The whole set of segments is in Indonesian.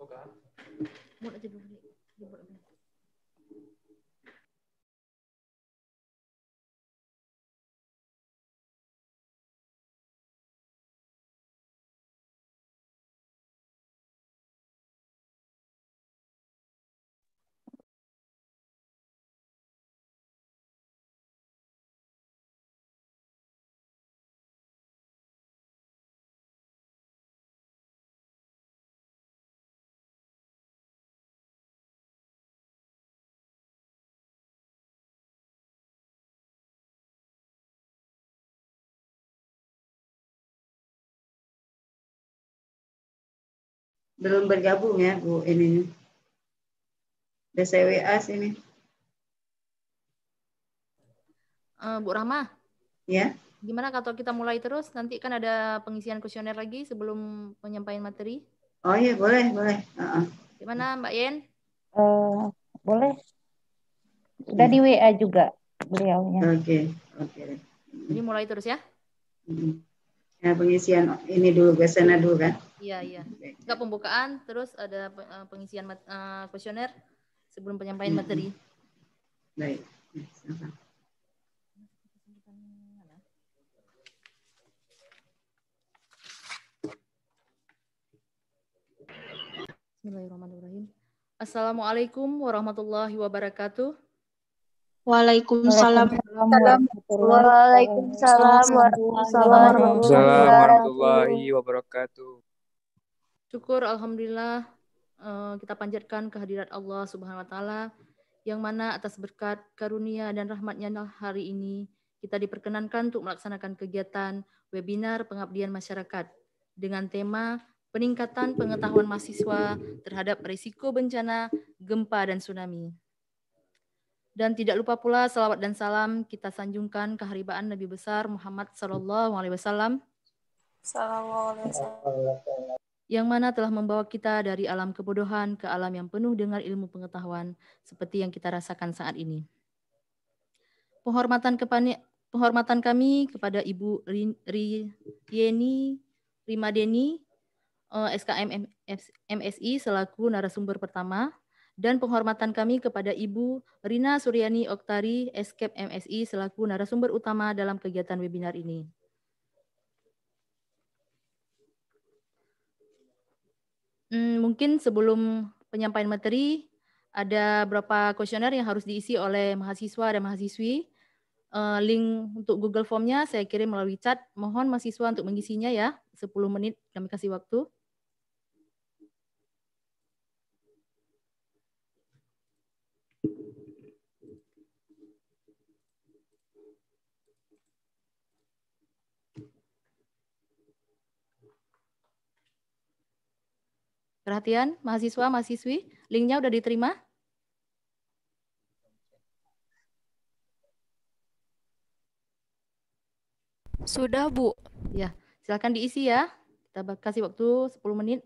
Kan. Mau Buat aja dulu. Buat dulu. belum bergabung ya Bu ini. Udah saya WA sini. Uh, Bu Rahma. Ya. Gimana kalau kita mulai terus? Nanti kan ada pengisian kuesioner lagi sebelum menyampaikan materi. Oh iya boleh boleh. Uh -uh. Gimana Mbak Yen? Uh, boleh. Udah di WA juga beliaunya. Oke okay. oke. Okay. ini mulai terus ya. Mm -hmm. Ya, pengisian ini dulu, biasanya dulu kan? Iya, iya. Enggak pembukaan, terus ada eh, pengisian eh, kuesioner uh, sebelum penyampaian hmm. materi. Baik. Nah, Bismillahirrahmanirrahim. Assalamualaikum warahmatullahi wabarakatuh. Waalaikumsalam. Waalaikumsalam warahmatullahi wabarakatuh. Syukur alhamdulillah eh, kita panjatkan kehadirat Allah Subhanahu wa taala yang mana atas berkat karunia dan rahmatnya hari ini kita diperkenankan untuk melaksanakan kegiatan webinar pengabdian masyarakat dengan tema peningkatan pengetahuan mahasiswa terhadap risiko bencana, gempa, dan tsunami. Dan tidak lupa pula salawat dan salam kita sanjungkan keharibaan Nabi besar Muhammad Sallallahu Alaihi Wasallam. Yang mana telah membawa kita dari alam kebodohan ke alam yang penuh dengan ilmu pengetahuan seperti yang kita rasakan saat ini. Penghormatan, kepani, penghormatan kami kepada Ibu Rieni Rimadeni, eh, SKM MSI selaku narasumber pertama dan penghormatan kami kepada Ibu Rina Suryani Oktari, Escape MSI, selaku narasumber utama dalam kegiatan webinar ini. Hmm, mungkin sebelum penyampaian materi, ada beberapa kuesioner yang harus diisi oleh mahasiswa dan mahasiswi. Eh, link untuk Google Form-nya saya kirim melalui chat. Mohon mahasiswa untuk mengisinya ya, 10 menit kami kasih waktu. Perhatian, mahasiswa, mahasiswi, linknya udah diterima? Sudah, Bu. Ya, silakan diisi ya. Kita kasih waktu 10 menit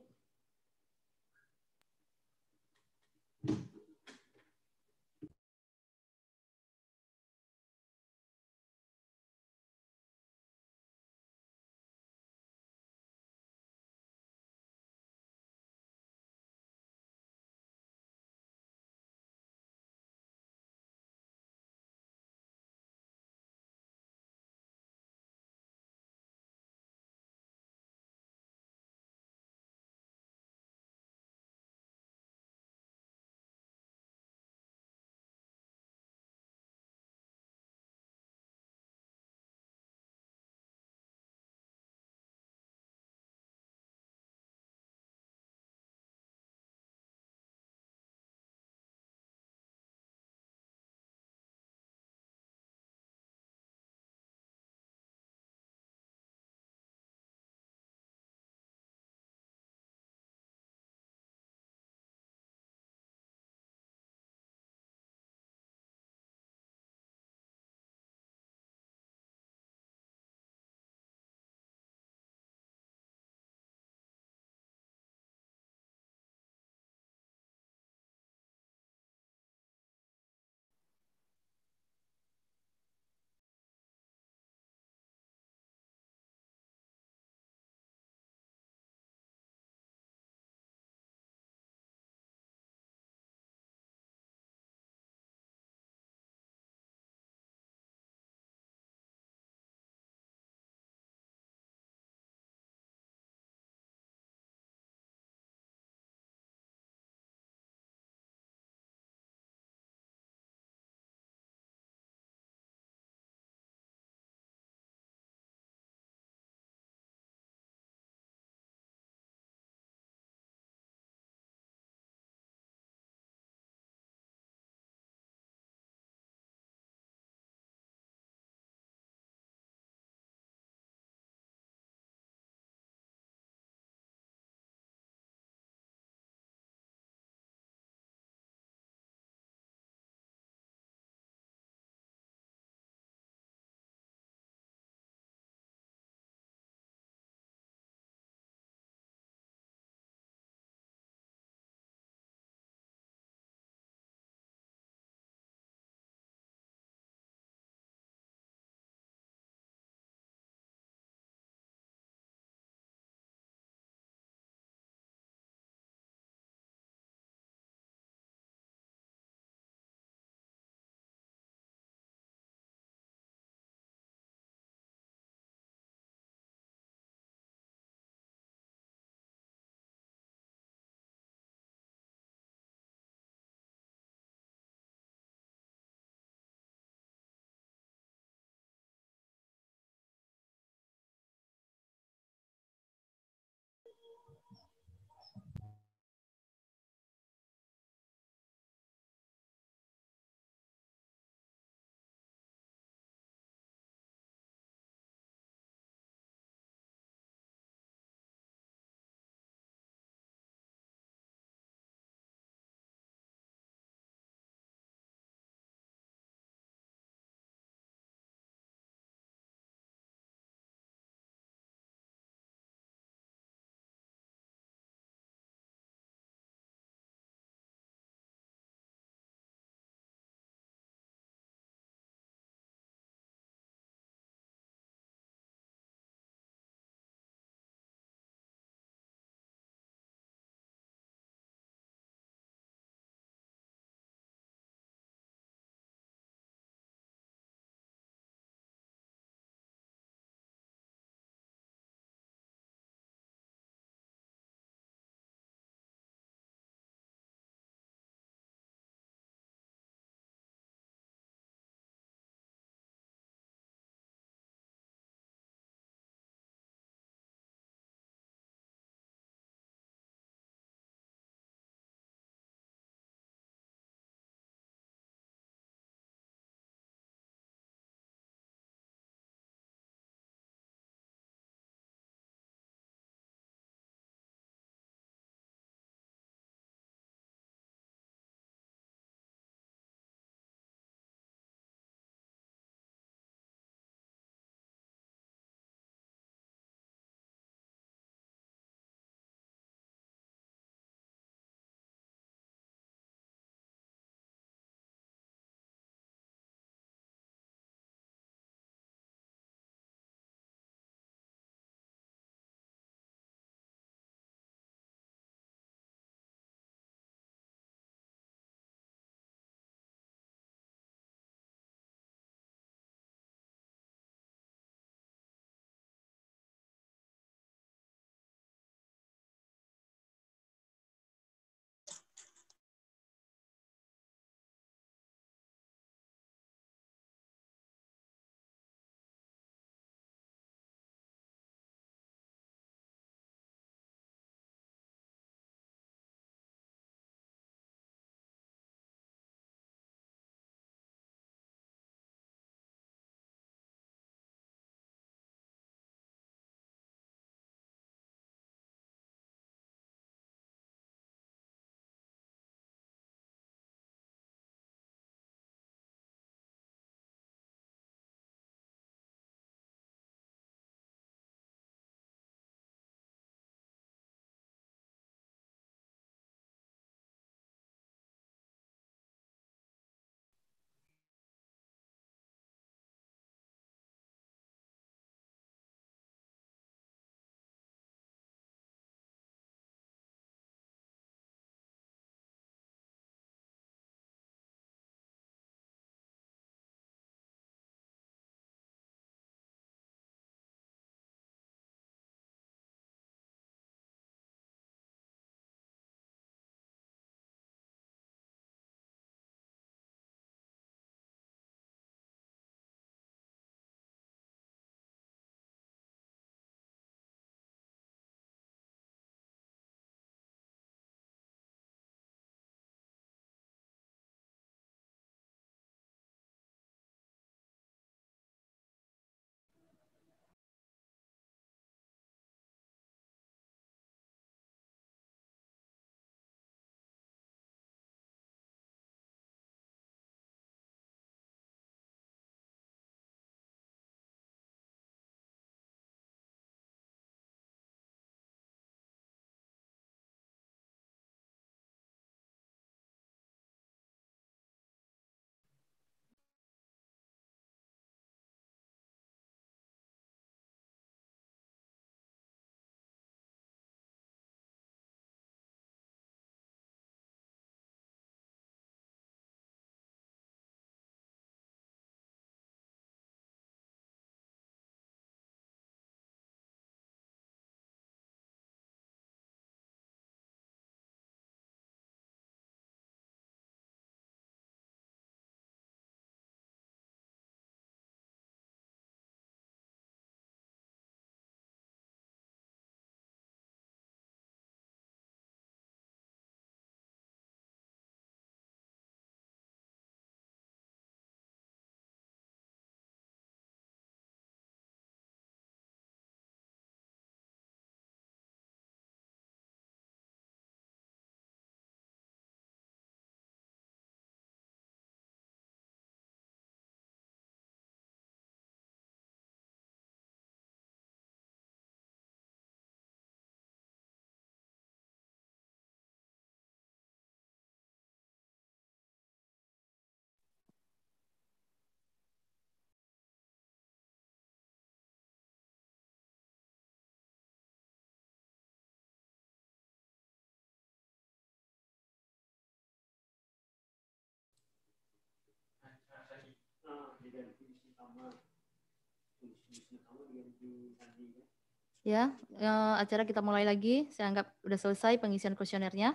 Ya, ya, acara kita mulai lagi. Saya anggap sudah selesai pengisian kuesionernya.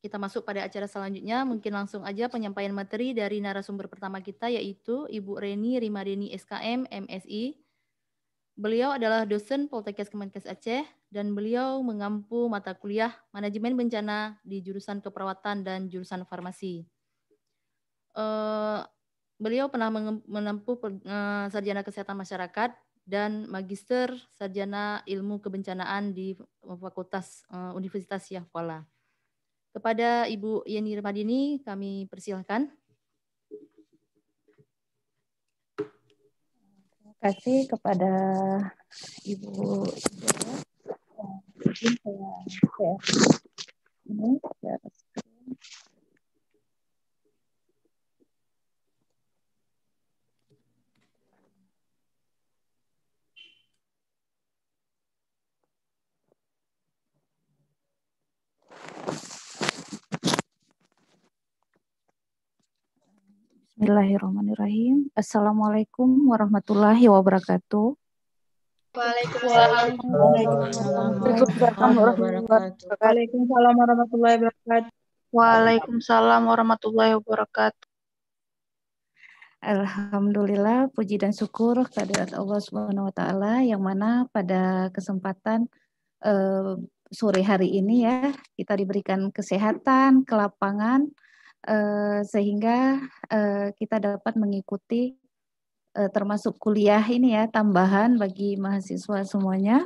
Kita masuk pada acara selanjutnya. Mungkin langsung aja penyampaian materi dari narasumber pertama kita yaitu Ibu Reni Rimadeni SKM MSI. Beliau adalah dosen Poltekkes Kemenkes Aceh dan beliau mengampu mata kuliah Manajemen Bencana di jurusan Keperawatan dan jurusan Farmasi. Uh, beliau pernah menempuh sarjana kesehatan masyarakat dan magister sarjana ilmu kebencanaan di Fakultas Universitas Yahwala. Kepada Ibu Yeni Ramadini kami persilahkan. Terima kasih kepada Ibu Yeni. saya Bismillahirrahmanirrahim. Assalamualaikum warahmatullahi wabarakatuh. Waalaikumsalam warahmatullahi wabarakatuh. Waalaikumsalam warahmatullahi wabarakatuh. Alhamdulillah, puji dan syukur kehadirat Allah Subhanahu wa taala yang mana pada kesempatan uh, sore hari ini ya kita diberikan kesehatan, kelapangan, Eh, sehingga eh, kita dapat mengikuti eh, termasuk kuliah ini ya tambahan bagi mahasiswa semuanya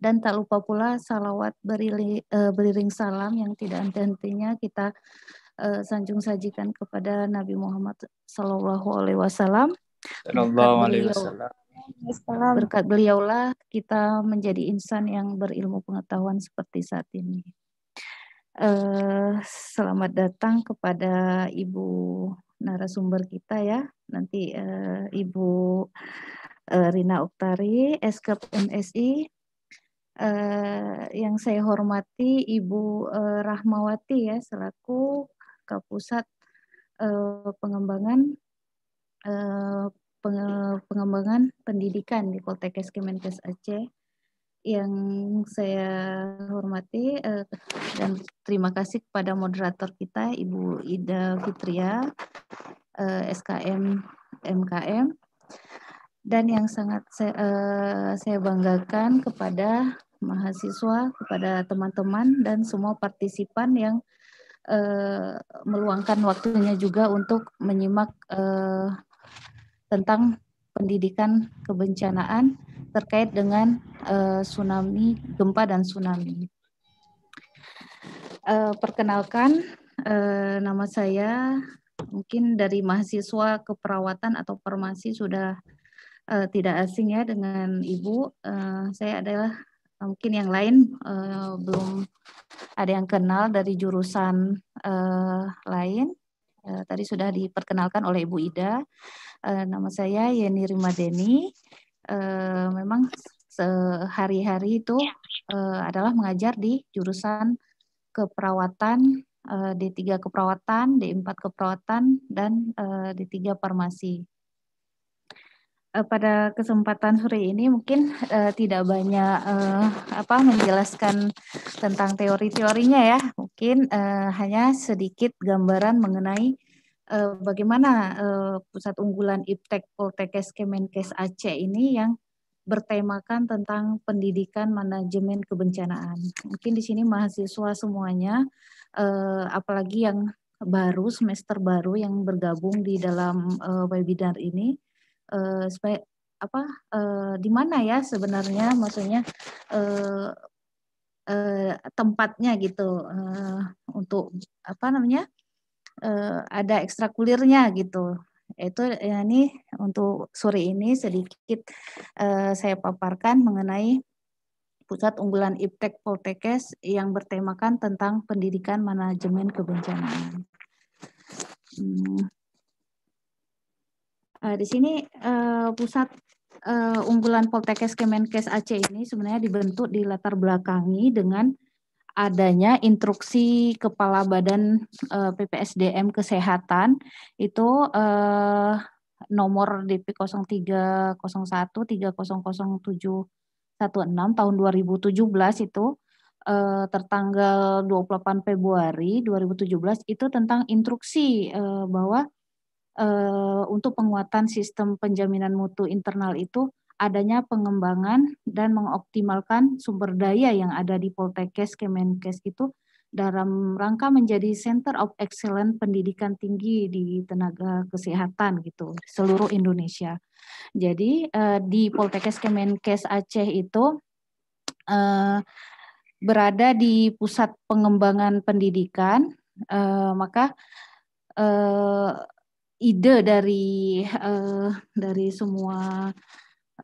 dan tak lupa pula salawat berili, beriring salam yang tidak henti-hentinya kita sanjung sajikan kepada Nabi Muhammad Sallallahu Alaihi Wasallam. Berkat beliaulah kita menjadi insan yang berilmu pengetahuan seperti saat ini. Eh, selamat datang kepada Ibu narasumber kita ya. Nanti uh, Ibu uh, Rina Uktari, SKP MSI. Uh, yang saya hormati Ibu uh, Rahmawati ya selaku Kapusat uh, Pengembangan uh, Pengembangan Pendidikan di Poltekkes Kemenkes Aceh yang saya hormati eh, dan terima kasih kepada moderator kita Ibu Ida Fitria eh, SKM MKM dan yang sangat saya, eh, saya banggakan kepada mahasiswa, kepada teman-teman dan semua partisipan yang meluangkan waktunya juga untuk menyimak tentang pendidikan kebencanaan terkait dengan uh, tsunami, gempa dan tsunami. Uh, perkenalkan uh, nama saya mungkin dari mahasiswa keperawatan atau farmasi sudah uh, tidak asing ya dengan ibu. Uh, saya adalah mungkin yang lain uh, belum ada yang kenal dari jurusan uh, lain. Eh, tadi sudah diperkenalkan oleh Ibu Ida. Uh, nama saya Yeni Rimadeni. Uh, memang sehari-hari itu uh, adalah mengajar di jurusan keperawatan uh, D3 keperawatan, D4 keperawatan dan uh, D3 farmasi. Eh, pada kesempatan sore ini mungkin uh, tidak banyak uh, apa menjelaskan tentang teori-teorinya ya. Mungkin uh, hanya sedikit gambaran mengenai uh, bagaimana uh, pusat unggulan Iptek Poltekkes Kemenkes Aceh ini yang bertemakan tentang pendidikan manajemen kebencanaan. Mungkin di sini mahasiswa semuanya uh, apalagi yang baru semester baru yang bergabung di dalam uh, webinar ini Eh, supaya apa uh, di mana ya sebenarnya maksudnya uh, uh, tempatnya gitu uh, untuk apa namanya uh, ada ekstrakulirnya gitu itu ya ini untuk sore ini sedikit uh, saya paparkan mengenai pusat unggulan Iptek Poltekes yang bertemakan tentang pendidikan manajemen kebencanaan. Hmm. Uh, di sini uh, pusat uh, unggulan Poltekkes Kemenkes Aceh ini sebenarnya dibentuk di latar belakangi dengan adanya instruksi Kepala Badan uh, PPSDM Kesehatan itu uh, nomor DP 0301 300716 tahun 2017 itu eh, tertanggal 28 Februari 2017 itu tentang instruksi eh, bahwa Eh, untuk penguatan sistem penjaminan mutu internal itu adanya pengembangan dan mengoptimalkan sumber daya yang ada di Poltekkes Kemenkes itu dalam rangka menjadi Center of Excellence Pendidikan Tinggi di Tenaga Kesehatan gitu seluruh Indonesia. Jadi eh, di Poltekkes Kemenkes Aceh itu eh, berada di pusat pengembangan pendidikan, maka ide dari uh, dari semua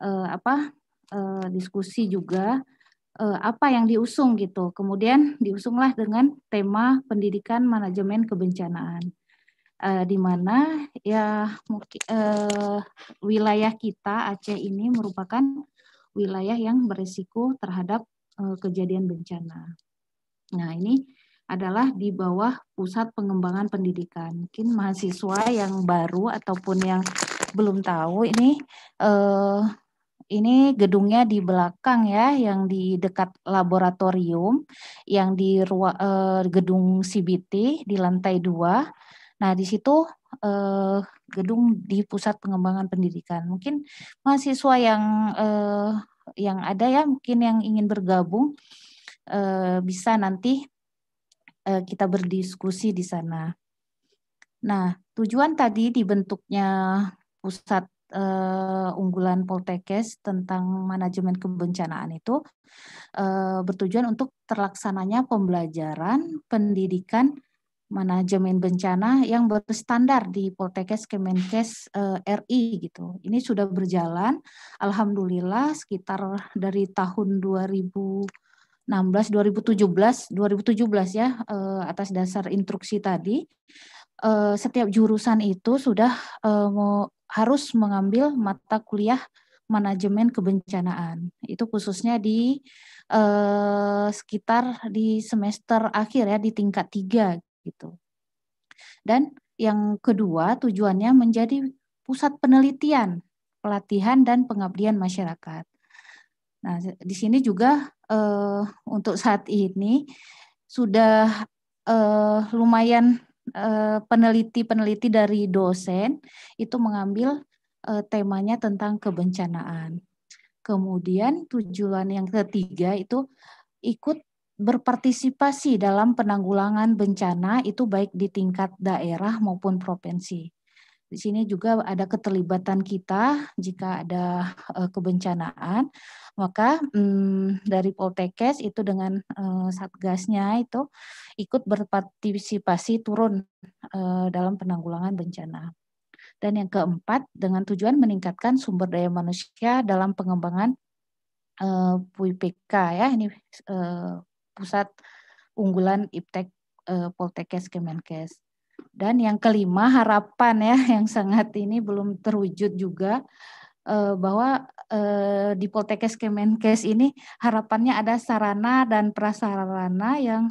uh, apa uh, diskusi juga uh, apa yang diusung gitu. Kemudian diusunglah dengan tema pendidikan manajemen kebencanaan. Uh, di mana ya uh, wilayah kita Aceh ini merupakan wilayah yang berisiko terhadap uh, kejadian bencana. Nah, ini adalah di bawah pusat pengembangan pendidikan. Mungkin mahasiswa yang baru ataupun yang belum tahu ini eh, ini gedungnya di belakang ya, yang di dekat laboratorium, yang di ruang eh, gedung CBT di lantai dua. Nah di situ eh, gedung di pusat pengembangan pendidikan. Mungkin mahasiswa yang eh, yang ada ya, mungkin yang ingin bergabung eh, bisa nanti Eh, kita berdiskusi di sana. Nah, tujuan tadi dibentuknya pusat uh, unggulan Poltekes tentang manajemen kebencanaan itu uh, bertujuan untuk terlaksananya pembelajaran pendidikan manajemen bencana yang berstandar di Poltekes Kemenkes uh, RI gitu. Ini sudah berjalan alhamdulillah sekitar dari tahun 2000 16 2017 2017 ya eh, atas dasar instruksi tadi eh, setiap jurusan itu sudah eh, harus mengambil mata kuliah manajemen kebencanaan. Itu khususnya di sekitar di semester akhir ya di tingkat tiga gitu. Dan yang kedua tujuannya menjadi pusat penelitian, pelatihan dan pengabdian masyarakat. Nah, di sini juga eh, untuk saat ini sudah eh, lumayan eh, peneliti-peneliti eh, dari dosen itu mengambil eh, temanya tentang kebencanaan. Kemudian tujuan yang ketiga itu ikut berpartisipasi dalam penanggulangan bencana itu baik di tingkat daerah maupun provinsi. Di sini juga ada keterlibatan kita jika ada uh, kebencanaan. Maka um, dari Poltekkes itu dengan uh, satgasnya itu ikut berpartisipasi turun uh, dalam penanggulangan bencana. Dan yang keempat, dengan tujuan meningkatkan sumber daya manusia dalam pengembangan uh, PUIPK ya, ini uh, pusat unggulan Iptek uh, Poltekes Kemenkes. Dan yang kelima harapan ya yang sangat ini belum terwujud juga eh, bahwa eh, di Poltekes Kemenkes ini harapannya ada sarana dan prasarana yang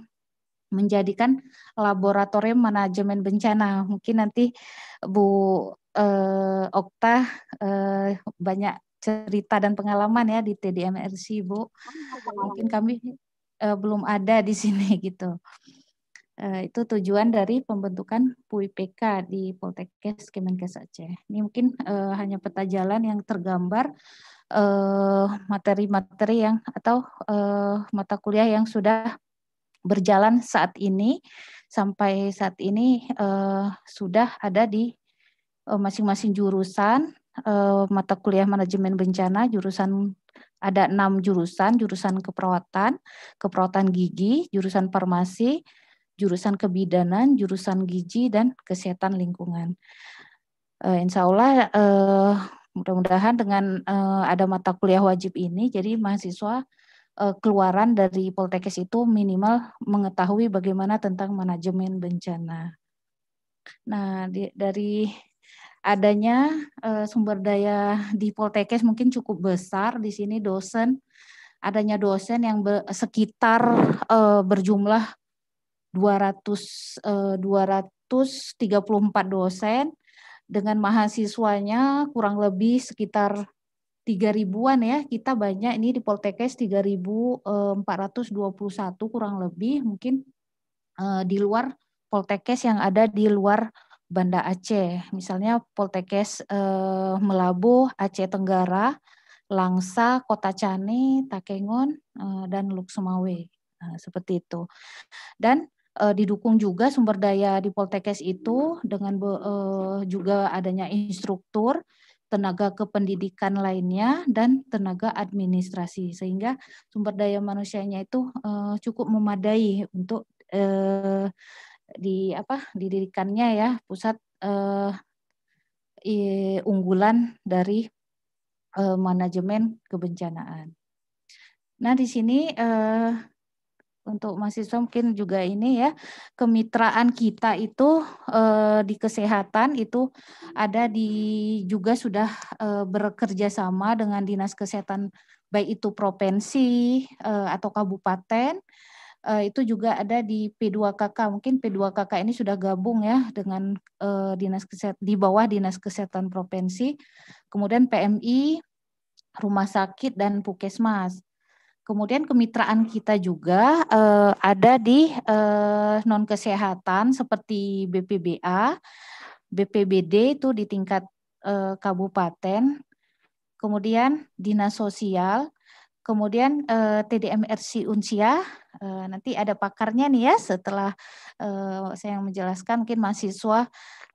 menjadikan laboratorium manajemen bencana. Mungkin nanti Bu eh, Okta banyak cerita dan pengalaman ya di TDMRC Bu. Mungkin kami belum ada di sini gitu. Eh, itu tujuan dari pembentukan PUIPK di Poltekkes Kemenkes Aceh. Ini mungkin uh, hanya peta jalan yang tergambar eh, materi-materi uh, yang atau uh, mata kuliah yang sudah berjalan saat ini sampai saat ini uh, sudah ada di masing-masing uh, jurusan uh, mata kuliah manajemen bencana jurusan ada enam jurusan jurusan keperawatan keperawatan gigi jurusan farmasi jurusan kebidanan, jurusan gizi, dan kesehatan lingkungan. Uh, insya Allah, uh, mudah-mudahan dengan uh, ada mata kuliah wajib ini, jadi mahasiswa uh, keluaran dari Poltekkes itu minimal mengetahui bagaimana tentang manajemen bencana. Nah, di, dari adanya uh, sumber daya di Poltekkes mungkin cukup besar di sini dosen adanya dosen yang be, sekitar uh, berjumlah 200 eh, 234 dosen dengan mahasiswanya kurang lebih sekitar 3 ribuan ya. Kita banyak ini di Poltekkes 3421 eh, kurang lebih mungkin eh, di luar Poltekkes yang ada di luar Banda Aceh. Misalnya Poltekkes eh, Melabu, Aceh Tenggara, Langsa, Kota Cane, Takengon, eh, dan Luksemawe. Nah, seperti itu. Dan uh, didukung juga sumber daya di Poltekkes itu dengan uh, juga adanya instruktur, tenaga kependidikan lainnya dan tenaga administrasi sehingga sumber daya manusianya itu uh, cukup memadai untuk uh, di apa didirikannya ya pusat uh, i, unggulan dari uh, manajemen kebencanaan. Nah di sini uh, untuk mahasiswa mungkin juga ini ya kemitraan kita itu eh, di kesehatan itu ada di juga sudah eh, bekerja sama dengan dinas kesehatan baik itu provinsi eh, atau kabupaten eh, itu juga ada di P2KK mungkin P2KK ini sudah gabung ya dengan eh, dinas kesehatan di bawah dinas kesehatan provinsi kemudian PMI rumah sakit dan puskesmas Kemudian kemitraan kita juga uh, ada di uh, eh, non kesehatan seperti BPBA, BPBD itu di tingkat uh, kabupaten, kemudian dinas sosial, kemudian uh, TDMRC Unsia. Uh, nanti ada pakarnya nih ya setelah uh, saya yang menjelaskan mungkin mahasiswa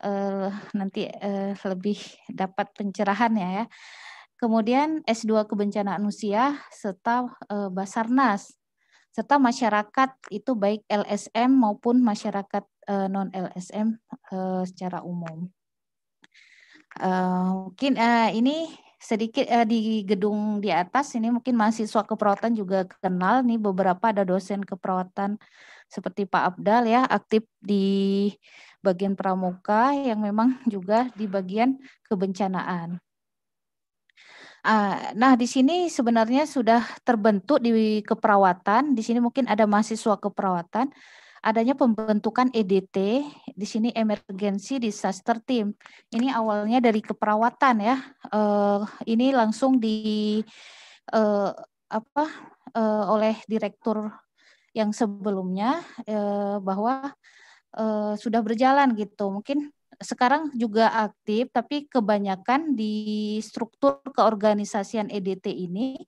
uh, nanti uh, lebih dapat pencerahan ya ya kemudian S2 Kebencanaan Usia serta eh, Basarnas serta masyarakat itu baik LSM maupun masyarakat eh, non LSM eh, secara umum. mungkin ini sedikit di gedung di atas ini mungkin mahasiswa keperawatan juga kenal nih beberapa ada dosen keperawatan seperti Pak Abdal ya aktif di bagian pramuka yang memang juga di bagian kebencanaan. Ah, nah, di sini sebenarnya sudah terbentuk di keperawatan. Di sini mungkin ada mahasiswa keperawatan adanya pembentukan EDT di sini emergency disaster team. Ini awalnya dari keperawatan ya. Eh, ini langsung di eh, apa uh, oleh direktur yang sebelumnya uh, bahwa uh, sudah berjalan gitu. Mungkin sekarang juga aktif, tapi kebanyakan di struktur keorganisasian EDT ini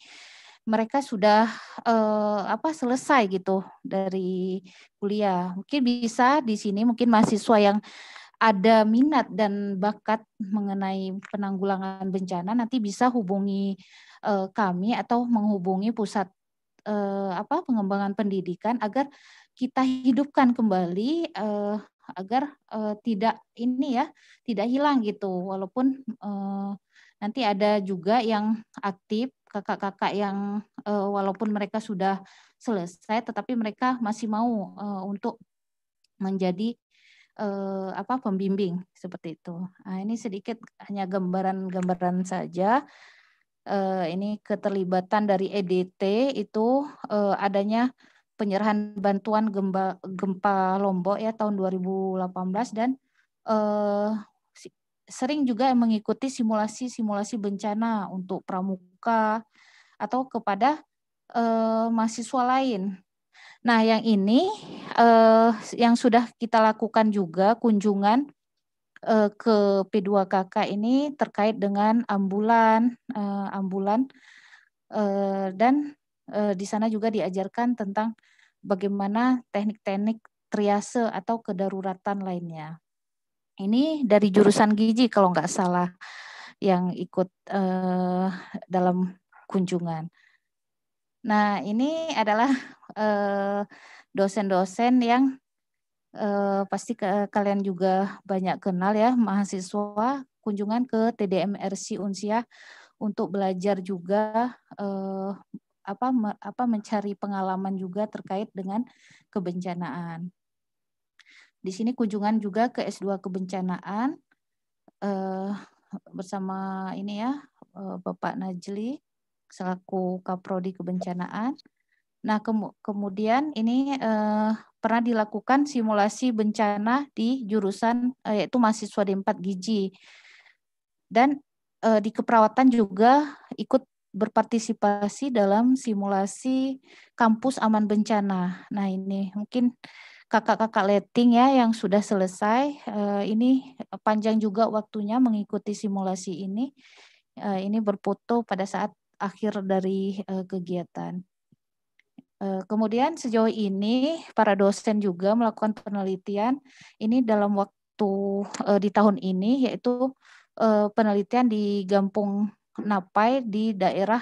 mereka sudah eh, apa selesai gitu dari kuliah. Mungkin bisa di sini mungkin mahasiswa yang ada minat dan bakat mengenai penanggulangan bencana nanti bisa hubungi eh, kami atau menghubungi pusat eh, apa pengembangan pendidikan agar kita hidupkan kembali eh, agar uh, tidak ini ya tidak hilang gitu walaupun uh, nanti ada juga yang aktif kakak-kakak yang uh, walaupun mereka sudah selesai tetapi mereka masih mau uh, untuk menjadi uh, apa pembimbing seperti itu. Nah, ini sedikit hanya gambaran-gambaran saja. uh, ini keterlibatan dari EDT itu uh, adanya penyerahan bantuan gempa, gempa Lombok ya tahun 2018 dan eh, sering juga mengikuti simulasi-simulasi bencana untuk pramuka atau kepada eh, mahasiswa lain. Nah, yang ini eh, yang sudah kita lakukan juga kunjungan eh, ke P2KK ini terkait dengan ambulan, eh, ambulan eh, dan eh, di sana juga diajarkan tentang bagaimana teknik-teknik triase atau kedaruratan lainnya. Ini dari jurusan gizi kalau nggak salah yang ikut eh, dalam kunjungan. Nah ini adalah eh, dosen-dosen eh, yang eh, pasti ke, kalian juga banyak kenal ya mahasiswa kunjungan ke TDMRC Unsia untuk belajar juga eh, apa me, apa mencari pengalaman juga terkait dengan kebencanaan. Di sini kunjungan juga ke S2 kebencanaan eh, bersama ini ya eh, Bapak Najli selaku Kaprodi kebencanaan. Nah, ke kemudian ini eh, pernah dilakukan simulasi bencana di jurusan eh, yaitu mahasiswa D4 Gizi. Dan eh, di keperawatan juga ikut berpartisipasi dalam simulasi kampus aman bencana. Nah ini mungkin kakak-kakak letting ya yang sudah selesai. Eh, ini panjang juga waktunya mengikuti simulasi ini. Eh, ini berfoto pada saat akhir dari eh, kegiatan. Kemudian sejauh ini para dosen juga melakukan penelitian ini dalam waktu di tahun ini yaitu penelitian di Gampung Napai di daerah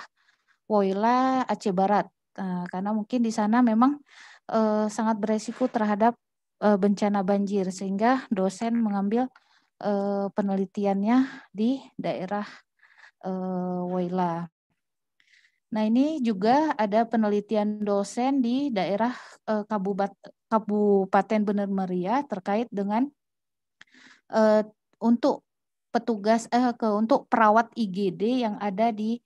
Woyla Aceh Barat eh, karena mungkin di sana memang eh, sangat beresiko terhadap eh, bencana banjir sehingga dosen mengambil penelitiannya di daerah uh, Nah ini juga ada penelitian dosen di daerah Kabupaten Bener Meriah terkait dengan untuk petugas eh ke untuk perawat IGD yang ada di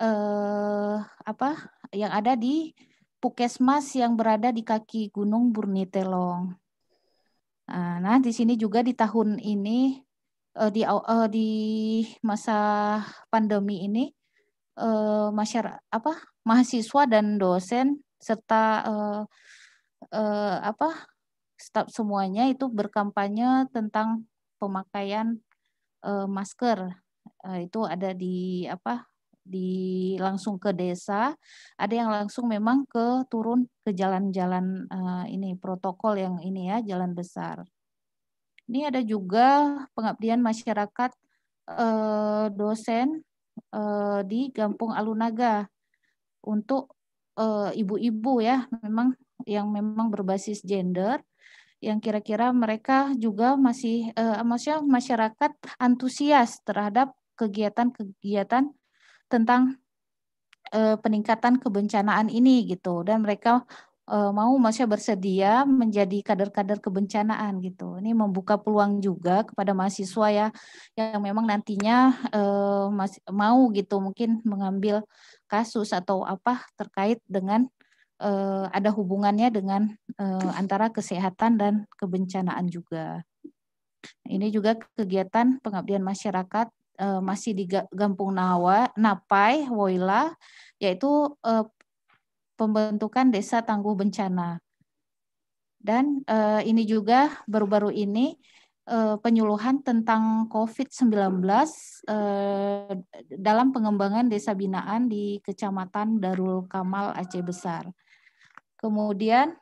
eh apa yang ada di Pukesmas yang berada di kaki Gunung burnitelong Nah, nah di sini juga di tahun ini eh, di eh, di masa pandemi ini eh, masyarakat apa mahasiswa dan dosen serta eh, apa staf semuanya itu berkampanye tentang pemakaian uh, masker uh, itu ada di apa di langsung ke desa, ada yang langsung memang ke turun ke jalan-jalan uh, ini protokol yang ini ya jalan besar. Ini ada juga pengabdian masyarakat uh, dosen uh, di Kampung Alunaga untuk ibu-ibu uh, ya, memang yang memang berbasis gender yang kira-kira mereka juga masih eh, maksudnya masyarakat antusias terhadap kegiatan-kegiatan tentang eh, peningkatan kebencanaan ini gitu dan mereka eh, mau maksudnya bersedia menjadi kader-kader kebencanaan gitu. Ini membuka peluang juga kepada mahasiswa ya yang memang nantinya eh, mas, mau gitu mungkin mengambil kasus atau apa terkait dengan eh, ada hubungannya dengan eh, antara kesehatan dan kebencanaan juga. Ini juga kegiatan pengabdian masyarakat eh, masih di Gampung Nawa, Napai, Woyla, yaitu eh, pembentukan desa tangguh bencana. Dan eh, ini juga baru-baru ini eh, penyuluhan tentang COVID-19 eh, dalam pengembangan desa binaan di Kecamatan Darul Kamal Aceh Besar. Kemudian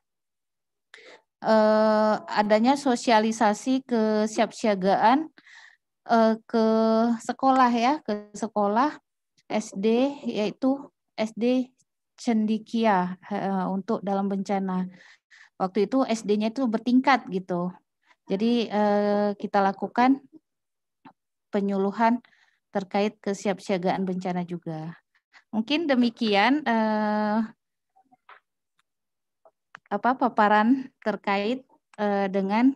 eh, adanya sosialisasi kesiapsiagaan eh, ke sekolah ya, ke sekolah SD yaitu SD Cendikia eh, untuk dalam bencana. Waktu itu SD-nya itu bertingkat gitu. Jadi eh, kita lakukan penyuluhan terkait kesiapsiagaan bencana juga. Mungkin demikian eh, apa paparan terkait uh, dengan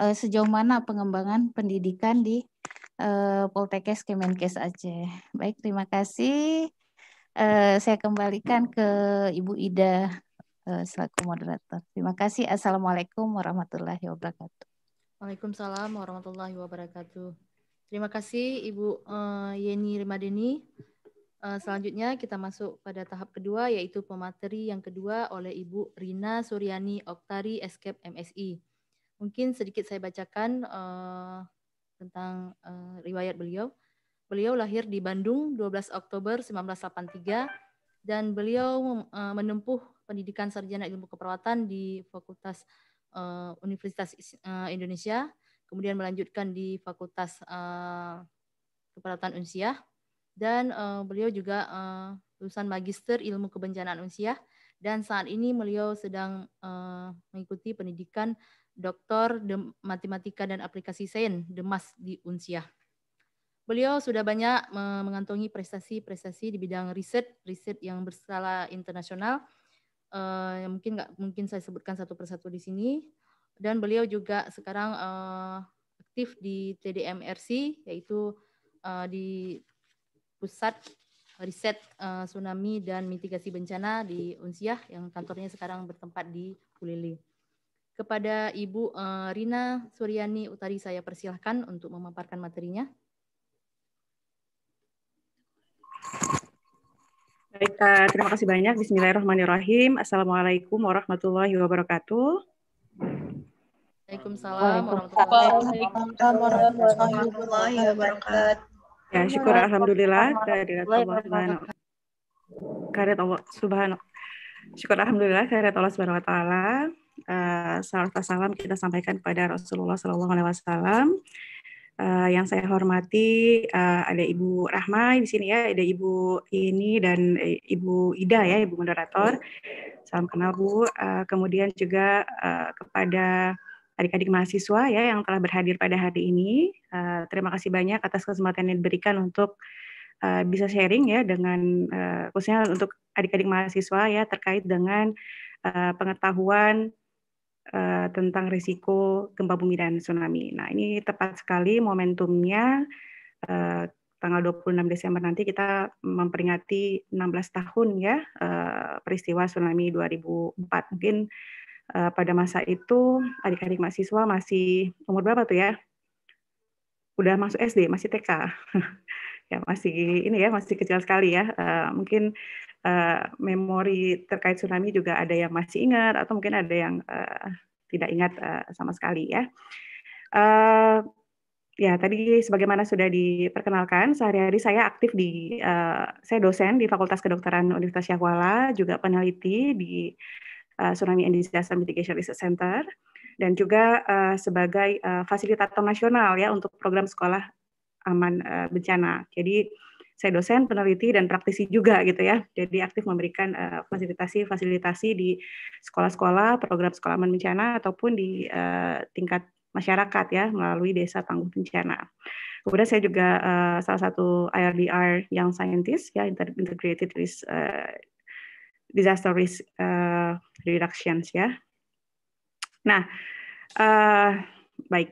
uh, sejauh mana pengembangan pendidikan di uh, eh, Poltekkes Kemenkes Aceh. Baik, terima kasih. Uh, saya kembalikan ke Ibu Ida uh, selaku moderator. Terima kasih. Assalamualaikum warahmatullahi wabarakatuh. Waalaikumsalam warahmatullahi wabarakatuh. Terima kasih Ibu uh, Yeni Rimadeni. Eh, selanjutnya kita masuk pada tahap kedua yaitu pemateri yang kedua oleh Ibu Rina Suryani Oktari Escape MSI. Mungkin sedikit saya bacakan uh, tentang uh, riwayat beliau. Beliau lahir di Bandung 12 Oktober 1983 dan beliau uh, menempuh pendidikan sarjana ilmu keperawatan di Fakultas uh, Universitas uh, Indonesia, kemudian melanjutkan di Fakultas uh, Keperawatan Unsyiah dan uh, beliau juga uh, lulusan magister ilmu kebencanaan usia dan saat ini beliau sedang uh, mengikuti pendidikan doktor matematika dan aplikasi sains Demas di Unsia. Beliau sudah banyak mengantongi prestasi-prestasi di bidang riset, riset yang berskala internasional. Uh, yang mungkin nggak mungkin saya sebutkan satu persatu di sini. Dan beliau juga sekarang uh, aktif di TDMRC, yaitu uh, di Pusat Riset uh, Tsunami dan Mitigasi Bencana di Unsiah yang kantornya sekarang bertempat di Ulele. Kepada Ibu uh, Rina Suryani Utari saya persilahkan untuk memaparkan materinya. Baik, uh, terima kasih banyak. Bismillahirrahmanirrahim. Assalamualaikum warahmatullahi wabarakatuh. Waalaikumsalam warahmatullahi wabarakatuh. Ya, syukur alhamdulillah kehadirat Allah Subhanahu taala. Allah Subhanahu Syukur alhamdulillah kehadirat Allah Subhanahu wa taala. Uh, eh, salam salam kita sampaikan kepada Rasulullah Sallallahu alaihi wasallam. Uh, yang saya hormati uh, ada Ibu Rahma di sini ya, ada Ibu ini dan Ibu Ida ya, Ibu moderator. Salam kenal Bu. Uh, kemudian juga uh, kepada adik-adik mahasiswa ya yang telah berhadir pada hari ini. Uh, terima kasih banyak atas kesempatan yang diberikan untuk uh, bisa sharing ya dengan uh, khususnya untuk adik-adik mahasiswa ya terkait dengan uh, pengetahuan uh, tentang risiko gempa bumi dan tsunami. Nah, ini tepat sekali momentumnya uh, tanggal 26 Desember nanti kita memperingati 16 tahun ya peristiwa tsunami 2004. Mungkin uh, pada masa itu adik-adik mahasiswa masih umur berapa tuh ya? Udah masuk SD, masih TK. ya masih ini ya masih kecil sekali ya. Uh, mungkin uh, memori terkait tsunami juga ada yang masih ingat atau mungkin ada yang uh, tidak ingat uh, sama sekali ya. Uh, ya tadi sebagaimana sudah diperkenalkan sehari-hari saya aktif di uh, saya dosen di Fakultas Kedokteran Universitas Syahwala juga peneliti di Eh, Tsunami and Disaster Mitigation Research Center dan juga uh, sebagai uh, fasilitator nasional ya untuk program sekolah aman uh, bencana. Jadi saya dosen, peneliti dan praktisi juga gitu ya. Jadi aktif memberikan fasilitasi-fasilitasi uh, di sekolah-sekolah, program sekolah aman bencana ataupun di uh, tingkat masyarakat ya melalui desa tangguh bencana. Kemudian saya juga uh, salah satu IRDR yang scientist ya integrated risk disaster risk uh, reductions ya. Nah, uh, baik.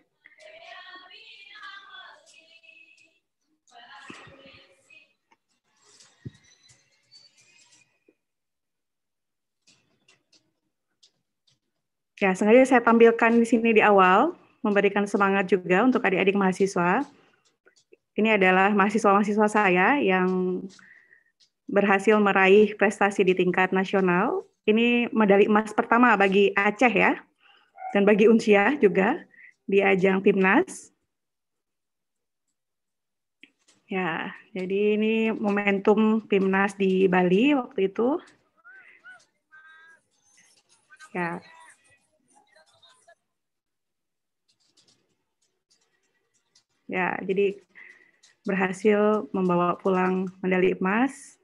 Ya, sengaja saya tampilkan di sini di awal, memberikan semangat juga untuk adik-adik mahasiswa. Ini adalah mahasiswa-mahasiswa saya yang berhasil meraih prestasi di tingkat nasional. Ini medali emas pertama bagi Aceh ya, dan bagi Unsia juga di ajang Timnas. Ya, jadi ini momentum Timnas di Bali waktu itu. Ya, ya jadi berhasil membawa pulang medali emas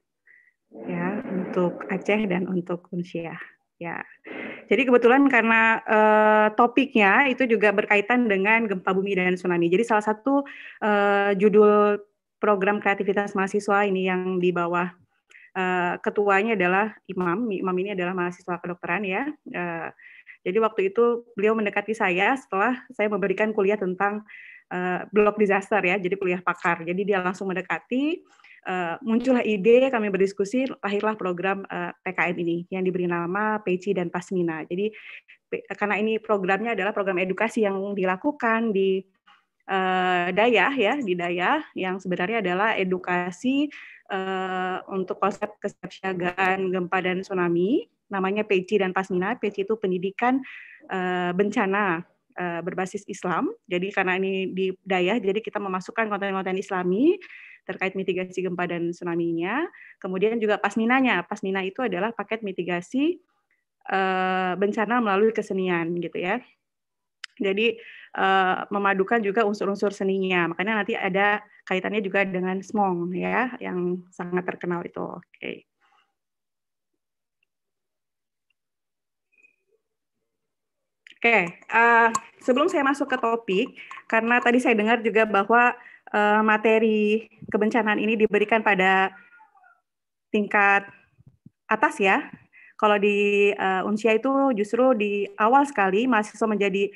ya untuk Aceh dan untuk Unsyah. Ya. Jadi kebetulan karena uh, topiknya itu juga berkaitan dengan gempa bumi dan tsunami. Jadi salah satu uh, judul program kreativitas mahasiswa ini yang di bawah uh, ketuanya adalah Imam. Imam ini adalah mahasiswa kedokteran ya. Uh, jadi waktu itu beliau mendekati saya setelah saya memberikan kuliah tentang uh, disaster ya. Jadi kuliah pakar. Jadi dia langsung mendekati Eh, muncullah ide, kami berdiskusi, lahirlah program uh, eh, PKM ini yang diberi nama Peci dan Pasmina. Jadi karena ini programnya adalah program edukasi yang dilakukan di uh, eh, daya ya di dayah yang sebenarnya adalah edukasi uh, untuk konsep kesiapsiagaan gempa dan tsunami namanya Peci dan Pasmina Peci itu pendidikan uh, bencana berbasis Islam jadi karena ini di dayah, jadi kita memasukkan konten-konten Islami terkait mitigasi gempa dan tsunami-nya. Kemudian juga Pasminanya. Pasmina itu adalah paket mitigasi eh, bencana melalui kesenian gitu ya. Jadi eh, memadukan juga unsur-unsur seninya. Makanya nanti ada kaitannya juga dengan Smong ya yang sangat terkenal itu. Oke. Oke, okay. uh, eh, sebelum saya masuk ke topik, karena tadi saya dengar juga bahwa uh, materi kebencanaan ini diberikan pada tingkat atas ya. Kalau di uh, eh, Unsia itu justru di awal sekali mahasiswa menjadi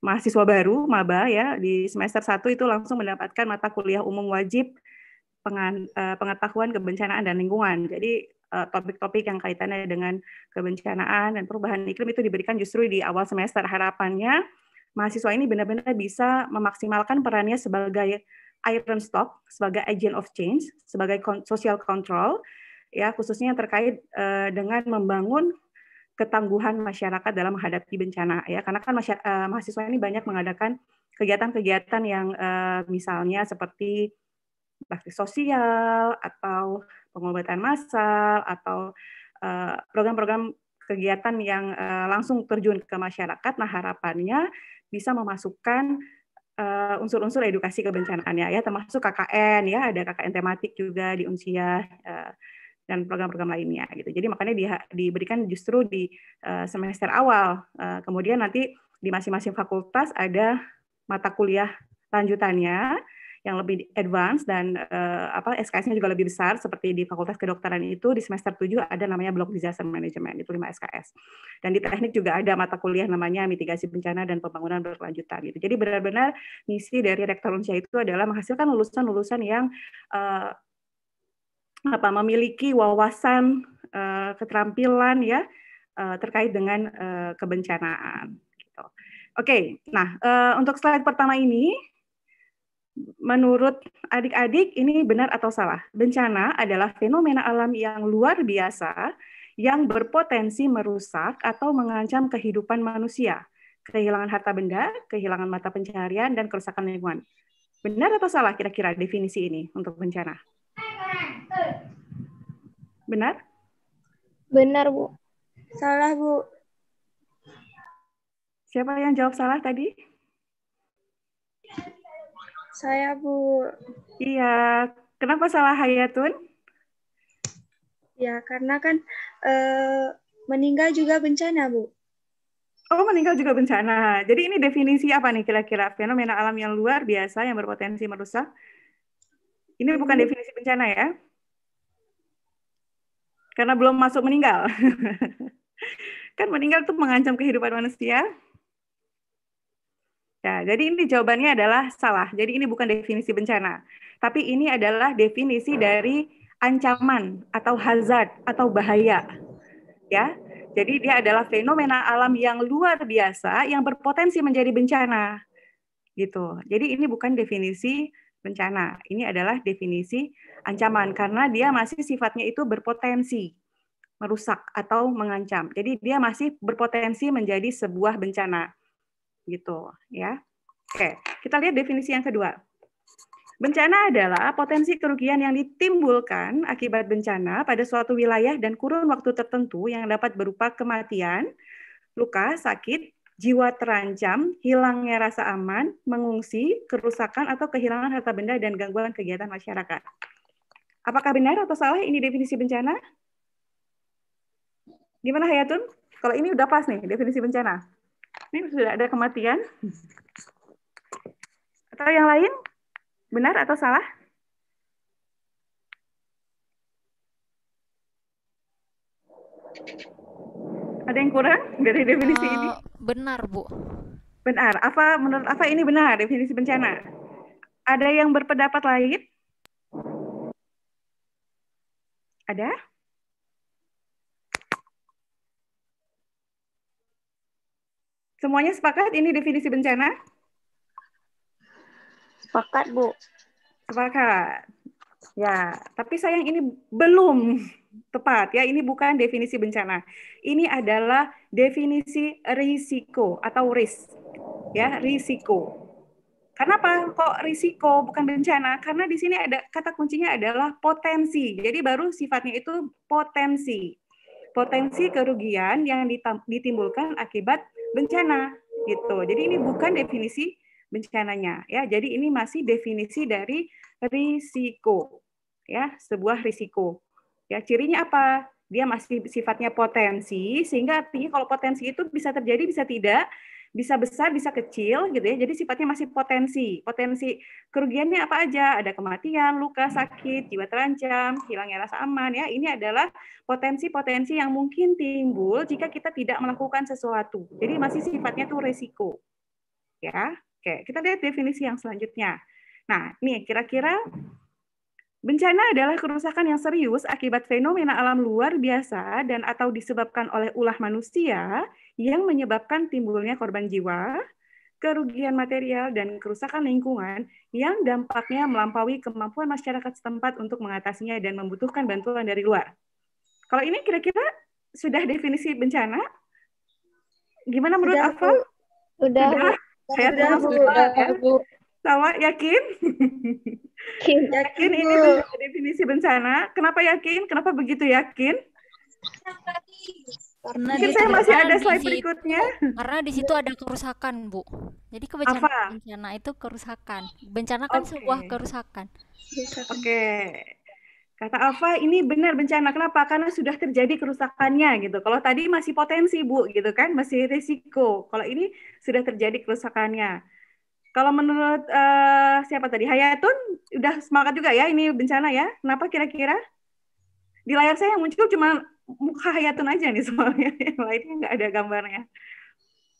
mahasiswa baru maba ya di semester 1 itu langsung mendapatkan mata kuliah umum wajib pengan, uh, pengetahuan kebencanaan dan lingkungan. Jadi topik-topik yang kaitannya dengan kebencanaan dan perubahan iklim itu diberikan justru di awal semester. Harapannya mahasiswa ini benar-benar bisa memaksimalkan perannya sebagai iron stock sebagai agent of change, sebagai social control, ya khususnya terkait uh, dengan membangun ketangguhan masyarakat dalam menghadapi bencana ya karena kan uh, mahasiswa ini banyak mengadakan kegiatan-kegiatan yang uh, misalnya seperti bakti sosial atau pengobatan massal atau program-program kegiatan yang langsung terjun ke masyarakat nah harapannya bisa memasukkan Eh, unsur-unsur uh, edukasi kebencanaannya ya termasuk KKN ya ada KKN tematik juga di Unsia uh, eh, dan program-program lainnya gitu. Jadi makanya di, diberikan justru di uh, semester awal. Uh, kemudian nanti di masing-masing fakultas ada mata kuliah lanjutannya yang lebih advance dan uh, apa SKS-nya juga lebih besar seperti di Fakultas Kedokteran itu di semester 7 ada namanya Block Disaster Management itu 5 SKS. Dan di teknik juga ada mata kuliah namanya mitigasi bencana dan pembangunan berkelanjutan gitu. Jadi benar-benar misi dari Rektor Unsia itu adalah menghasilkan lulusan-lulusan yang uh, apa memiliki wawasan uh, keterampilan ya uh, terkait dengan uh, kebencanaan gitu. Oke, okay, nah uh, untuk slide pertama ini menurut adik-adik ini benar atau salah? Bencana adalah fenomena alam yang luar biasa yang berpotensi merusak atau mengancam kehidupan manusia, kehilangan harta benda, kehilangan mata pencarian, dan kerusakan lingkungan. Benar atau salah kira-kira definisi ini untuk bencana? Benar? Benar, Bu. Salah, Bu. Siapa yang jawab salah tadi? Saya, Bu. Iya. Kenapa salah Hayatun? Ya, karena kan eh, meninggal juga bencana, Bu. Oh, meninggal juga bencana. Jadi ini definisi apa nih kira-kira? Fenomena alam yang luar biasa yang berpotensi merusak. Ini bukan hmm. definisi bencana ya? Karena belum masuk meninggal. kan meninggal itu mengancam kehidupan manusia. Ya, jadi ini jawabannya adalah salah. Jadi ini bukan definisi bencana, tapi ini adalah definisi hmm. dari ancaman atau hazard atau bahaya. Ya. Jadi dia adalah fenomena alam yang luar biasa yang berpotensi menjadi bencana. Gitu. Jadi ini bukan definisi bencana. Ini adalah definisi ancaman karena dia masih sifatnya itu berpotensi merusak atau mengancam. Jadi dia masih berpotensi menjadi sebuah bencana gitu ya. Oke, kita lihat definisi yang kedua. Bencana adalah potensi kerugian yang ditimbulkan akibat bencana pada suatu wilayah dan kurun waktu tertentu yang dapat berupa kematian, luka, sakit, jiwa terancam, hilangnya rasa aman, mengungsi, kerusakan atau kehilangan harta benda dan gangguan kegiatan masyarakat. Apakah benar atau salah ini definisi bencana? Gimana Hayatun? Kalau ini udah pas nih definisi bencana. Ini sudah ada kematian. Atau yang lain? Benar atau salah? Ada yang kurang dari definisi uh, ini? Benar, Bu. Benar. Apa menurut apa ini benar definisi bencana? Ada yang berpendapat lain? Ada? Semuanya sepakat ini definisi bencana? Sepakat, Bu. Sepakat. Ya, tapi sayang ini belum tepat ya. Ini bukan definisi bencana. Ini adalah definisi risiko atau risk. Ya, risiko. Kenapa kok risiko bukan bencana? Karena di sini ada kata kuncinya adalah potensi. Jadi baru sifatnya itu potensi potensi kerugian yang ditimbulkan akibat bencana gitu. Jadi ini bukan definisi bencananya ya. Jadi ini masih definisi dari risiko ya, sebuah risiko. Ya, cirinya apa? Dia masih sifatnya potensi sehingga artinya kalau potensi itu bisa terjadi bisa tidak bisa besar, bisa kecil gitu ya. Jadi sifatnya masih potensi. Potensi kerugiannya apa aja? Ada kematian, luka, sakit, jiwa terancam, hilangnya rasa aman ya. Ini adalah potensi-potensi yang mungkin timbul jika kita tidak melakukan sesuatu. Jadi masih sifatnya tuh resiko. Ya. Oke, kita lihat definisi yang selanjutnya. Nah, nih kira-kira Bencana adalah kerusakan yang serius akibat fenomena alam luar biasa dan atau disebabkan oleh ulah manusia yang menyebabkan timbulnya korban jiwa, kerugian material, dan kerusakan lingkungan yang dampaknya melampaui kemampuan masyarakat setempat untuk mengatasinya dan membutuhkan bantuan dari luar. Kalau ini kira-kira sudah definisi bencana? Gimana menurut Afal? Sudah. Sudah. sudah, ya? sudah, sudah, sudah, sudah, sudah, sudah, sudah, sama, yakin? Yakin, ini tuh definisi bencana. Kenapa yakin? Kenapa begitu yakin? Karena Mungkin saya masih kan ada slide situ, berikutnya. Karena di situ ada kerusakan, Bu. Jadi kebencanaan Apa? bencana itu kerusakan. Bencana kan okay. sebuah kerusakan. Oke. Okay. Kata Alfa, ini benar bencana. Kenapa? Karena sudah terjadi kerusakannya gitu. Kalau tadi masih potensi, Bu, gitu kan, masih risiko. Kalau ini sudah terjadi kerusakannya. Kalau menurut uh, siapa tadi Hayatun udah semangat juga ya ini bencana ya. Kenapa kira-kira? Di layar saya yang muncul cuma muka Hayatun aja nih soalnya yang lainnya nggak ada gambarnya.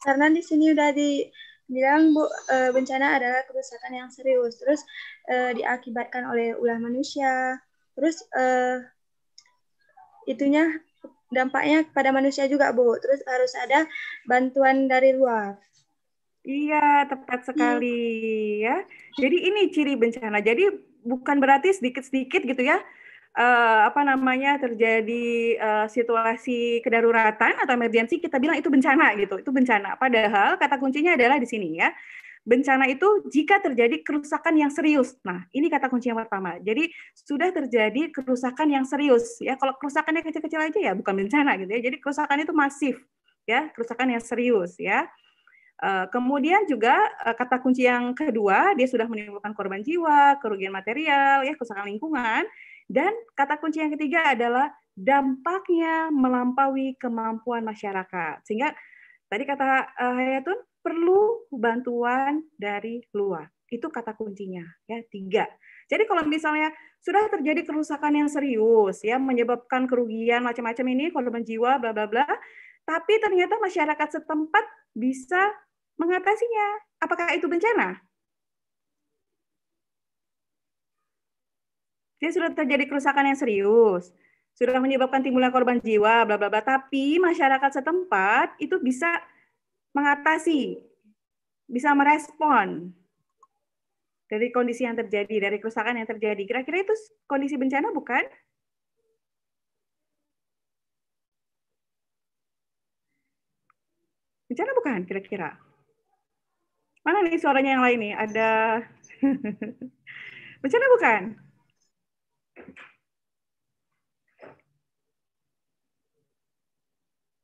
Karena di sini udah dibilang bu eh, bencana adalah kerusakan yang serius terus uh, diakibatkan oleh ulah manusia terus uh, itunya dampaknya kepada manusia juga bu terus harus ada bantuan dari luar Iya, tepat sekali iya. ya. Jadi ini ciri bencana. Jadi bukan berarti sedikit-sedikit gitu ya. Uh, apa namanya terjadi uh, situasi kedaruratan atau emergensi kita bilang itu bencana gitu. Itu bencana. Padahal kata kuncinya adalah di sini ya. Bencana itu jika terjadi kerusakan yang serius. Nah, ini kata kuncinya pertama. Jadi sudah terjadi kerusakan yang serius ya. Kalau kerusakannya kecil-kecil aja ya bukan bencana gitu ya. Jadi kerusakan itu masif ya, kerusakan yang serius ya. Eh, kemudian juga eh, kata kunci yang kedua dia sudah menimbulkan korban jiwa, kerugian material, ya kerusakan lingkungan dan kata kunci yang ketiga adalah dampaknya melampaui kemampuan masyarakat. Sehingga tadi kata eh, Hayatun perlu bantuan dari luar. Itu kata kuncinya ya tiga. Jadi kalau misalnya sudah terjadi kerusakan yang serius ya menyebabkan kerugian macam-macam ini korban jiwa bla bla bla tapi ternyata masyarakat setempat bisa mengatasinya. Apakah itu bencana? Dia sudah terjadi kerusakan yang serius, sudah menyebabkan timbulnya korban jiwa, bla bla bla. Tapi masyarakat setempat itu bisa mengatasi, bisa merespon dari kondisi yang terjadi, dari kerusakan yang terjadi. Kira-kira itu kondisi bencana bukan? Bencana bukan kira-kira? Mana nih suaranya yang lain nih? Ada bencana bukan?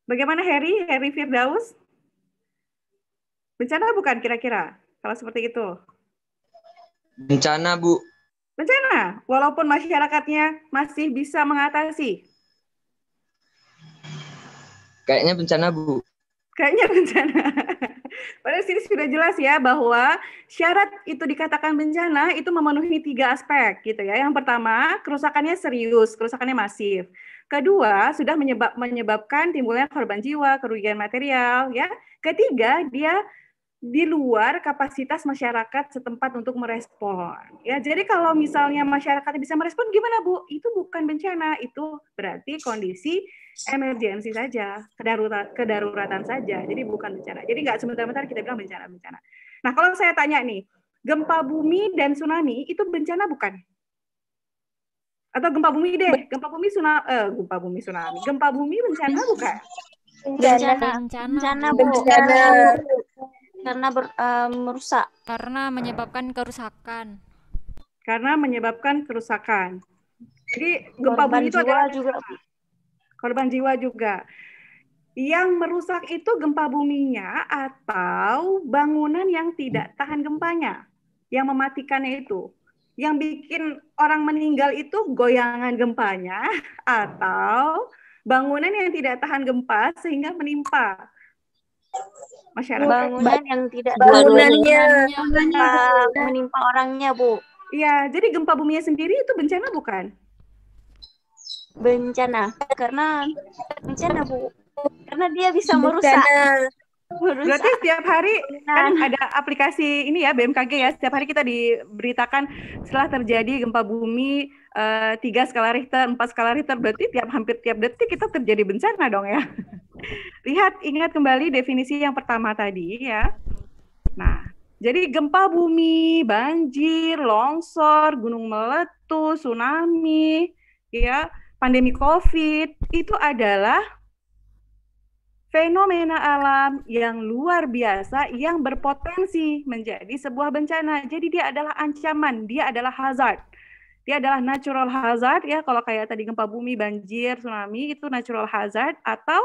Bagaimana Harry? Harry Firdaus? Bencana bukan kira-kira? Kalau seperti itu. Bencana, Bu. Bencana, walaupun masyarakatnya masih bisa mengatasi. Kayaknya bencana, Bu. Kayaknya bencana. Pada sini sudah jelas ya bahwa syarat itu dikatakan bencana itu memenuhi tiga aspek gitu ya. Yang pertama, kerusakannya serius, kerusakannya masif. Kedua, sudah menyebab, menyebabkan timbulnya korban jiwa, kerugian material ya. Ketiga, dia di luar kapasitas masyarakat setempat untuk merespon. Ya, jadi kalau misalnya masyarakat bisa merespon gimana Bu? Itu bukan bencana, itu berarti kondisi emergensi saja, kedarurat, kedaruratan saja. Jadi bukan bencana. Jadi nggak sebentar-bentar kita bilang bencana-bencana. Nah kalau saya tanya nih, gempa bumi dan tsunami itu bencana bukan? Atau gempa bumi deh, gempa bumi tsunami, eh, gempa bumi tsunami, gempa bumi bencana bukan? Bencana, bencana, bencana, bencana. karena ber, uh, merusak, karena menyebabkan kerusakan, karena menyebabkan kerusakan. Jadi gempa bumi itu adalah juga korban jiwa juga. Yang merusak itu gempa buminya atau bangunan yang tidak tahan gempanya, yang mematikannya itu. Yang bikin orang meninggal itu goyangan gempanya atau bangunan yang tidak tahan gempa sehingga menimpa masyarakat. Bangunan yang tidak bangunannya, bangunannya menimpa orangnya, Bu. Iya, jadi gempa buminya sendiri itu bencana bukan? bencana karena bencana bu karena dia bisa merusak berarti setiap hari kan ada aplikasi ini ya BMKG ya setiap hari kita diberitakan setelah terjadi gempa bumi eh, tiga uh, skala Richter empat skala Richter berarti tiap hampir tiap detik kita terjadi bencana dong ya lihat ingat kembali definisi yang pertama tadi ya nah jadi gempa bumi banjir longsor gunung meletus tsunami ya pandemi COVID itu adalah fenomena alam yang luar biasa yang berpotensi menjadi sebuah bencana. Jadi dia adalah ancaman, dia adalah hazard. Dia adalah natural hazard ya kalau kayak tadi gempa bumi, banjir, tsunami itu natural hazard atau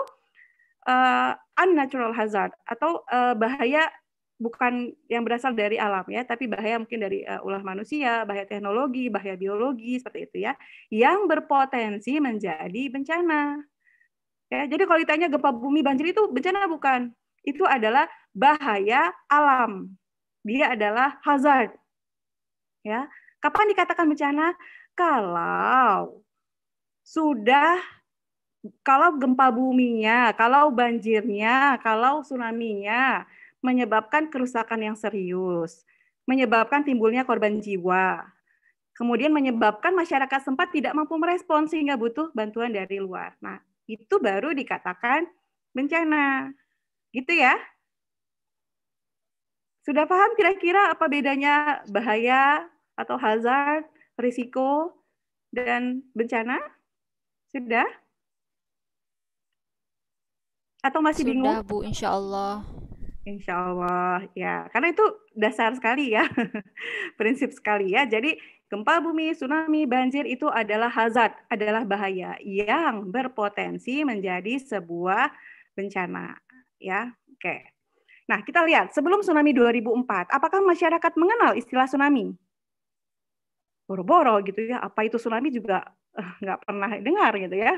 uh, unnatural hazard atau uh, bahaya bukan yang berasal dari alam ya, tapi bahaya mungkin dari uh, ulah manusia, bahaya teknologi, bahaya biologi seperti itu ya, yang berpotensi menjadi bencana. Ya, jadi kalau ditanya gempa bumi banjir itu bencana bukan? Itu adalah bahaya alam. Dia adalah hazard. Ya. Kapan dikatakan bencana? Kalau sudah kalau gempa buminya, kalau banjirnya, kalau tsunami-nya, menyebabkan kerusakan yang serius, menyebabkan timbulnya korban jiwa, kemudian menyebabkan masyarakat sempat tidak mampu merespon sehingga butuh bantuan dari luar. Nah, itu baru dikatakan bencana. Gitu ya. Sudah paham kira-kira apa bedanya bahaya atau hazard, risiko, dan bencana? Sudah? Atau masih Sudah, bingung? Sudah, Bu, insya Allah. Insya Allah ya, karena itu dasar sekali ya, prinsip sekali ya. Jadi gempa bumi, tsunami, banjir itu adalah hazard, adalah bahaya yang berpotensi menjadi sebuah bencana ya. Oke. Nah, kita lihat sebelum tsunami 2004, apakah masyarakat mengenal istilah tsunami? Boro-boro gitu ya, apa itu tsunami juga eh, nggak pernah dengar gitu ya.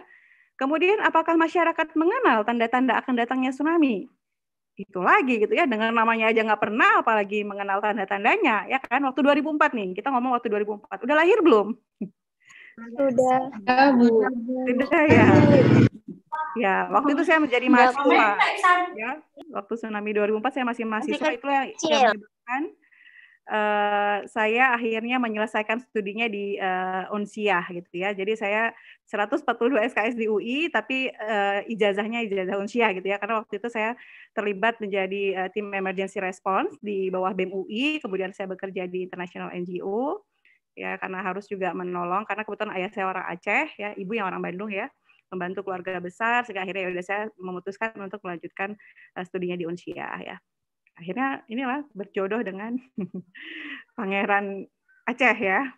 Kemudian apakah masyarakat mengenal tanda-tanda akan datangnya tsunami? itu lagi gitu ya dengan namanya aja nggak pernah apalagi mengenal tanda-tandanya ya kan waktu 2004 nih kita ngomong waktu 2004 udah lahir belum sudah bu. sudah ya ya waktu itu saya menjadi mahasiswa ya waktu tsunami 2004 saya masih mahasiswa itu yang, yang Eh, saya akhirnya menyelesaikan studinya di uh, eh, Unsiah gitu ya. Jadi saya 142 SKS di UI tapi uh, ijazahnya ijazah Unsiah gitu ya karena waktu itu saya terlibat menjadi uh, tim emergency response di bawah BEM UI, kemudian saya bekerja di international NGO ya karena harus juga menolong karena kebetulan ayah saya orang Aceh ya, ibu yang orang Bandung ya membantu keluarga besar sehingga akhirnya ya saya memutuskan untuk melanjutkan uh, studinya di Unsia ya akhirnya inilah berjodoh dengan pangeran Aceh ya.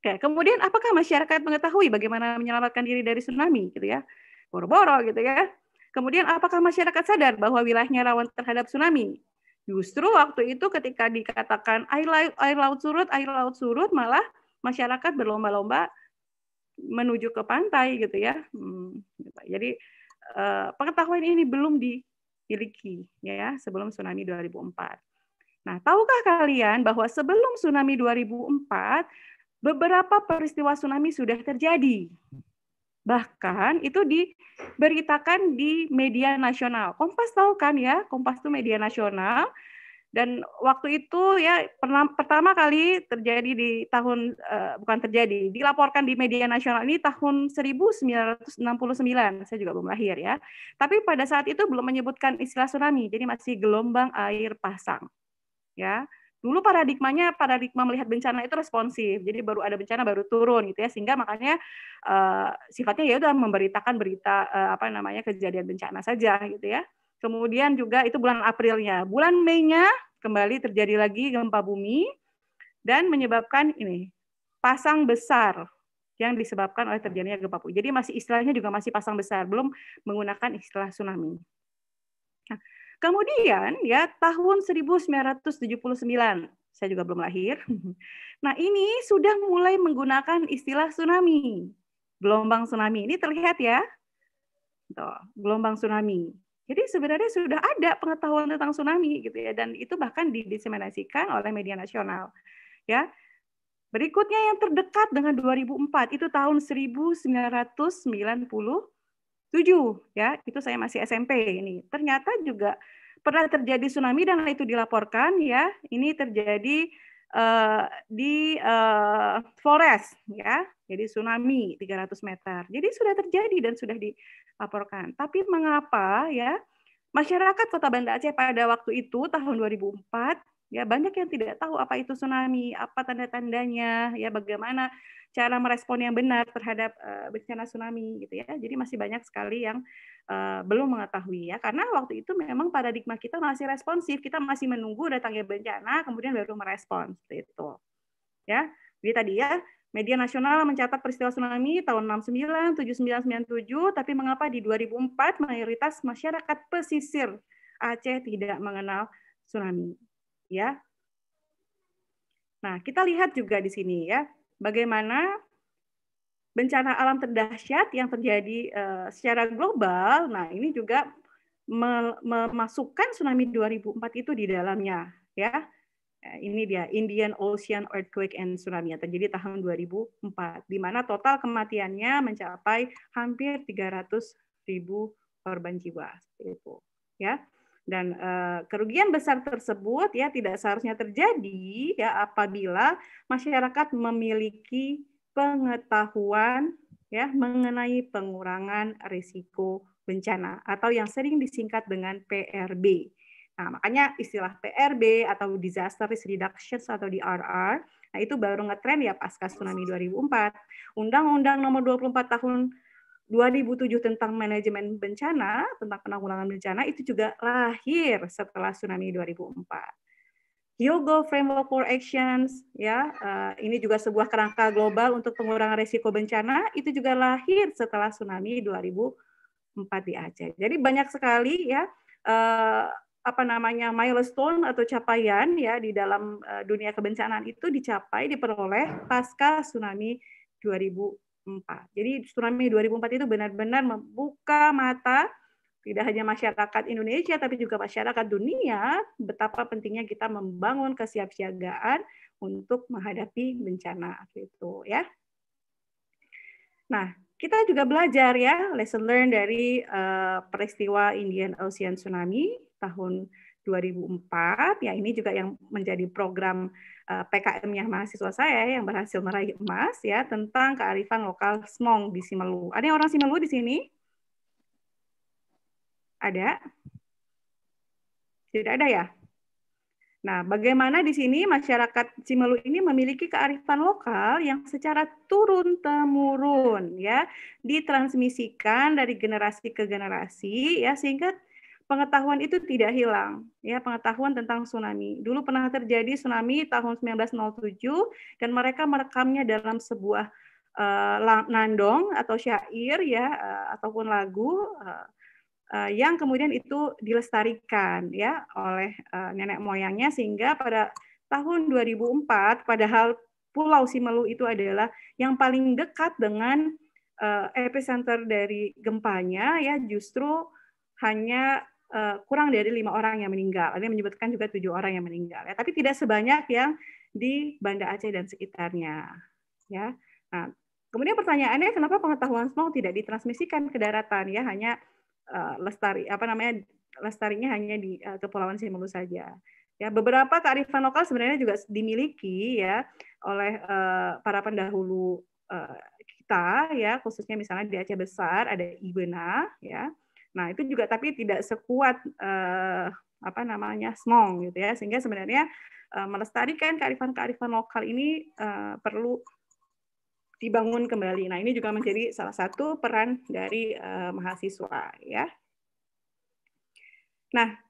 Oke, kemudian apakah masyarakat mengetahui bagaimana menyelamatkan diri dari tsunami gitu ya? Boro-boro gitu ya. Kemudian apakah masyarakat sadar bahwa wilayahnya rawan terhadap tsunami? Justru waktu itu ketika dikatakan air laut, air laut surut, air laut surut, malah masyarakat berlomba-lomba menuju ke pantai gitu ya. Hmm, gitu. Jadi eh, pengetahuan ini belum di miliki ya sebelum tsunami 2004. Nah, tahukah kalian bahwa sebelum tsunami 2004 beberapa peristiwa tsunami sudah terjadi. Bahkan itu diberitakan di media nasional. Kompas tahu kan ya, Kompas itu media nasional dan waktu itu ya pernah, pertama kali terjadi di tahun uh, bukan terjadi dilaporkan di media nasional ini tahun 1969 saya juga belum lahir ya tapi pada saat itu belum menyebutkan istilah tsunami jadi masih gelombang air pasang ya dulu paradigmanya paradigma melihat bencana itu responsif jadi baru ada bencana baru turun gitu ya sehingga makanya uh, sifatnya ya udah memberitakan berita uh, apa namanya kejadian bencana saja gitu ya Kemudian juga itu bulan Aprilnya. Bulan Mei-nya kembali terjadi lagi gempa bumi dan menyebabkan ini pasang besar yang disebabkan oleh terjadinya gempa bumi. Jadi masih istilahnya juga masih pasang besar, belum menggunakan istilah tsunami. Nah, kemudian ya tahun 1979, saya juga belum lahir. Nah, ini sudah mulai menggunakan istilah tsunami. Gelombang tsunami ini terlihat ya. Tuh, gelombang tsunami. Jadi sebenarnya sudah ada pengetahuan tentang tsunami gitu ya dan itu bahkan didiseminasikan oleh media nasional. Ya. Berikutnya yang terdekat dengan 2004 itu tahun 1997 ya, itu saya masih SMP ini. Ternyata juga pernah terjadi tsunami dan itu dilaporkan ya. Ini terjadi Uh, di uh, eh, forest ya jadi tsunami 300 meter jadi sudah terjadi dan sudah di, laporkan. Tapi mengapa ya masyarakat Kota Banda Aceh pada waktu itu tahun 2004 ya banyak yang tidak tahu apa itu tsunami, apa tanda-tandanya, ya bagaimana cara merespon yang benar terhadap uh, bencana tsunami gitu ya. Jadi masih banyak sekali yang uh, belum mengetahui ya karena waktu itu memang paradigma kita masih responsif, kita masih menunggu datangnya bencana kemudian baru merespon gitu. itu. Ya. Jadi tadi ya Media nasional mencatat peristiwa tsunami tahun 69, 79, 97, tapi mengapa di 2004 mayoritas masyarakat pesisir Aceh tidak mengenal tsunami? Ya. Nah, kita lihat juga di sini ya, bagaimana bencana alam terdahsyat yang terjadi eh, secara global. Nah, ini juga memasukkan tsunami 2004 itu di dalamnya, ya. Eh, ini dia Indian Ocean Earthquake and Tsunami terjadi tahun 2004 di mana total kematiannya mencapai hampir 300 ribu korban jiwa itu ya dan uh, kerugian besar tersebut ya tidak seharusnya terjadi ya apabila masyarakat memiliki pengetahuan ya mengenai pengurangan risiko bencana atau yang sering disingkat dengan PRB Nah, makanya istilah PRB atau disaster risk reduction atau DRR, nah itu baru ngetren ya pasca tsunami 2004. Undang-Undang nomor 24 tahun 2007 tentang manajemen bencana, tentang penanggulangan bencana itu juga lahir setelah tsunami 2004. Hyogo Framework for Actions, ya, uh, ini juga sebuah kerangka global untuk pengurangan risiko bencana, itu juga lahir setelah tsunami 2004 di Aceh. Jadi banyak sekali ya eh, apa namanya milestone atau capaian ya di dalam eh, dunia kebencanaan itu dicapai diperoleh pasca tsunami 2004. Jadi tsunami 2004 itu benar-benar membuka mata tidak hanya masyarakat Indonesia tapi juga masyarakat dunia betapa pentingnya kita membangun kesiapsiagaan untuk menghadapi bencana gitu ya. Nah, kita juga belajar ya lesson learn dari uh, peristiwa Indian Ocean Tsunami tahun 2004 ya ini juga yang menjadi program uh, eh, PKM-nya mahasiswa saya yang berhasil meraih emas ya tentang kearifan lokal Smong di Simelu. Ada yang orang Simelu di sini? Ada? Tidak ada ya? Nah, bagaimana di sini masyarakat Cimelu ini memiliki kearifan lokal yang secara turun temurun ya ditransmisikan dari generasi ke generasi ya sehingga pengetahuan itu tidak hilang ya pengetahuan tentang tsunami. Dulu pernah terjadi tsunami tahun 1907 dan mereka merekamnya dalam sebuah uh, nandong atau syair ya uh, ataupun lagu uh, uh, yang kemudian itu dilestarikan ya oleh uh, nenek moyangnya sehingga pada tahun 2004 padahal Pulau Simelu itu adalah yang paling dekat dengan uh, epicenter dari gempanya ya justru hanya uh, kurang dari lima orang yang meninggal. ini menyebutkan juga tujuh orang yang meninggal ya, tapi tidak sebanyak yang di Banda Aceh dan sekitarnya ya. Nah, kemudian pertanyaannya kenapa pengetahuan semua tidak ditransmisikan ke daratan ya hanya Eh, lestari apa namanya lestarinya hanya di uh, kepulauan Simelu saja. Ya, beberapa kearifan lokal sebenarnya juga dimiliki ya oleh uh, para pendahulu uh, kita ya, khususnya misalnya di Aceh Besar ada Ibena ya. Nah, itu juga tapi tidak sekuat uh, apa namanya smong gitu ya sehingga sebenarnya uh, melestarikan kearifan-kearifan lokal ini uh, perlu dibangun kembali. Nah, ini juga menjadi salah satu peran dari uh, mahasiswa ya. Nah,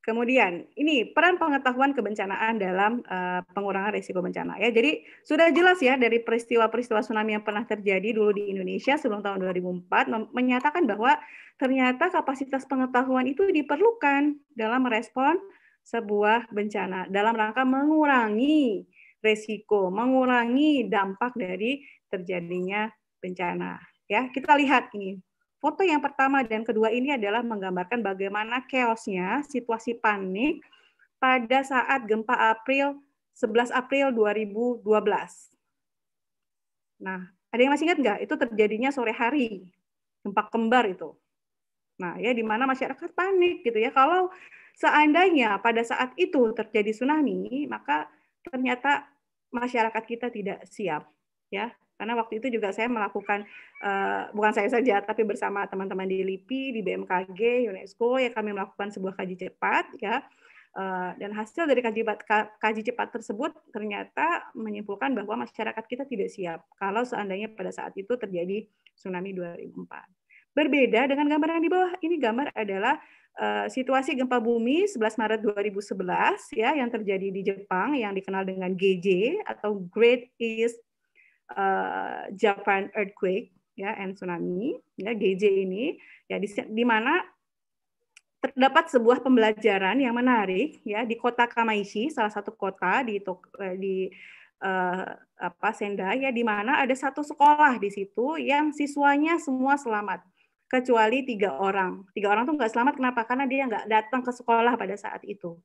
kemudian ini peran pengetahuan kebencanaan dalam uh, pengurangan risiko bencana ya. Jadi sudah jelas ya dari peristiwa-peristiwa tsunami yang pernah terjadi dulu di Indonesia sebelum tahun 2004 menyatakan bahwa ternyata kapasitas pengetahuan itu diperlukan dalam merespon sebuah bencana dalam rangka mengurangi resiko, mengurangi dampak dari terjadinya bencana. Ya, kita lihat ini. Foto yang pertama dan kedua ini adalah menggambarkan bagaimana chaosnya situasi panik pada saat gempa April 11 April 2012. Nah, ada yang masih ingat nggak? Itu terjadinya sore hari, gempa kembar itu. Nah, ya di mana masyarakat panik gitu ya. Kalau seandainya pada saat itu terjadi tsunami, maka ternyata masyarakat kita tidak siap ya karena waktu itu juga saya melakukan uh, bukan saya saja tapi bersama teman-teman di LIPI, di BMKG, UNESCO ya kami melakukan sebuah kaji cepat ya uh, dan hasil dari kaji, kaji cepat tersebut ternyata menyimpulkan bahwa masyarakat kita tidak siap kalau seandainya pada saat itu terjadi tsunami 2004. Berbeda dengan gambar yang di bawah. Ini gambar adalah Eh, situasi gempa bumi 11 Maret 2011 ya yang terjadi di Jepang yang dikenal dengan GJ atau Great East uh, Japan Earthquake ya and tsunami ya GJ ini ya di, di mana terdapat sebuah pembelajaran yang menarik ya di kota Kamaishi salah satu kota di eh, di uh, apa Sendai ya di mana ada satu sekolah di situ yang siswanya semua selamat kecuali tiga orang. Tiga orang tuh nggak selamat kenapa? Karena dia nggak datang ke sekolah pada saat itu.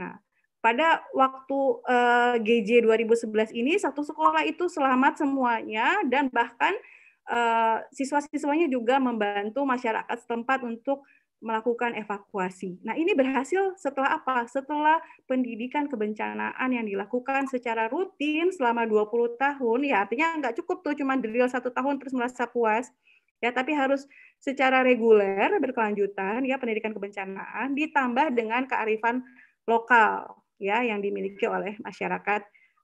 Nah, pada waktu uh, GJ 2011 ini satu sekolah itu selamat semuanya dan bahkan uh, siswa-siswanya juga membantu masyarakat setempat untuk melakukan evakuasi. Nah, ini berhasil setelah apa? Setelah pendidikan kebencanaan yang dilakukan secara rutin selama 20 tahun, ya artinya nggak cukup tuh cuma drill satu tahun terus merasa puas ya tapi harus secara reguler berkelanjutan ya pendidikan kebencanaan ditambah dengan kearifan lokal ya yang dimiliki oleh masyarakat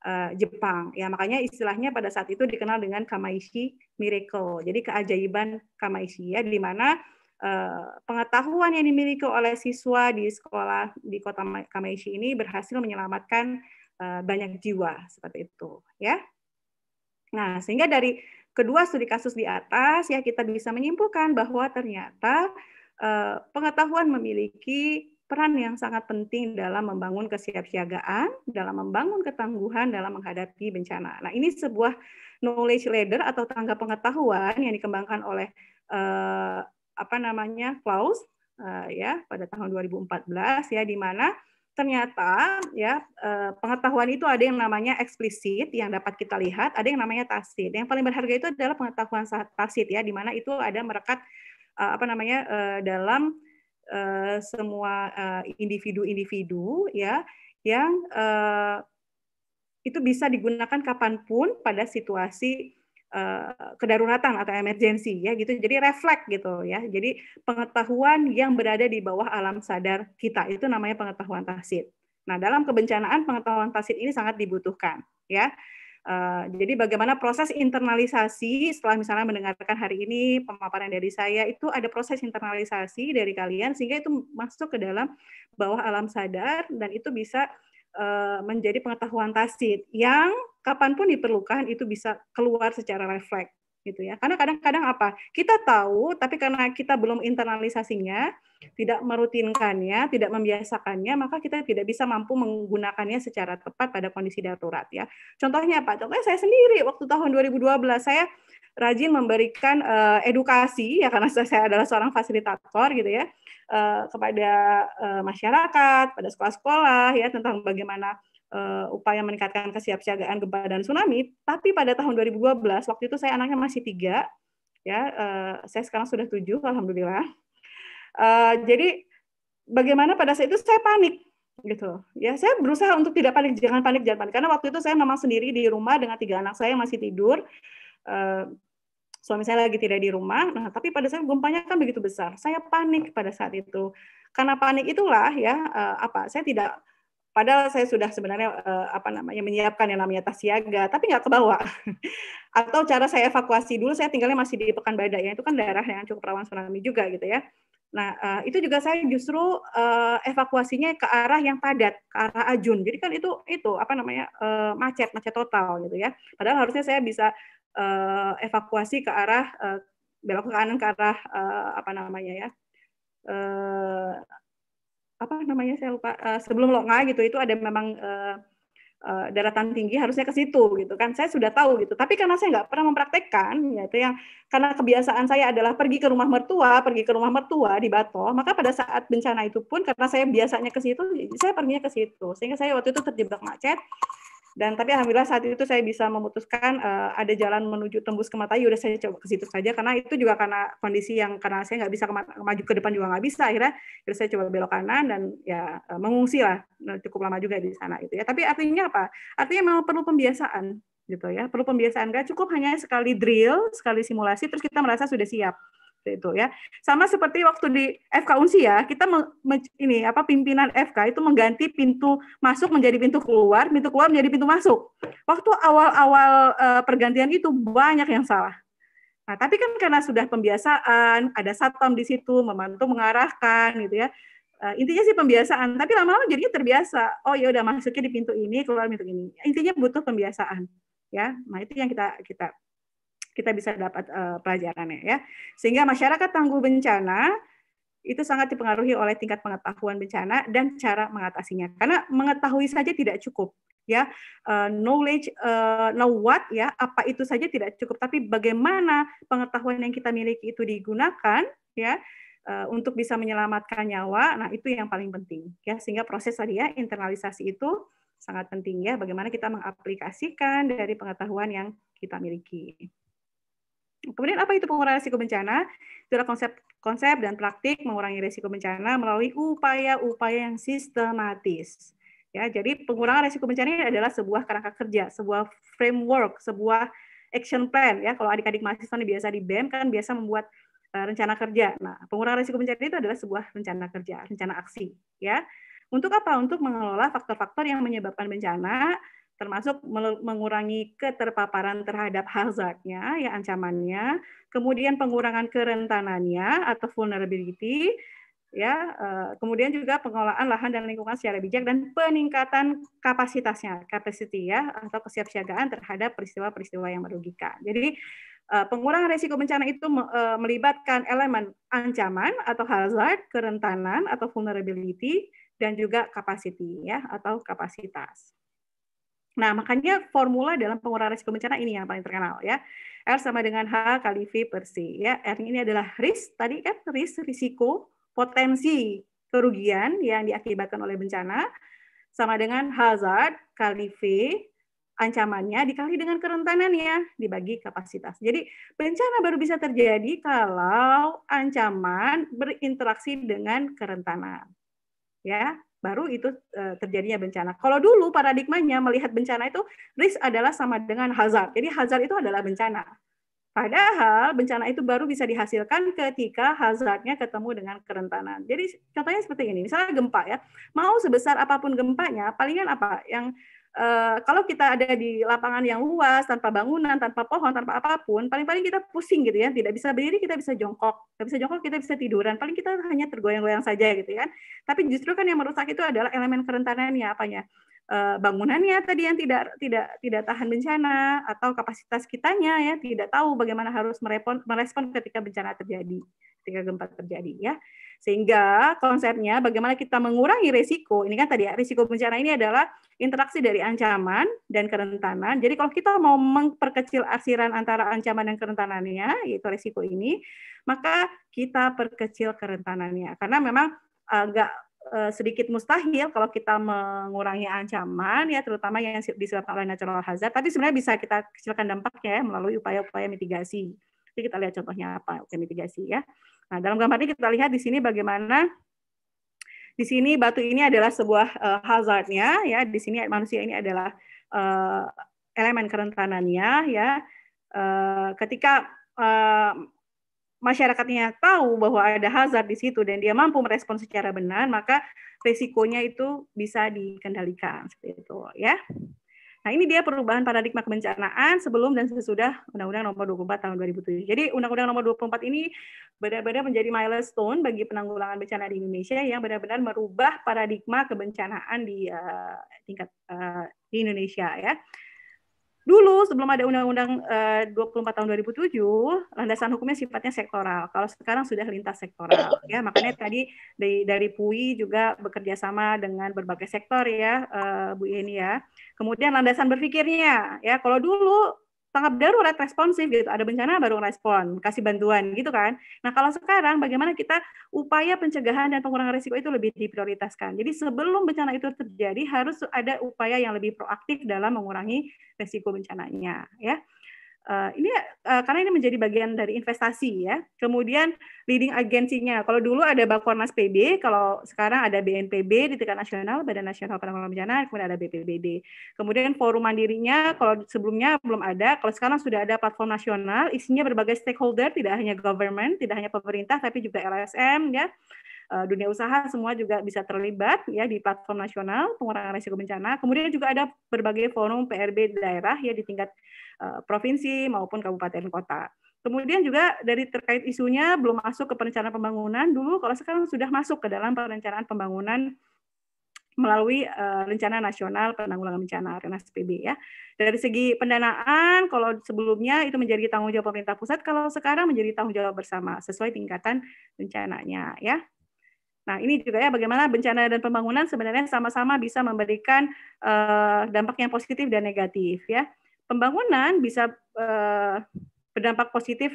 uh, Jepang ya makanya istilahnya pada saat itu dikenal dengan kamaishi miracle jadi keajaiban kamaishi ya di mana uh, pengetahuan yang dimiliki oleh siswa di sekolah di kota Kamaishi ini berhasil menyelamatkan uh, banyak jiwa seperti itu ya nah sehingga dari kedua studi kasus di atas ya kita bisa menyimpulkan bahwa ternyata eh, pengetahuan memiliki peran yang sangat penting dalam membangun kesiapsiagaan, dalam membangun ketangguhan dalam menghadapi bencana. Nah, ini sebuah knowledge ladder atau tangga pengetahuan yang dikembangkan oleh eh, apa namanya Klaus eh, ya pada tahun 2014 ya di mana ternyata ya eh, pengetahuan itu ada yang namanya eksplisit yang dapat kita lihat, ada yang namanya tasit. Yang paling berharga itu adalah pengetahuan saat tasit ya, di mana itu ada merekat eh, apa namanya eh, dalam semua individu-individu ya yang itu bisa digunakan kapanpun pada situasi Eh, kedaruratan atau emergensi ya gitu. Jadi refleks gitu ya. Jadi pengetahuan yang berada di bawah alam sadar kita itu namanya pengetahuan tasit. Nah, dalam kebencanaan pengetahuan tasit ini sangat dibutuhkan ya. Uh, jadi bagaimana proses internalisasi setelah misalnya mendengarkan hari ini pemaparan dari saya itu ada proses internalisasi dari kalian sehingga itu masuk ke dalam bawah alam sadar dan itu bisa Eh, menjadi pengetahuan tasit yang kapanpun diperlukan itu bisa keluar secara refleks gitu ya. Karena kadang-kadang apa? Kita tahu tapi karena kita belum internalisasinya, tidak merutinkannya, tidak membiasakannya, maka kita tidak bisa mampu menggunakannya secara tepat pada kondisi darurat ya. Contohnya apa contohnya saya sendiri waktu tahun 2012 saya rajin memberikan uh, edukasi ya karena saya adalah seorang fasilitator gitu ya Eh, kepada uh, masyarakat, pada sekolah-sekolah ya tentang bagaimana uh, upaya meningkatkan kesiapsiagaan gempa dan tsunami. Tapi pada tahun 2012 waktu itu saya anaknya masih tiga, ya uh, saya sekarang sudah tujuh, alhamdulillah. Uh, jadi bagaimana pada saat itu saya panik gitu ya saya berusaha untuk tidak panik jangan panik jangan panik karena waktu itu saya memang sendiri di rumah dengan tiga anak saya yang masih tidur suami saya lagi tidak di rumah. Nah, tapi pada saat gempanya kan begitu besar, saya panik pada saat itu. Karena panik itulah ya uh, apa? Saya tidak padahal saya sudah sebenarnya uh, apa namanya menyiapkan yang namanya tas siaga, tapi nggak kebawa. Atau cara saya evakuasi dulu, saya tinggalnya masih di Pekan Badak ya, itu kan daerah yang cukup rawan tsunami juga gitu ya. Nah, uh, itu juga saya justru uh, evakuasinya ke arah yang padat, ke arah Ajun. Jadi kan itu itu apa namanya uh, macet, macet total gitu ya. Padahal harusnya saya bisa uh, evakuasi ke arah uh, belok ke kanan ke arah uh, apa namanya ya. Uh, apa namanya saya lupa uh, sebelum Longa gitu itu ada memang uh, uh, daratan tinggi harusnya ke situ gitu kan saya sudah tahu gitu tapi karena saya nggak pernah mempraktekkan ya itu yang karena kebiasaan saya adalah pergi ke rumah mertua pergi ke rumah mertua di Bato maka pada saat bencana itu pun karena saya biasanya ke situ saya perginya ke situ sehingga saya waktu itu terjebak macet dan tapi alhamdulillah saat itu saya bisa memutuskan uh, ada jalan menuju tembus ke Matayu udah saya coba ke situ saja karena itu juga karena kondisi yang karena saya nggak bisa ke, maju ke depan juga nggak bisa akhirnya terus saya coba belok kanan dan ya eh, mengungsi lah nah, cukup lama juga di sana itu ya tapi artinya apa artinya memang perlu pembiasaan gitu ya perlu pembiasaan nggak cukup hanya sekali drill sekali simulasi terus kita merasa sudah siap itu ya. Sama seperti waktu di FK Unsi ya, kita me, ini apa pimpinan FK itu mengganti pintu masuk menjadi pintu keluar, pintu keluar menjadi pintu masuk. Waktu awal-awal uh, pergantian itu banyak yang salah. Nah, tapi kan karena sudah pembiasaan, ada satpam di situ membantu mengarahkan gitu ya. Uh, intinya sih pembiasaan, tapi lama-lama jadinya terbiasa. Oh ya udah masuknya di pintu ini, keluar pintu ini. Intinya butuh pembiasaan, ya. Nah itu yang kita kita kita bisa dapat uh, pelajarannya ya. Sehingga masyarakat tangguh bencana itu sangat dipengaruhi oleh tingkat pengetahuan bencana dan cara mengatasinya. Karena mengetahui saja tidak cukup ya. Uh, knowledge uh, know what ya, apa itu saja tidak cukup tapi bagaimana pengetahuan yang kita miliki itu digunakan ya untuk bisa menyelamatkan nyawa. Nah, itu yang paling penting ya sehingga proses tadi ya internalisasi itu sangat penting ya bagaimana kita mengaplikasikan dari pengetahuan yang kita miliki. Kemudian apa itu pengurangan risiko bencana? Itulah konsep-konsep dan praktik mengurangi risiko bencana melalui upaya-upaya yang sistematis. Ya, jadi pengurangan risiko bencana ini adalah sebuah kerangka kerja, sebuah framework, sebuah action plan ya. Kalau adik-adik mahasiswa nih biasa di BEM kan biasa membuat uh, rencana kerja. Nah, pengurangan risiko bencana itu adalah sebuah rencana kerja, rencana aksi ya. Untuk apa? Untuk mengelola faktor-faktor yang menyebabkan bencana termasuk mengurangi keterpaparan terhadap hazardnya, ya ancamannya, kemudian pengurangan kerentanannya atau vulnerability, ya, eh, kemudian juga pengelolaan lahan dan lingkungan secara bijak dan peningkatan kapasitasnya, capacity ya, atau kesiapsiagaan terhadap peristiwa-peristiwa yang merugikan. Jadi eh, pengurangan risiko bencana itu eh, melibatkan elemen ancaman atau hazard, kerentanan atau vulnerability, dan juga capacity ya atau kapasitas. Nah, makanya formula dalam pengurangan risiko bencana ini yang paling terkenal ya. R sama dengan H kali V per C. Ya, R ini adalah risk, tadi kan risk, risiko, potensi kerugian yang diakibatkan oleh bencana, sama dengan hazard kali V, ancamannya dikali dengan kerentanannya dibagi kapasitas. Jadi bencana baru bisa terjadi kalau ancaman berinteraksi dengan kerentanan. Ya, baru itu eh, terjadinya bencana. Kalau dulu paradigmanya melihat bencana itu risk adalah sama dengan hazard. Jadi hazard itu adalah bencana. Padahal bencana itu baru bisa dihasilkan ketika hazardnya ketemu dengan kerentanan. Jadi contohnya seperti ini, misalnya gempa ya. Mau sebesar apapun gempanya, palingan apa yang Eh, kalau kita ada di lapangan yang luas tanpa bangunan, tanpa pohon, tanpa apapun, paling-paling kita pusing gitu ya, tidak bisa berdiri kita bisa jongkok, tidak bisa jongkok kita bisa tiduran, paling kita hanya tergoyang-goyang saja gitu ya kan. Tapi justru kan yang merusak itu adalah elemen kerentanannya apanya, Eh, bangunannya tadi yang tidak tidak tidak tahan bencana atau kapasitas kitanya ya tidak tahu bagaimana harus merespon merespon ketika bencana terjadi ketika gempa terjadi ya sehingga konsepnya bagaimana kita mengurangi risiko ini kan tadi ya risiko bencana ini adalah interaksi dari ancaman dan kerentanan jadi kalau kita mau memperkecil arsiran antara ancaman dan kerentanannya yaitu risiko ini maka kita perkecil kerentanannya karena memang agak eh, Eh, sedikit mustahil kalau kita mengurangi ancaman ya terutama yang disebabkan oleh natural hazard tapi sebenarnya bisa kita kecilkan dampaknya ya, melalui upaya-upaya mitigasi jadi kita lihat contohnya apa upaya mitigasi ya nah dalam gambar ini kita lihat di sini bagaimana di sini batu ini adalah sebuah uh, hazardnya ya di sini manusia ini adalah uh, elemen kerentanannya ya uh, ketika uh, masyarakatnya tahu bahwa ada hazard di situ dan dia mampu merespon secara benar, maka resikonya itu bisa dikendalikan seperti itu ya. Nah, ini dia perubahan paradigma kebencanaan sebelum dan sesudah Undang-Undang Nomor 24 Tahun 2007. Jadi, Undang-Undang Nomor 24 ini benar-benar menjadi milestone bagi penanggulangan bencana di Indonesia yang benar-benar merubah paradigma kebencanaan di uh, tingkat uh, di Indonesia ya. Dulu sebelum ada Undang-Undang eh, uh, 24 tahun 2007, landasan hukumnya sifatnya sektoral. Kalau sekarang sudah lintas sektoral, ya makanya tadi dari, dari PUI juga bekerja sama dengan berbagai sektor ya, uh, Bu Yeni ya. Kemudian landasan berpikirnya, ya kalau dulu tanggap darurat responsif gitu ada bencana baru respon kasih bantuan gitu kan nah kalau sekarang bagaimana kita upaya pencegahan dan pengurangan risiko itu lebih diprioritaskan jadi sebelum bencana itu terjadi harus ada upaya yang lebih proaktif dalam mengurangi risiko bencananya ya Uh, ini uh, karena ini menjadi bagian dari investasi ya. Kemudian leading agensinya, kalau dulu ada Bakornas PB, kalau sekarang ada BNPB di tingkat nasional, Badan Nasional Penanggulangan Bencana, kemudian ada BPBD. Kemudian forum mandirinya, kalau sebelumnya belum ada, kalau sekarang sudah ada platform nasional, isinya berbagai stakeholder, tidak hanya government, tidak hanya pemerintah, tapi juga LSM ya. Eh, dunia usaha semua juga bisa terlibat ya di platform nasional pengurangan risiko bencana. Kemudian juga ada berbagai forum PRB daerah ya di tingkat eh, provinsi maupun kabupaten kota. Kemudian juga dari terkait isunya belum masuk ke perencanaan pembangunan dulu, kalau sekarang sudah masuk ke dalam perencanaan pembangunan melalui eh, rencana nasional penanggulangan bencana Renas PB ya. Dari segi pendanaan kalau sebelumnya itu menjadi tanggung jawab pemerintah pusat, kalau sekarang menjadi tanggung jawab bersama sesuai tingkatan rencananya ya. Nah, ini juga ya bagaimana bencana dan pembangunan sebenarnya sama-sama bisa memberikan uh, dampak yang positif dan negatif ya. Pembangunan bisa uh, berdampak positif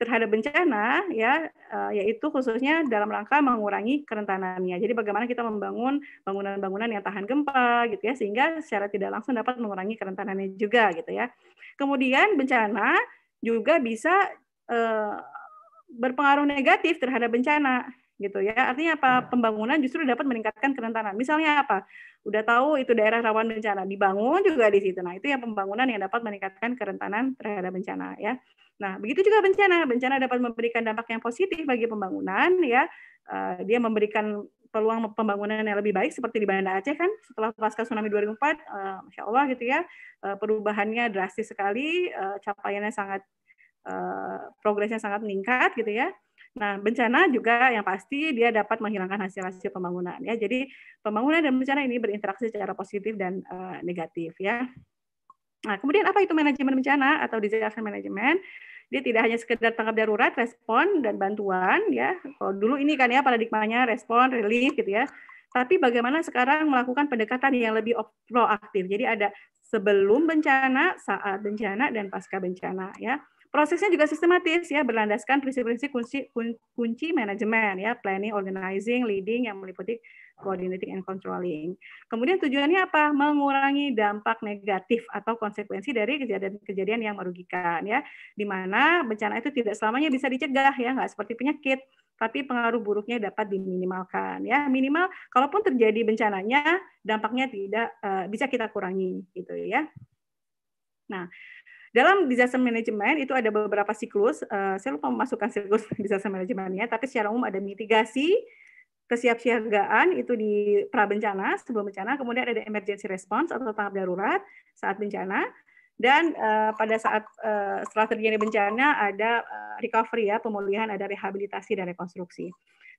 terhadap bencana ya uh, yaitu khususnya dalam rangka mengurangi kerentanannya. Jadi bagaimana kita membangun bangunan-bangunan yang tahan gempa gitu ya sehingga secara tidak langsung dapat mengurangi kerentanannya juga gitu ya. Kemudian bencana juga bisa uh, berpengaruh negatif terhadap bencana gitu ya. Artinya apa? Iya. Pembangunan justru dapat meningkatkan kerentanan. Misalnya apa? Udah tahu itu daerah rawan bencana, dibangun juga di situ. Nah, itu yang pembangunan yang dapat meningkatkan kerentanan terhadap bencana ya. Nah, begitu juga bencana. Bencana dapat memberikan dampak yang positif bagi pembangunan ya. Eh, dia memberikan peluang pembangunan yang lebih baik seperti di Banda Aceh kan setelah pasca tsunami 2004 eh, Masya Allah gitu ya eh, perubahannya drastis sekali uh, capaiannya sangat uh, progresnya sangat meningkat gitu ya Nah, bencana juga yang pasti dia dapat menghilangkan hasil-hasil pembangunan ya. Jadi pembangunan dan bencana ini berinteraksi secara positif dan uh, negatif ya. Nah, kemudian apa itu manajemen bencana atau disaster management? Dia tidak hanya sekedar tanggap darurat, respon dan bantuan ya. Kalau dulu ini kan ya paradigmanya respon, relief gitu ya. Tapi bagaimana sekarang melakukan pendekatan yang lebih proaktif. Jadi ada sebelum bencana, saat bencana dan pasca bencana ya Prosesnya juga sistematis ya, berlandaskan prinsip-prinsip kunci, kunci manajemen ya, planning, organizing, leading yang meliputi coordinating and controlling. Kemudian tujuannya apa? Mengurangi dampak negatif atau konsekuensi dari kejadian-kejadian yang merugikan ya, di mana bencana itu tidak selamanya bisa dicegah ya, nggak seperti penyakit, tapi pengaruh buruknya dapat diminimalkan ya minimal kalaupun terjadi bencananya dampaknya tidak uh, bisa kita kurangi gitu ya nah dalam disaster management itu ada beberapa siklus. Uh, saya lupa memasukkan siklus disaster managementnya, tapi secara umum ada mitigasi, kesiapsiagaan itu di pra bencana sebelum bencana, kemudian ada emergency response atau tahap darurat saat bencana, dan uh, pada saat uh, eh, strategi bencana ada recovery ya pemulihan, ada rehabilitasi dan rekonstruksi.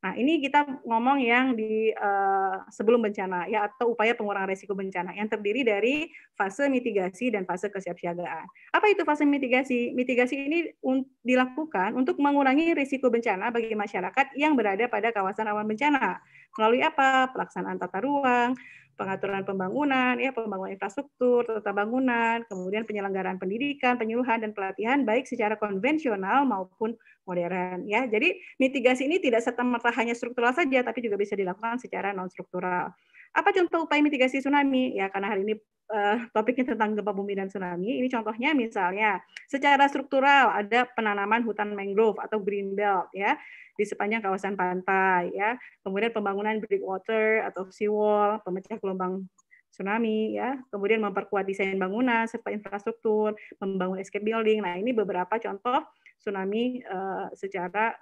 Nah, ini kita ngomong yang di uh, sebelum bencana ya atau upaya pengurangan risiko bencana yang terdiri dari fase mitigasi dan fase kesiapsiagaan. Apa itu fase mitigasi? Mitigasi ini un dilakukan untuk mengurangi risiko bencana bagi masyarakat yang berada pada kawasan rawan bencana melalui apa? Pelaksanaan tata ruang, pengaturan pembangunan, ya pembangunan infrastruktur, tata bangunan, kemudian penyelenggaraan pendidikan, penyuluhan dan pelatihan baik secara konvensional maupun modern ya. Jadi mitigasi ini tidak serta merta hanya struktural saja tapi juga bisa dilakukan secara non struktural. Apa contoh upaya mitigasi tsunami? Ya, karena hari ini uh, topiknya tentang gempa bumi dan tsunami. Ini contohnya misalnya secara struktural ada penanaman hutan mangrove atau green belt ya di sepanjang kawasan pantai ya. Kemudian pembangunan breakwater atau seawall, pemecah gelombang tsunami ya, kemudian memperkuat desain bangunan serta infrastruktur, membangun escape building. Nah, ini beberapa contoh tsunami uh, secara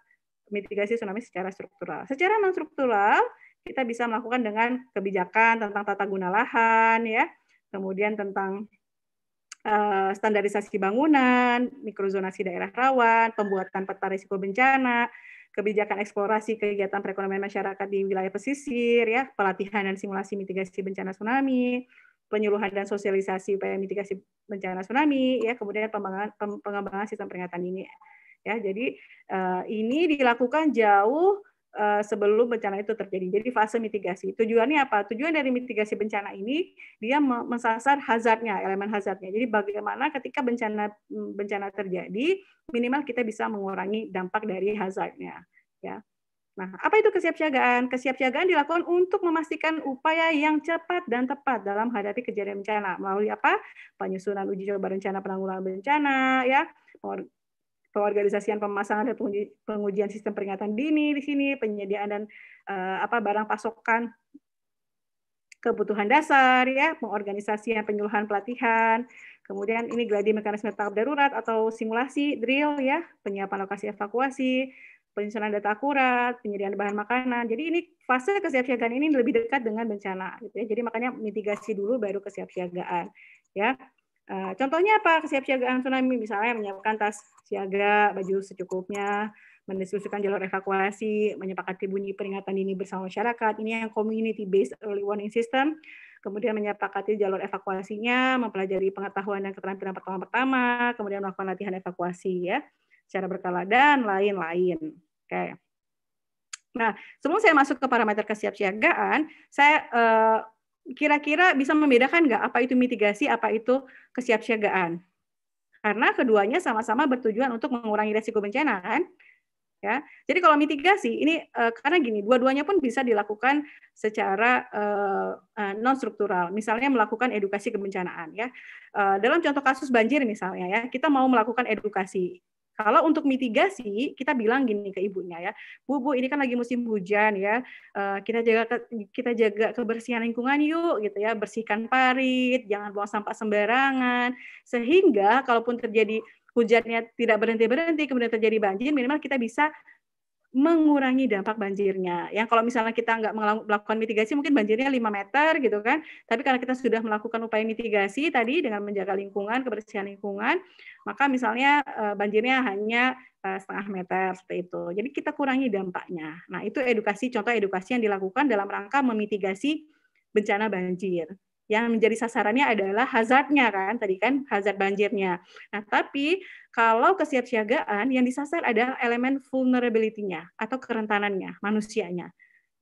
mitigasi tsunami secara struktural. Secara non struktural kita bisa melakukan dengan kebijakan tentang tata guna lahan ya kemudian tentang uh, standarisasi bangunan mikrozonasi daerah rawan pembuatan peta risiko bencana kebijakan eksplorasi kegiatan perekonomian masyarakat di wilayah pesisir ya pelatihan dan simulasi mitigasi bencana tsunami penyuluhan dan sosialisasi upaya mitigasi bencana tsunami ya kemudian pengembangan pengembangan sistem peringatan ini ya jadi uh, ini dilakukan jauh Eh, sebelum bencana itu terjadi. Jadi fase mitigasi. Tujuannya apa? Tujuan dari mitigasi bencana ini dia mensasar hazardnya, elemen hazardnya. Jadi bagaimana ketika bencana mm, bencana terjadi minimal kita bisa mengurangi dampak dari hazardnya. Ya. Nah, apa itu kesiapsiagaan? Kesiapsiagaan dilakukan untuk memastikan upaya yang cepat dan tepat dalam menghadapi kejadian bencana melalui apa? Penyusunan uji coba rencana penanggulangan bencana, ya, pengorganisasian pemasangan dan pengujian sistem peringatan dini di sini, penyediaan dan uh, apa barang pasokan kebutuhan dasar ya, pengorganisasian penyuluhan pelatihan, kemudian ini gladi mekanisme tanggap darurat atau simulasi drill ya, penyiapan lokasi evakuasi, penyusunan data akurat, penyediaan bahan makanan. Jadi ini fase kesiapsiagaan ini lebih dekat dengan bencana gitu ya. Jadi makanya mitigasi dulu baru kesiapsiagaan ya. Eh, contohnya apa kesiapsiagaan tsunami misalnya menyiapkan tas siaga, baju secukupnya, mendiskusikan jalur evakuasi, menyepakati bunyi peringatan dini bersama masyarakat. Ini yang community based early warning system. Kemudian menyepakati jalur evakuasinya, mempelajari pengetahuan dan keterampilan pertama pertama, kemudian melakukan latihan evakuasi ya secara berkala dan lain-lain. Oke. Okay. Nah, sebelum saya masuk ke parameter kesiapsiagaan, saya uh, kira-kira bisa membedakan nggak apa itu mitigasi, apa itu kesiapsiagaan? Karena keduanya sama-sama bertujuan untuk mengurangi resiko bencana kan? Ya, jadi kalau mitigasi ini uh, karena gini, dua-duanya pun bisa dilakukan secara uh, eh, uh, eh, non struktural. Misalnya melakukan edukasi kebencanaan ya. dalam contoh kasus banjir misalnya ya, kita mau melakukan edukasi kalau untuk mitigasi, kita bilang gini ke ibunya ya, bu bu ini kan lagi musim hujan ya, eh, kita jaga kita jaga kebersihan lingkungan yuk gitu ya, bersihkan parit, jangan buang sampah sembarangan, sehingga kalaupun terjadi hujannya tidak berhenti berhenti kemudian terjadi banjir minimal kita bisa mengurangi dampak banjirnya. Yang kalau misalnya kita nggak melakukan mitigasi, mungkin banjirnya 5 meter gitu kan. Tapi karena kita sudah melakukan upaya mitigasi tadi dengan menjaga lingkungan, kebersihan lingkungan, maka misalnya eh, banjirnya hanya eh, setengah meter seperti itu. Jadi kita kurangi dampaknya. Nah itu edukasi, contoh edukasi yang dilakukan dalam rangka memitigasi bencana banjir yang menjadi sasarannya adalah hazardnya kan tadi kan hazard banjirnya. Nah tapi kalau kesiapsiagaan yang disasar adalah elemen vulnerability-nya atau kerentanannya manusianya.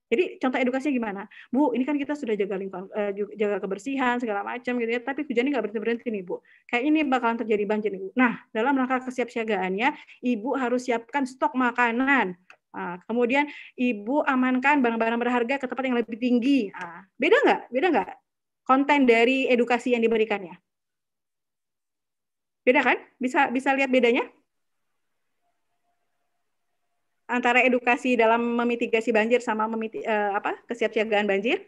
Jadi contoh edukasinya gimana? Bu, ini kan kita sudah jaga lingkungan, eh, jaga kebersihan segala macam gitu ya, tapi hujannya nggak berhenti berhenti nih bu. Kayak ini bakalan terjadi banjir nih bu. Nah, dalam rangka kesiapsiagaannya, ibu harus siapkan stok makanan. Nah, kemudian ibu amankan barang-barang berharga ke tempat yang lebih tinggi. Nah, beda nggak? Beda nggak? konten dari edukasi yang diberikannya. Beda kan? Bisa bisa lihat bedanya? Antara edukasi dalam memitigasi banjir sama memiti, eh, apa? kesiapsiagaan banjir?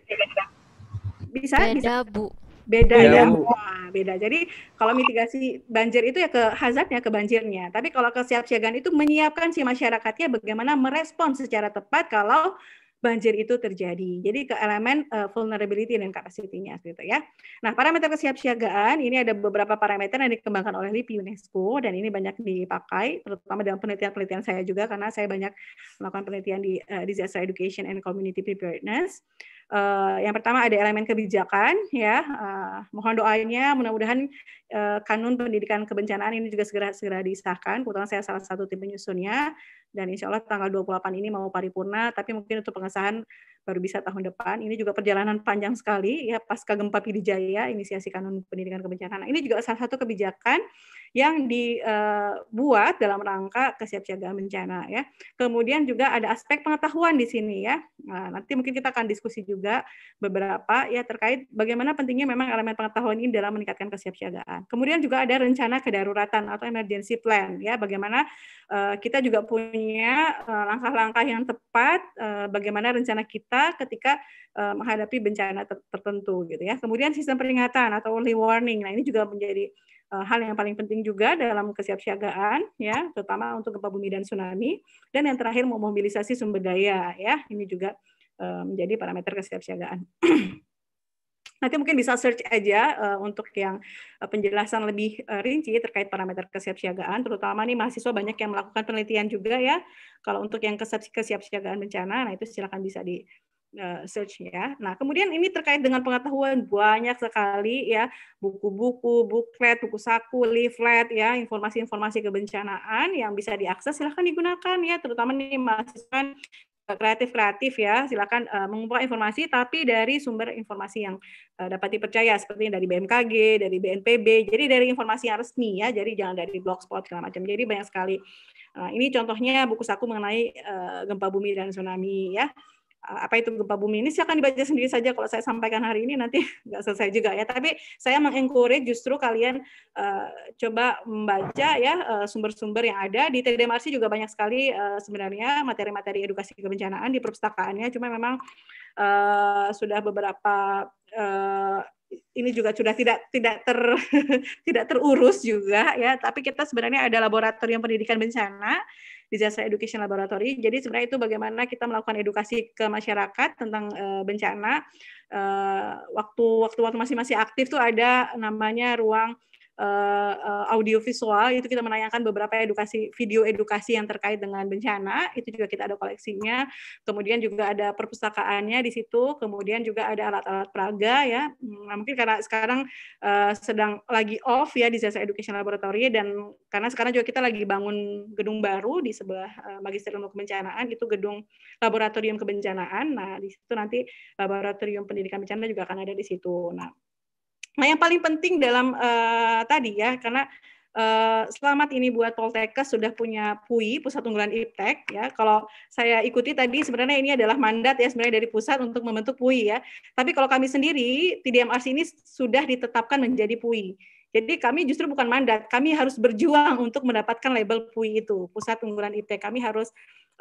Bisa? Beda, bisa. Bu beda ya, Bu. Nah, beda jadi kalau mitigasi banjir itu ya ke hazardnya ke banjirnya tapi kalau kesiapsiagaan itu menyiapkan si masyarakatnya bagaimana merespon secara tepat kalau banjir itu terjadi. Jadi ke elemen uh, vulnerability dan capacity-nya gitu ya. Nah, parameter kesiapsiagaan ini ada beberapa parameter yang dikembangkan oleh LIPI UNESCO dan ini banyak dipakai terutama dalam penelitian-penelitian saya juga karena saya banyak melakukan penelitian di uh, disaster education and community preparedness. Eh, yang pertama ada elemen kebijakan ya uh, mohon doanya mudah-mudahan uh, kanun pendidikan kebencanaan ini juga segera segera disahkan kebetulan saya salah satu tim penyusunnya dan insya Allah tanggal 28 ini mau paripurna tapi mungkin untuk pengesahan baru bisa tahun depan ini juga perjalanan panjang sekali ya pasca gempa Pidijaya inisiasi kanun pendidikan kebencanaan nah, ini juga salah satu kebijakan yang dibuat eh, dalam rangka kesiapsiagaan bencana ya. Kemudian juga ada aspek pengetahuan di sini ya. Nah, nanti mungkin kita akan diskusi juga beberapa ya terkait bagaimana pentingnya memang elemen pengetahuan ini dalam meningkatkan kesiapsiagaan. Kemudian juga ada rencana kedaruratan atau emergency plan ya bagaimana eh, kita juga punya eh, langkah-langkah yang tepat bagaimana rencana kita ketika menghadapi bencana tertentu gitu ya. Kemudian sistem peringatan atau early warning. Nah, ini juga menjadi Eh, hal yang paling penting juga dalam kesiapsiagaan ya terutama untuk gempa bumi dan tsunami dan yang terakhir memobilisasi sumber daya ya ini juga eh, menjadi parameter kesiapsiagaan nanti mungkin bisa search aja uh, untuk yang penjelasan lebih uh, rinci terkait parameter kesiapsiagaan terutama nih mahasiswa banyak yang melakukan penelitian juga ya kalau untuk yang kesiapsiagaan bencana nah itu silakan bisa di uh, search ya. Nah, kemudian ini terkait dengan pengetahuan banyak sekali ya, buku-buku, buklet, buku saku, leaflet ya, informasi-informasi kebencanaan yang bisa diakses silahkan digunakan ya, terutama nih mahasiswa eh, kreatif-kreatif ya, silakan uh, eh, mengumpulkan informasi tapi dari sumber informasi yang uh, dapat dipercaya seperti dari BMKG, dari BNPB, jadi dari informasi yang resmi ya, jadi jangan dari blogspot segala macam. Jadi banyak sekali. Nah, ini contohnya buku saku mengenai uh, gempa bumi dan tsunami ya apa itu gempa bumi ini silahkan dibaca sendiri saja kalau saya sampaikan hari ini nanti nggak selesai juga ya tapi saya mengencourage justru kalian uh, coba membaca ya sumber eh, sumber-sumber yang ada di TDMRC juga banyak sekali uh, sebenarnya materi-materi edukasi kebencanaan di perpustakaannya cuma memang uh, sudah beberapa uh, ini juga sudah tidak tidak ter tidak terurus juga ya tapi kita sebenarnya ada laboratorium pendidikan bencana disaster education laboratory. Jadi sebenarnya itu bagaimana kita melakukan edukasi ke masyarakat tentang uh, bencana. Eh, waktu-waktu uh, waktu, waktu, waktu masih masih aktif tuh ada namanya ruang uh, audiovisual itu kita menayangkan beberapa edukasi video edukasi yang terkait dengan bencana itu juga kita ada koleksinya kemudian juga ada perpustakaannya di situ kemudian juga ada alat-alat peraga ya hmm, nah, mungkin karena sekarang uh, sedang lagi off ya di jasa Education Laboratory dan karena sekarang juga kita lagi bangun gedung baru di sebelah uh, Magister Ilmu Kebencanaan itu gedung Laboratorium Kebencanaan nah di situ nanti Laboratorium Pendidikan Bencana juga akan ada di situ nah Nah, yang paling penting dalam uh, tadi ya, karena uh, selamat ini buat Poltekkes sudah punya PUI, Pusat Unggulan Iptek ya. Kalau saya ikuti tadi sebenarnya ini adalah mandat ya sebenarnya dari pusat untuk membentuk PUI ya. Tapi kalau kami sendiri TDMRC ini sudah ditetapkan menjadi PUI. Jadi kami justru bukan mandat, kami harus berjuang untuk mendapatkan label PUI itu, Pusat Unggulan Iptek. Kami harus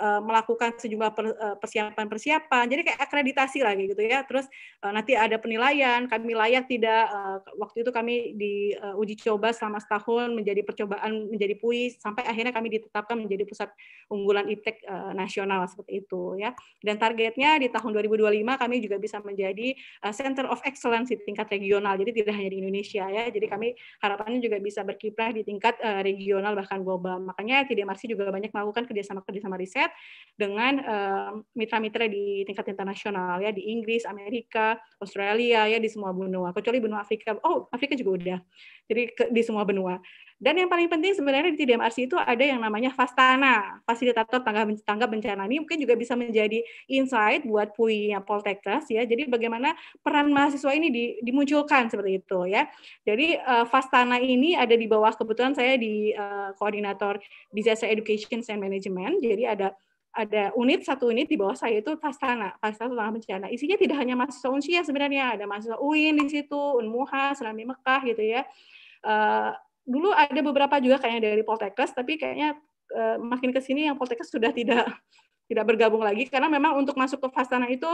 Eh, melakukan sejumlah eh, persiapan-persiapan. Jadi kayak akreditasi lagi gitu ya. Terus eh, nanti ada penilaian, kami layak tidak. waktu itu kami di uji coba selama setahun menjadi percobaan menjadi PUI sampai akhirnya kami ditetapkan menjadi pusat unggulan itek uh, nasional seperti itu ya. Dan targetnya di tahun 2025 kami juga bisa menjadi center of excellence di tingkat regional. Jadi tidak hanya di Indonesia ya. Jadi kami harapannya juga bisa berkiprah di tingkat uh, regional bahkan global. Makanya Tidak TDMRC juga banyak melakukan kerjasama-kerjasama riset dengan eh, mitra-mitra di tingkat internasional ya di Inggris, Amerika, Australia ya di semua benua. Kecuali benua Afrika, oh Afrika juga udah. Jadi di semua benua. Dan yang paling penting sebenarnya di TDMRC itu ada yang namanya Fastana, fasilitator tangga tangga bencana ini mungkin juga bisa menjadi insight buat puinya Poltekkes ya. Jadi bagaimana peran mahasiswa ini di, dimunculkan seperti itu ya. Jadi uh, Fastana ini ada di bawah kebetulan saya di uh, koordinator Disaster Education and Management. Jadi ada ada unit satu unit di bawah saya itu Fastana, Fastana Tentang Bencana. Isinya tidak hanya mahasiswa UNSI sebenarnya, ada mahasiswa UIN di situ, UNMUHA, Serambi Mekah gitu ya. Uh, dulu ada beberapa juga kayaknya dari Poltekkes, tapi kayaknya e, makin ke sini yang Poltekkes sudah tidak tidak bergabung lagi karena memang untuk masuk ke Fastana itu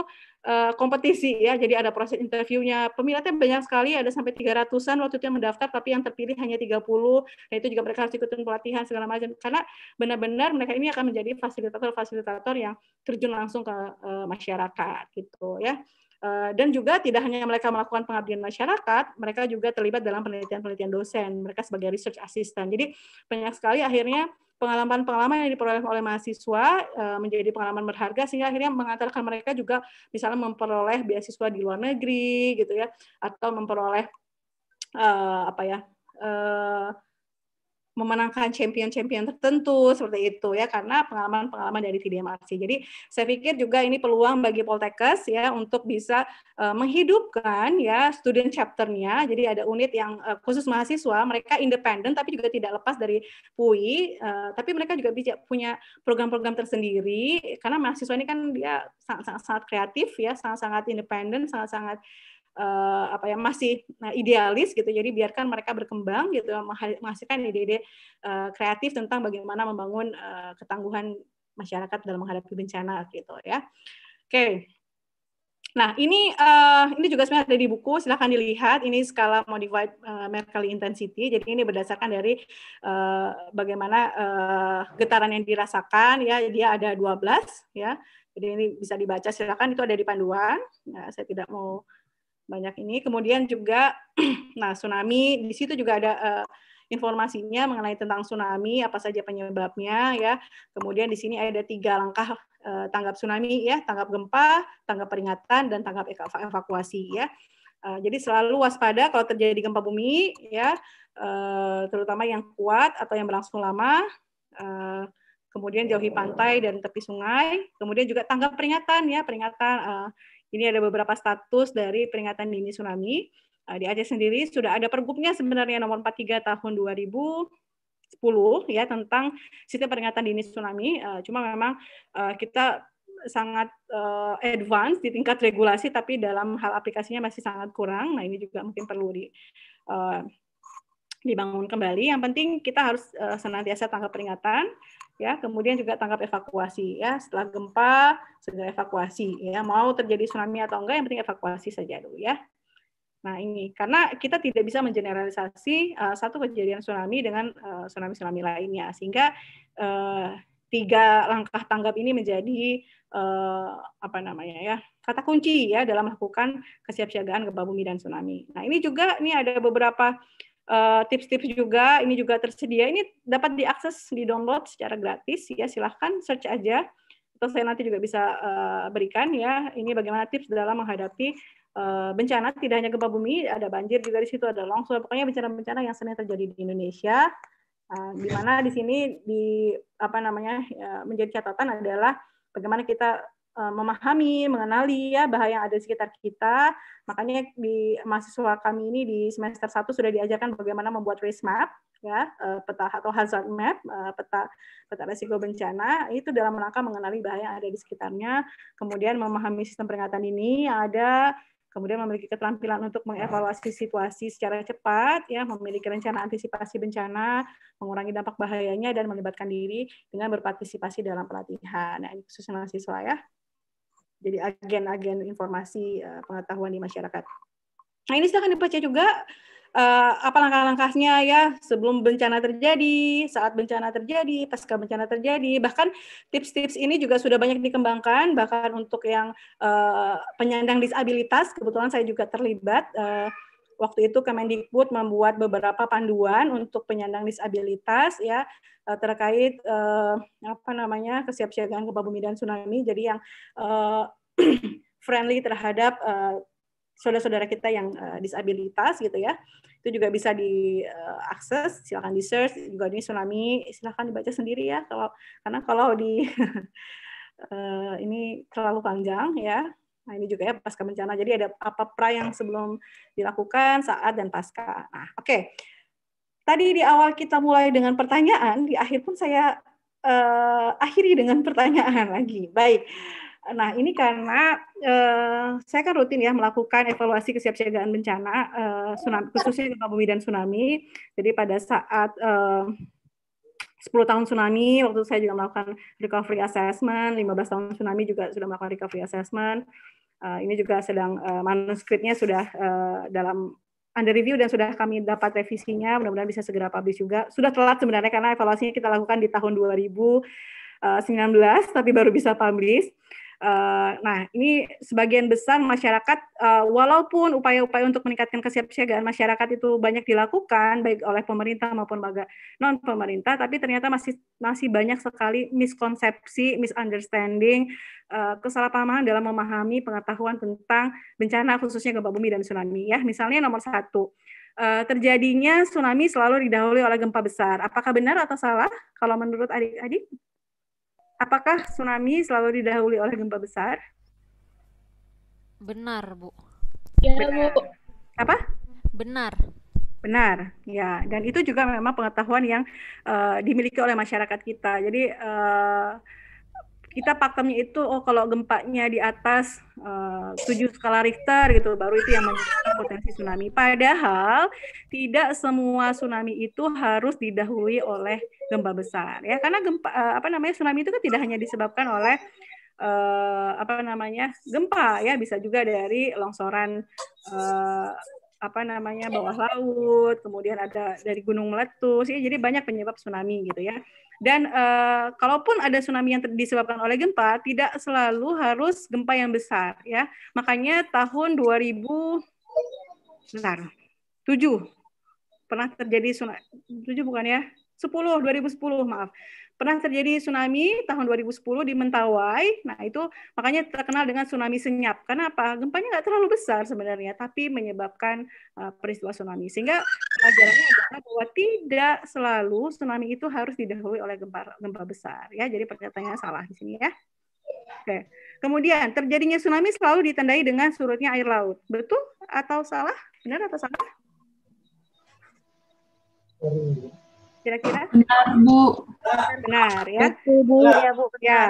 e, kompetisi ya. Jadi ada proses interviewnya. Peminatnya banyak sekali, ada sampai 300-an waktu itu yang mendaftar tapi yang terpilih hanya 30. Nah, itu juga mereka harus ikutin pelatihan segala macam karena benar-benar mereka ini akan menjadi fasilitator-fasilitator yang terjun langsung ke e, masyarakat gitu ya. Eh, dan juga tidak hanya mereka melakukan pengabdian masyarakat, mereka juga terlibat dalam penelitian-penelitian dosen, mereka sebagai research assistant. Jadi banyak sekali akhirnya pengalaman-pengalaman yang diperoleh oleh mahasiswa eh, menjadi pengalaman berharga sehingga akhirnya mengantarkan mereka juga misalnya memperoleh beasiswa di luar negeri gitu ya atau memperoleh uh, apa ya uh, memenangkan champion-champion tertentu seperti itu ya karena pengalaman-pengalaman dari TDMRC. Jadi saya pikir juga ini peluang bagi Poltekkes ya untuk bisa uh, menghidupkan ya student chapternya. Jadi ada unit yang uh, khusus mahasiswa, mereka independen tapi juga tidak lepas dari PUI, uh, eh, tapi mereka juga bisa punya program-program tersendiri karena mahasiswa ini kan dia sangat-sangat kreatif ya, sangat-sangat independen, sangat-sangat uh, apa ya masih nah, idealis gitu jadi biarkan mereka berkembang gitu menghasilkan ide-ide uh, kreatif tentang bagaimana membangun uh, ketangguhan masyarakat dalam menghadapi bencana gitu ya oke okay. Nah, ini uh, ini juga sebenarnya ada di buku, silahkan dilihat. Ini skala modified uh, Mercalli intensity. Jadi ini berdasarkan dari uh, bagaimana uh, getaran yang dirasakan ya, dia ada 12 ya. Jadi ini bisa dibaca silahkan itu ada di panduan. Nah, saya tidak mau banyak ini. Kemudian juga, nah tsunami di situ juga ada uh, informasinya mengenai tentang tsunami, apa saja penyebabnya ya. Kemudian di sini ada tiga langkah uh, tanggap tsunami ya, tanggap gempa, tanggap peringatan, dan tanggap evakuasi ya. Uh, jadi selalu waspada kalau terjadi gempa bumi ya, uh, terutama yang kuat atau yang berlangsung lama. Uh, kemudian jauhi pantai dan tepi sungai, kemudian juga tanggap peringatan ya, peringatan uh, ini ada beberapa status dari peringatan dini tsunami. Eh, di Aceh sendiri sudah ada pergubnya sebenarnya nomor 43 tahun 2000 10 ya tentang sistem peringatan dini tsunami. Uh, cuma memang uh, kita sangat uh, advance di tingkat regulasi tapi dalam hal aplikasinya masih sangat kurang. Nah, ini juga mungkin perlu di uh, dibangun kembali. Yang penting kita harus uh, senantiasa tangkap peringatan, ya. Kemudian juga tangkap evakuasi, ya. Setelah gempa segera evakuasi, ya. Mau terjadi tsunami atau enggak, yang penting evakuasi saja dulu, ya. Nah ini karena kita tidak bisa mengeneralisasi uh, satu kejadian tsunami dengan eh, tsunami tsunami tsunami lainnya, sehingga uh, tiga langkah tanggap ini menjadi uh, apa namanya ya kata kunci ya dalam melakukan kesiapsiagaan gempa bumi dan tsunami. Nah ini juga ini ada beberapa Eh, tips-tips uh, juga ini juga tersedia ini dapat diakses di download secara gratis ya silahkan search aja atau saya nanti juga bisa uh, berikan ya ini bagaimana tips dalam menghadapi uh, bencana tidak hanya gempa bumi ada banjir juga di situ ada longsor pokoknya bencana-bencana yang sering terjadi di Indonesia uh, di mana di sini di apa namanya uh, menjadi catatan adalah bagaimana kita Eh, memahami, mengenali ya bahaya yang ada di sekitar kita. Makanya di mahasiswa kami ini di semester 1 sudah diajarkan bagaimana membuat risk map ya, eh, peta atau hazard map, eh, peta peta risiko bencana itu dalam rangka mengenali bahaya yang ada di sekitarnya, kemudian memahami sistem peringatan ini yang ada kemudian memiliki keterampilan untuk mengevaluasi situasi secara cepat, ya, memiliki rencana antisipasi bencana, mengurangi dampak bahayanya, dan melibatkan diri dengan berpartisipasi dalam pelatihan. Nah, ini khusus mahasiswa ya jadi agen-agen informasi uh, pengetahuan di masyarakat. Nah ini silahkan dibaca juga uh, apa langkah-langkahnya ya sebelum bencana terjadi, saat bencana terjadi, pasca bencana terjadi. Bahkan tips-tips ini juga sudah banyak dikembangkan bahkan untuk yang uh, penyandang disabilitas kebetulan saya juga terlibat uh, waktu itu Kemendikbud membuat beberapa panduan untuk penyandang disabilitas ya eh, terkait eh, apa namanya kesiapsiagaan gempa bumi dan tsunami. Jadi yang eh, friendly terhadap saudara eh, saudara-saudara kita yang eh, disabilitas gitu ya itu juga bisa diakses eh, silakan di search juga ini tsunami silakan dibaca sendiri ya kalau karena kalau di eh, ini terlalu panjang ya Nah, ini juga ya pasca bencana. Jadi ada apa pra yang sebelum dilakukan, saat dan pasca. Nah, oke. Okay. Tadi di awal kita mulai dengan pertanyaan, di akhir pun saya uh, akhiri dengan pertanyaan lagi. Baik. Nah, ini karena uh, saya kan rutin ya melakukan evaluasi kesiapsiagaan bencana uh, tsunami, khususnya gempa bumi dan tsunami. Jadi pada saat uh, 10 tahun tsunami waktu itu saya juga melakukan recovery assessment, 15 tahun tsunami juga sudah melakukan recovery assessment. Uh, ini juga sedang uh, manuskripnya sudah uh, dalam under review dan sudah kami dapat revisinya, mudah-mudahan bisa segera publish juga. Sudah telat sebenarnya karena evaluasinya kita lakukan di tahun 2019 tapi baru bisa publish. Uh, nah, ini sebagian besar masyarakat, uh, walaupun upaya-upaya untuk meningkatkan kesiapsiagaan masyarakat itu banyak dilakukan, baik oleh pemerintah maupun lembaga non pemerintah, tapi ternyata masih masih banyak sekali miskonsepsi, misunderstanding, uh, kesalahpahaman dalam memahami pengetahuan tentang bencana khususnya gempa bumi dan tsunami. Ya, misalnya nomor satu. Uh, terjadinya tsunami selalu didahului oleh gempa besar. Apakah benar atau salah? Kalau menurut adik-adik, apakah tsunami selalu didahului oleh gempa besar? Benar, Bu. Ya, Bu. Apa? Benar. Benar, ya. Dan itu juga memang pengetahuan yang uh, dimiliki oleh masyarakat kita. Jadi uh, kita pakemnya itu oh kalau gempanya di atas eh, tujuh skala Richter gitu baru itu yang menyebabkan potensi tsunami. Padahal tidak semua tsunami itu harus didahului oleh gempa besar ya karena gempa eh, apa namanya tsunami itu kan tidak hanya disebabkan oleh uh, apa namanya gempa ya bisa juga dari longsoran apa namanya bawah laut, kemudian ada dari gunung meletus, ya, jadi banyak penyebab tsunami gitu ya. Dan uh, kalaupun ada tsunami yang disebabkan oleh gempa, tidak selalu harus gempa yang besar ya. Makanya tahun 2000 benar, 7 pernah terjadi tsunami 7 bukan ya? 10 2010 maaf pernah terjadi tsunami tahun 2010 di Mentawai. Nah, itu makanya terkenal dengan tsunami senyap. Karena apa? Gempanya nggak terlalu besar sebenarnya, tapi menyebabkan uh, peristiwa tsunami. Sehingga pelajarannya adalah bahwa tidak selalu tsunami itu harus didahului oleh gempa gempa besar ya. Jadi pernyataannya salah di sini ya. Oke. Kemudian terjadinya tsunami selalu ditandai dengan surutnya air laut. Betul atau salah? Benar atau salah? Kira-kira? Benar, Bu. Benar, ya. Betul, Ya, Bu. Ya.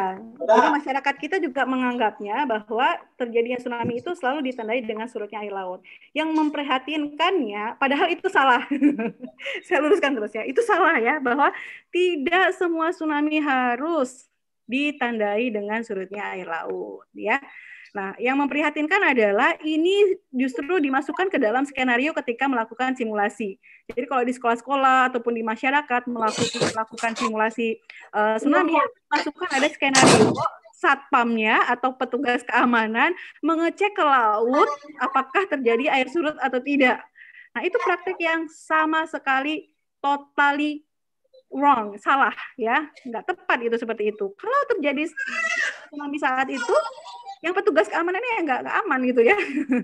Jadi masyarakat kita juga menganggapnya bahwa terjadinya tsunami itu selalu ditandai dengan surutnya air laut. Yang memprihatinkannya, padahal itu salah. Saya luruskan terus ya. Itu salah ya, bahwa tidak semua tsunami harus ditandai dengan surutnya air laut, ya. Nah, yang memprihatinkan adalah ini justru dimasukkan ke dalam skenario ketika melakukan simulasi. Jadi kalau di sekolah-sekolah ataupun di masyarakat melakukan, melakukan simulasi uh, tsunami, iya. masukkan ada skenario satpamnya atau petugas keamanan mengecek ke laut apakah terjadi air surut atau tidak. Nah, itu praktik yang sama sekali totally wrong, salah ya, nggak tepat itu seperti itu. Kalau terjadi tsunami saat itu, yang petugas keamanannya nggak ya aman gitu ya.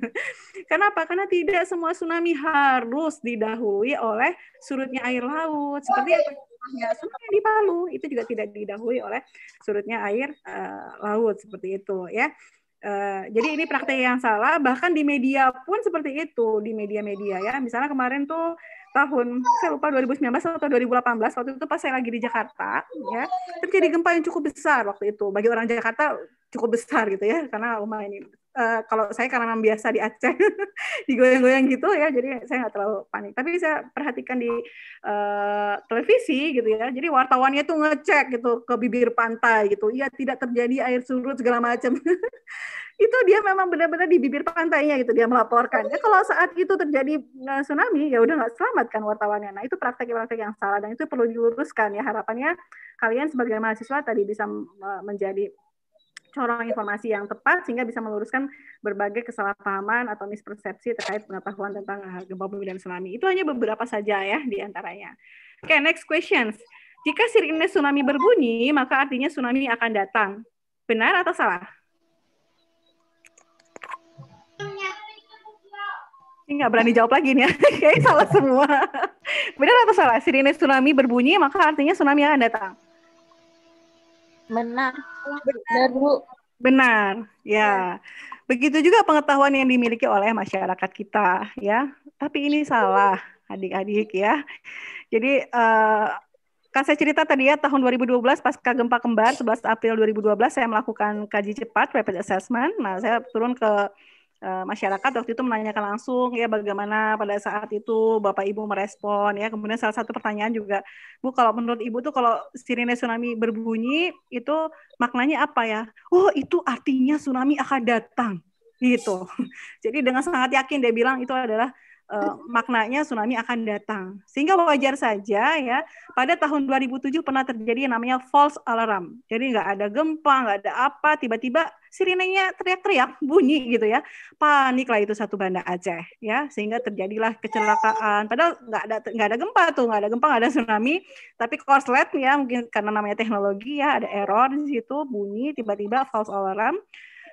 Kenapa? Karena tidak semua tsunami harus didahului oleh surutnya air laut. Seperti apa? ya, tsunami di Palu itu juga tidak didahului oleh surutnya air uh, laut seperti itu ya. Uh, jadi ini praktek yang salah bahkan di media pun seperti itu di media-media ya misalnya kemarin tuh tahun saya lupa 2019 atau 2018 waktu itu pas saya lagi di Jakarta ya terjadi gempa yang cukup besar waktu itu bagi orang Jakarta cukup besar gitu ya karena rumah ini Uh, kalau saya karena memang biasa di Aceh digoyang-goyang gitu ya jadi saya nggak terlalu panik tapi saya perhatikan di uh, televisi gitu ya jadi wartawannya tuh ngecek gitu ke bibir pantai gitu iya tidak terjadi air surut segala macam itu dia memang benar-benar di bibir pantainya gitu dia melaporkan ya kalau saat itu terjadi eh, tsunami ya udah nggak selamat kan wartawannya nah itu praktek-praktek yang salah dan itu perlu diluruskan ya harapannya kalian sebagai mahasiswa tadi bisa menjadi corong informasi yang tepat sehingga bisa meluruskan berbagai kesalahpahaman atau mispersepsi terkait pengetahuan tentang eh, gempa bumi dan tsunami. Itu hanya beberapa saja ya di antaranya. Oke, okay, next questions. Jika sirine tsunami berbunyi, maka artinya tsunami akan datang. Benar atau salah? Ini nggak berani jawab lagi nih ya. Kayaknya salah semua. Benar atau salah? Sirine tsunami berbunyi, maka artinya tsunami akan datang. Benar. Benar, Bu. Benar, ya. Iya. Begitu juga pengetahuan yang dimiliki oleh masyarakat kita, ya. Tapi ini iya. salah, adik-adik, ya. Jadi, uh, kan saya cerita tadi ya, tahun 2012 pasca gempa kembar, 11 April 2012, saya melakukan kaji cepat, rapid assessment. Nah, saya turun ke Eh, masyarakat waktu itu menanyakan langsung ya bagaimana pada saat itu Bapak Ibu merespon ya. Kemudian salah satu pertanyaan juga, Bu kalau menurut Ibu tuh kalau sirine tsunami berbunyi itu maknanya apa ya? Oh, itu artinya tsunami akan datang gitu. Jadi dengan sangat yakin dia bilang itu adalah Eh, maknanya tsunami akan datang. Sehingga wajar saja ya, pada tahun 2007 pernah terjadi yang namanya false alarm. Jadi nggak ada gempa, nggak ada apa, tiba-tiba sirinenya teriak-teriak bunyi gitu ya. Paniklah itu satu Banda Aceh ya, sehingga terjadilah kecelakaan. Padahal nggak ada nggak ada gempa tuh, nggak ada gempa, nggak ada tsunami, tapi korslet ya mungkin karena namanya teknologi ya ada error di situ bunyi tiba-tiba false alarm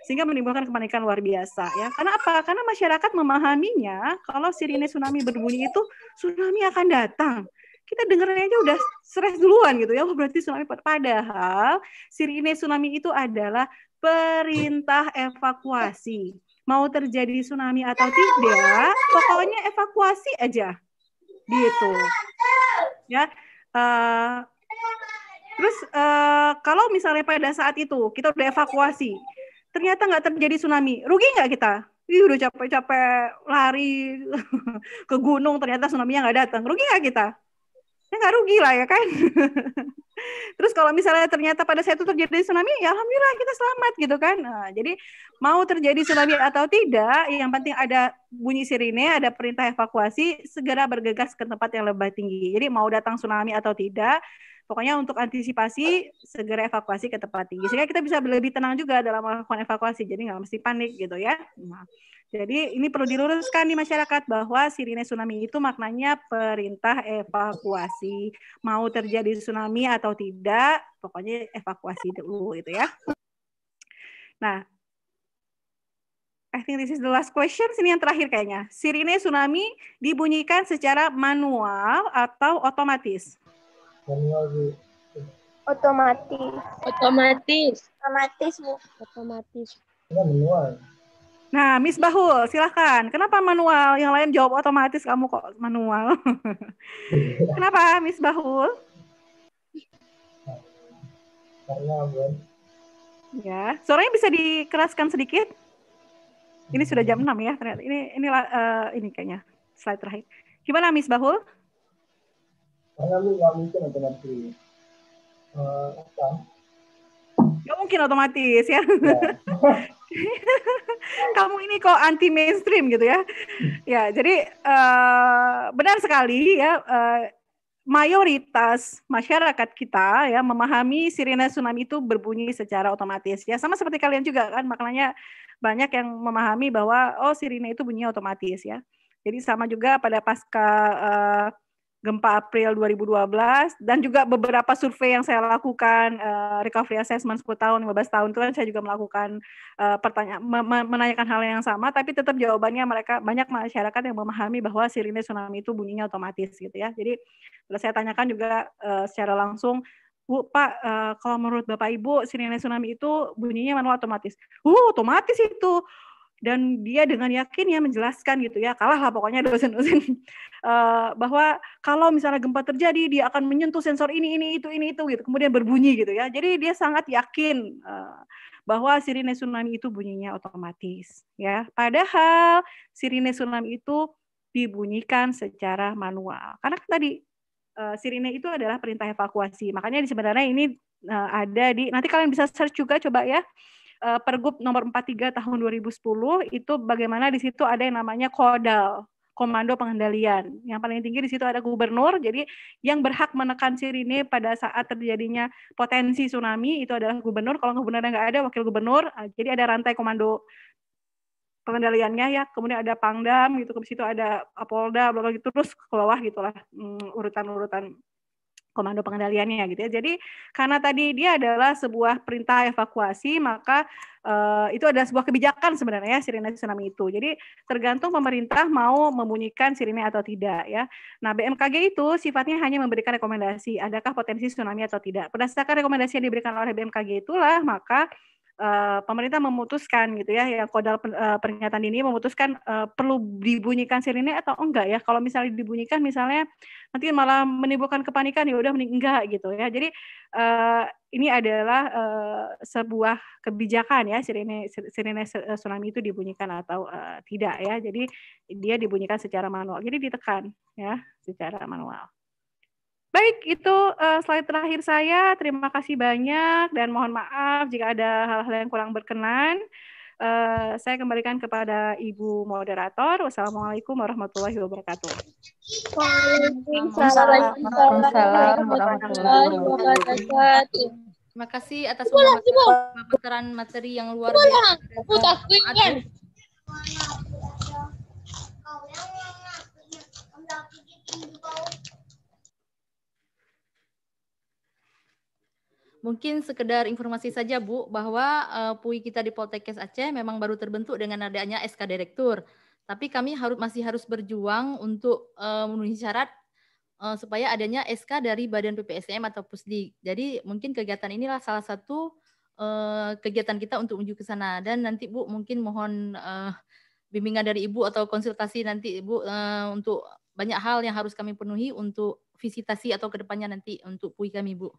sehingga menimbulkan kepanikan luar biasa ya. Karena apa? Karena masyarakat memahaminya kalau sirine tsunami berbunyi itu tsunami akan datang. Kita dengarnya aja udah stres duluan gitu ya. Oh, berarti tsunami padahal sirine tsunami itu adalah perintah evakuasi. Mau terjadi tsunami atau tidak, pokoknya evakuasi aja. Gitu. Ya. Uh, Terus uh, kalau misalnya pada saat itu kita udah evakuasi, ternyata nggak terjadi tsunami rugi nggak kita Ih, udah capek-capek lari ke gunung ternyata tsunami yang nggak datang rugi nggak kita ya nggak rugi lah ya kan terus kalau misalnya ternyata pada saat itu terjadi tsunami ya alhamdulillah kita selamat gitu kan nah, jadi mau terjadi tsunami atau tidak yang penting ada bunyi sirine ada perintah evakuasi segera bergegas ke tempat yang lebih tinggi jadi mau datang tsunami atau tidak Pokoknya untuk antisipasi segera evakuasi ke tempat tinggi sehingga kita bisa lebih tenang juga dalam melakukan evakuasi. Jadi nggak mesti panik gitu ya. Nah, jadi ini perlu diluruskan di masyarakat bahwa sirine tsunami itu maknanya perintah evakuasi. Mau terjadi tsunami atau tidak, pokoknya evakuasi dulu gitu ya. Nah, I think this is the last question. Ini yang terakhir kayaknya. Sirine tsunami dibunyikan secara manual atau otomatis? manual otomatis otomatis otomatis bu otomatis manual Nah, Miss Bahul, silahkan. Kenapa manual? Yang lain jawab otomatis, kamu kok manual. Kenapa, Miss Bahul? Karena, Ya, suaranya bisa dikeraskan sedikit. Ini sudah jam 6 ya, ternyata. Ini ini uh, eh, ini kayaknya slide terakhir. Gimana, Miss Bahul? karena lu nggak mungkin otomatis uh, apa Gak mungkin otomatis ya. ya. Kamu ini kok anti mainstream gitu ya. Ya, jadi uh, benar sekali ya uh, mayoritas masyarakat kita ya memahami sirine tsunami itu berbunyi secara otomatis ya sama seperti kalian juga kan maknanya banyak yang memahami bahwa oh sirine itu bunyi otomatis ya jadi sama juga pada pasca uh, gempa April 2012 dan juga beberapa survei yang saya lakukan uh, recovery assessment 10 tahun 15 tahun itu kan saya juga melakukan uh, eh, pertanyaan menanyakan hal yang sama tapi tetap jawabannya mereka banyak masyarakat yang memahami bahwa sirine tsunami itu bunyinya otomatis gitu ya. Jadi setelah saya tanyakan juga uh, secara langsung Bu, Pak, uh, kalau menurut Bapak Ibu, sirine tsunami itu bunyinya manual otomatis. Uh, otomatis itu dan dia dengan yakin ya menjelaskan gitu ya kalah lah pokoknya dosen-dosen uh, bahwa kalau misalnya gempa terjadi dia akan menyentuh sensor ini ini itu ini itu gitu kemudian berbunyi gitu ya jadi dia sangat yakin uh, bahwa sirine tsunami itu bunyinya otomatis ya padahal sirine tsunami itu dibunyikan secara manual karena kan tadi uh, sirine itu adalah perintah evakuasi makanya sebenarnya ini uh, ada di nanti kalian bisa search juga coba ya uh, Pergub nomor 43 tahun 2010 itu bagaimana di situ ada yang namanya kodal komando pengendalian. Yang paling tinggi di situ ada gubernur. Jadi yang berhak menekan sirine pada saat terjadinya potensi tsunami itu adalah gubernur. Kalau gubernurnya nggak ada, wakil gubernur. Ah, jadi ada rantai komando pengendaliannya ya. Kemudian ada pangdam gitu, ke situ ada apolda bla lagi gitu terus ke bawah gitulah mm, urutan-urutan komando pengendaliannya gitu ya. Jadi karena tadi dia adalah sebuah perintah evakuasi, maka uh, itu adalah sebuah kebijakan sebenarnya ya, sirine tsunami itu. Jadi tergantung pemerintah mau membunyikan sirine atau tidak ya. Nah, BMKG itu sifatnya hanya memberikan rekomendasi adakah potensi tsunami atau tidak. Berdasarkan rekomendasi yang diberikan oleh BMKG itulah maka Eh, pemerintah memutuskan gitu ya ya kodal uh, peringatan ini memutuskan uh, perlu dibunyikan sirine atau enggak ya kalau misalnya dibunyikan misalnya nanti malah menimbulkan kepanikan ya udah meninggal enggak gitu ya jadi uh, ini adalah uh, sebuah kebijakan ya sirine sirine tsunami itu dibunyikan atau uh, tidak ya jadi dia dibunyikan secara manual jadi ditekan ya secara manual Baik, itu uh, slide terakhir saya. Terima kasih banyak dan mohon maaf jika ada hal-hal yang kurang berkenan. Uh, saya kembalikan kepada Ibu Moderator. Wassalamualaikum warahmatullahi wabarakatuh. Waalaikumsalam warahmatullahi wabarakatuh. Terima kasih atas pemaparan materi yang luar biasa. Mungkin sekedar informasi saja Bu bahwa uh, PUI kita di Poltekkes Aceh memang baru terbentuk dengan adanya SK Direktur. Tapi kami harus masih harus berjuang untuk uh, memenuhi syarat uh, supaya adanya SK dari Badan PPSM atau Pusdi. Jadi mungkin kegiatan inilah salah satu uh, kegiatan kita untuk menuju ke sana dan nanti Bu mungkin mohon uh, bimbingan dari Ibu atau konsultasi nanti Ibu uh, untuk banyak hal yang harus kami penuhi untuk visitasi atau kedepannya nanti untuk PUI kami Bu.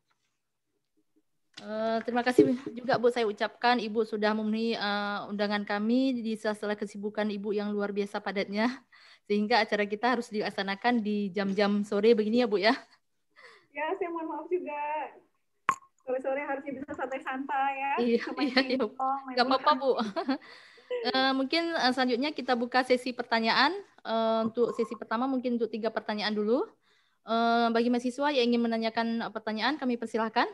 Eh, terima kasih juga Bu saya ucapkan Ibu sudah memenuhi uh, undangan kami di sela-sela kesibukan Ibu yang luar biasa padatnya sehingga acara kita harus dilaksanakan di jam-jam sore begini ya Bu ya. Ya, saya mohon maaf juga. Sore-sore harusnya bisa santai-santai ya. Iya, Sampai iya, iya. Oh, Gak apa-apa Bu. uh, mungkin selanjutnya kita buka sesi pertanyaan. Uh, untuk sesi pertama mungkin untuk tiga pertanyaan dulu. Uh, bagi mahasiswa yang ingin menanyakan pertanyaan kami persilahkan.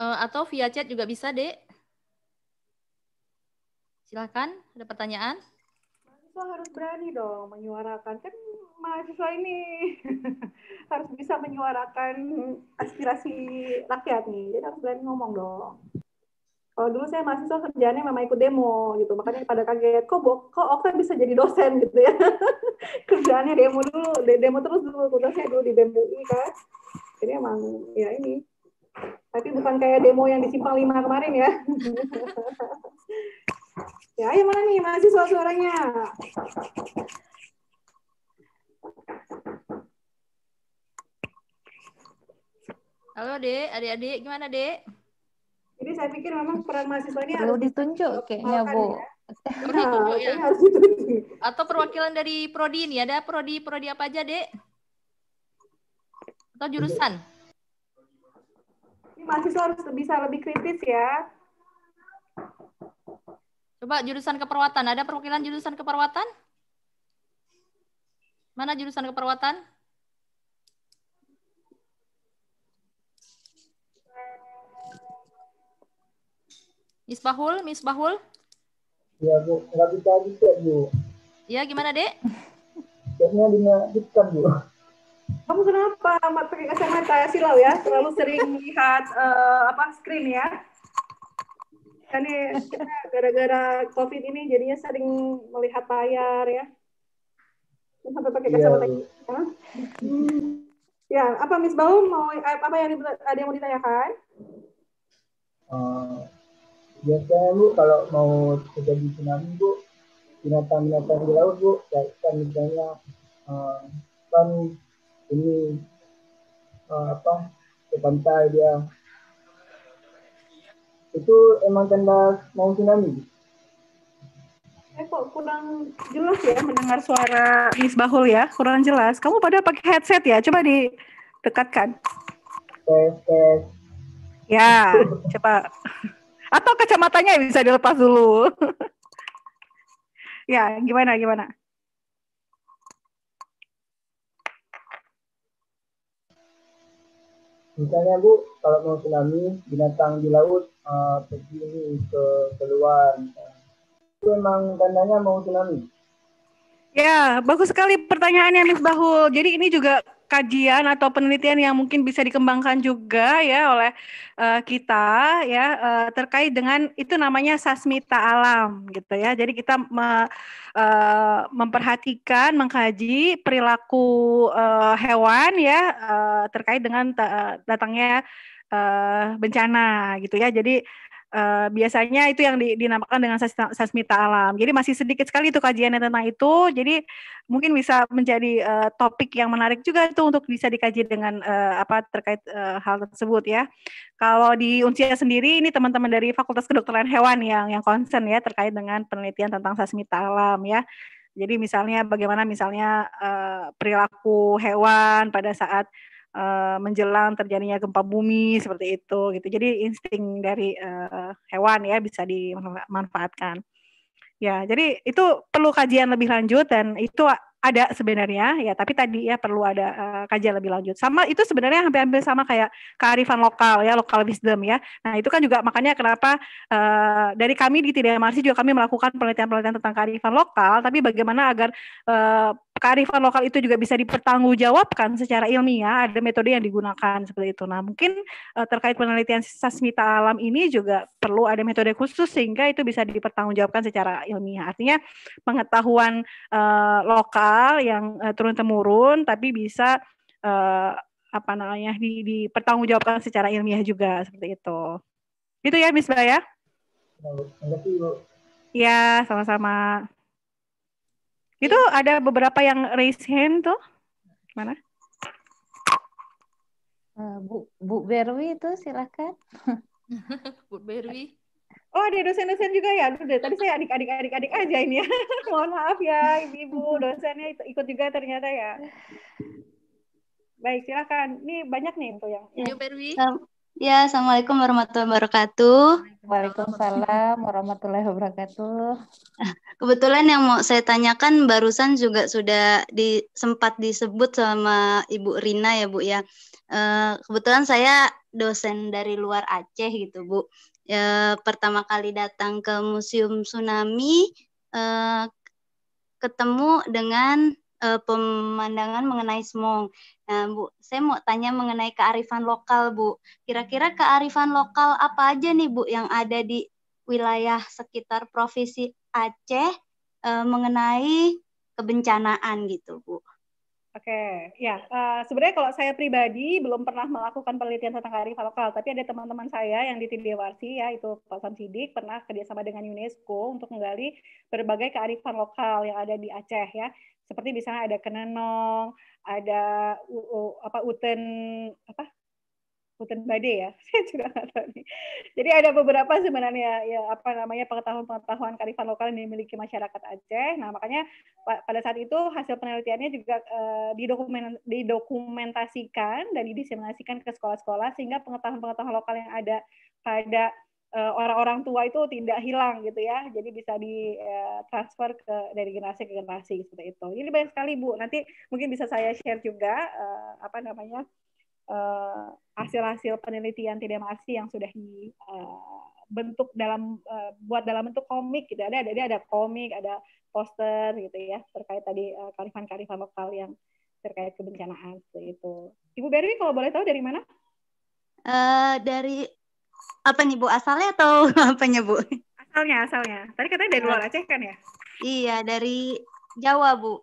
uh, atau via chat juga bisa, Dek. Silakan, ada pertanyaan? Mahasiswa harus berani dong menyuarakan. Kan mahasiswa ini harus bisa menyuarakan aspirasi rakyat nih. Jadi harus berani ngomong dong. Kalau dulu saya mahasiswa kerjanya memang ikut demo gitu, makanya pada kaget, kok, Bo, kok Okta bisa jadi dosen gitu ya? kerjanya demo dulu, demo terus dulu, tugasnya dulu di Bem kan. Jadi emang ya ini tapi bukan kayak demo yang di Simpang Lima kemarin ya. ya, ayo mana nih masih suara suaranya? Halo, Dek. Adik-adik, gimana, Dek? Jadi saya pikir memang peran mahasiswa ini perlu ditunjuk kayaknya, Bu. Ya. Perlu ditunjuk ya. Harus ditunjuk. Atau perwakilan dari prodi ini ada prodi prodi apa aja, Dek? Atau jurusan? mahasiswa harus bisa lebih kritis ya. Coba jurusan keperawatan, ada perwakilan jurusan keperawatan? Mana jurusan keperawatan? Miss Misbahul? Ya, Bu. bisa gitu, Bu. Ya, gimana, Dek? Kayaknya dimajukan, Bu. Kamu kenapa amat pakai kacamata silau ya? Terlalu sering lihat uh, apa screen ya? Karena gara-gara COVID ini jadinya sering melihat layar ya. Sampai pakai iya. kacamata. Yeah. Hmm. Ya. apa Miss Bau mau apa yang ada yang mau ditanyakan? Uh, eh, biasanya bu kalau mau terjadi tsunami bu binatang-binatang di laut bu kayak ikan misalnya uh, ini uh, apa ke pantai dia itu emang tanda mau tsunami eh kok kurang jelas ya mendengar suara Miss Bahul ya kurang jelas kamu pada pakai headset ya coba didekatkan tes tes ya coba atau kacamatanya bisa dilepas dulu ya gimana gimana misalnya bu kalau mau tsunami binatang di laut uh, pergi ini ke keluar itu memang tandanya mau tsunami ya bagus sekali pertanyaannya Miss Bahul jadi ini juga kajian atau penelitian yang mungkin bisa dikembangkan juga ya oleh uh, kita ya uh, terkait dengan itu namanya sasmita alam gitu ya. Jadi kita me, uh, memperhatikan, mengkaji perilaku uh, hewan ya uh, terkait dengan datangnya uh, bencana gitu ya. Jadi Eh, biasanya itu yang dinamakan dengan sasmita alam. Jadi masih sedikit sekali itu kajiannya tentang itu. Jadi mungkin bisa menjadi uh, topik yang menarik juga itu untuk bisa dikaji dengan uh, apa terkait uh, hal tersebut ya. Kalau di Unsia sendiri ini teman-teman dari Fakultas Kedokteran Hewan yang yang concern ya terkait dengan penelitian tentang sasmita alam ya. Jadi misalnya bagaimana misalnya uh, perilaku hewan pada saat Eh, menjelang terjadinya gempa bumi seperti itu gitu. Jadi insting dari uh, hewan ya bisa dimanfaatkan. Ya, jadi itu perlu kajian lebih lanjut dan itu ada sebenarnya ya, tapi tadi ya perlu ada uh, kajian lebih lanjut. Sama itu sebenarnya hampir-hampir sama kayak kearifan lokal ya, lokal wisdom ya. Nah, itu kan juga makanya kenapa uh, dari kami di Tidak Marsi juga kami melakukan penelitian-penelitian tentang kearifan lokal, tapi bagaimana agar uh, kearifan lokal itu juga bisa dipertanggungjawabkan secara ilmiah, ada metode yang digunakan seperti itu. Nah, mungkin uh, terkait penelitian sasmita alam ini juga perlu ada metode khusus sehingga itu bisa dipertanggungjawabkan secara ilmiah. Artinya pengetahuan uh, lokal yang uh, eh, turun temurun tapi bisa uh, apa namanya di, dipertanggungjawabkan secara ilmiah juga seperti itu. Gitu ya, Miss Baya? Ya, sama-sama. Itu iya. ada beberapa yang raise hand tuh. Mana? Uh, Bu Bu Berwi itu silakan. Bu Berwi. Oh ada dosen-dosen juga ya, aduh tadi saya adik-adik-adik-adik aja ini ya. Mohon maaf ya ibu-ibu dosennya ikut juga ternyata ya. Baik silakan. Ini banyak nih itu yang. Ibu iya, Berwi. Um, Ya, Assalamualaikum warahmatullahi wabarakatuh. Waalaikumsalam warahmatullahi wabarakatuh. Kebetulan yang mau saya tanyakan barusan juga sudah di, sempat disebut sama Ibu Rina ya Bu ya. Eh, kebetulan saya dosen dari luar Aceh gitu Bu. E, pertama kali datang ke Museum Tsunami eh, ketemu dengan pemandangan mengenai semong. Nah, Bu, saya mau tanya mengenai kearifan lokal, Bu. Kira-kira kearifan lokal apa aja nih, Bu, yang ada di wilayah sekitar Provinsi Aceh e, mengenai kebencanaan gitu, Bu? Oke, ya uh, sebenarnya kalau saya pribadi belum pernah melakukan penelitian tentang kearifan lokal, tapi ada teman-teman saya yang di tim ya itu Pak Sam Sidik pernah kerjasama dengan UNESCO untuk menggali berbagai kearifan lokal yang ada di Aceh ya seperti misalnya ada kenenong, ada uh, uh, apa uten apa uten Bade ya, saya juga nggak tahu nih. Jadi ada beberapa sebenarnya ya apa namanya pengetahuan-pengetahuan karifan lokal yang dimiliki masyarakat Aceh. Nah makanya pada saat itu hasil penelitiannya juga uh, didokumen, didokumentasikan dan didiseminasikan ke sekolah-sekolah sehingga pengetahuan-pengetahuan lokal yang ada pada Eh, orang-orang tua itu tidak hilang gitu ya. Jadi bisa di eh, transfer ke dari generasi ke generasi seperti itu. Jadi banyak sekali Bu. Nanti mungkin bisa saya share juga eh, apa namanya hasil-hasil penelitian penelitian masih yang sudah dibentuk bentuk dalam buat dalam bentuk komik gitu. Ada ada ada komik, ada poster gitu ya terkait tadi karifan-karifan lokal yang terkait kebencanaan seperti itu. Ibu Berwi kalau boleh tahu dari mana? Uh, dari apa nih Bu asalnya atau apa nya Bu? Asalnya, asalnya. Tadi katanya dari iya. luar Aceh kan ya? Iya, dari Jawa, Bu.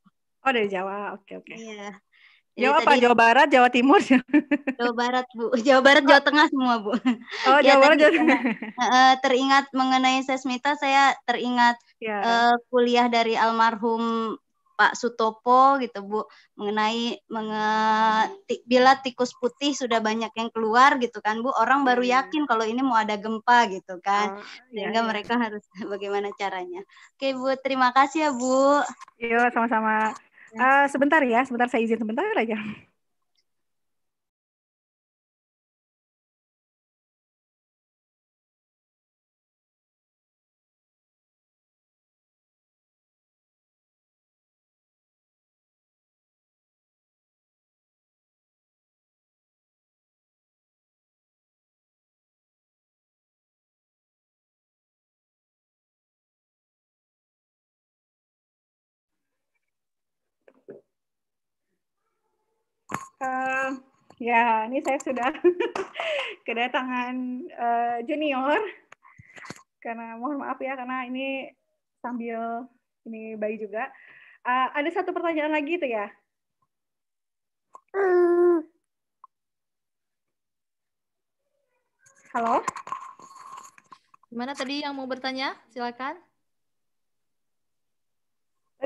Oh, dari Jawa. Oke, oke. Iya. Jadi Jawa apa? Jawa Barat, Jawa Timur? Jawa Barat, Bu. Jawa Barat, Jawa Tengah semua, Bu. Oh, iya, Jawa Barat, Jawa Tengah. Eh, eh, teringat mengenai sesmita, saya teringat yeah. Iya. uh, kuliah dari almarhum Pak Sutopo gitu Bu mengenai menge, bila tikus putih sudah banyak yang keluar gitu kan Bu orang baru iya. yakin kalau ini mau ada gempa gitu kan oh, iya, sehingga iya, mereka harus bagaimana caranya oke Bu terima kasih ya Bu Iya sama-sama uh, sebentar ya sebentar saya izin sebentar aja Ya, ini saya sudah kedatangan uh, junior karena mohon maaf ya karena ini sambil ini bayi juga. Uh, ada satu pertanyaan lagi itu ya. Halo. Gimana tadi yang mau bertanya? Silakan.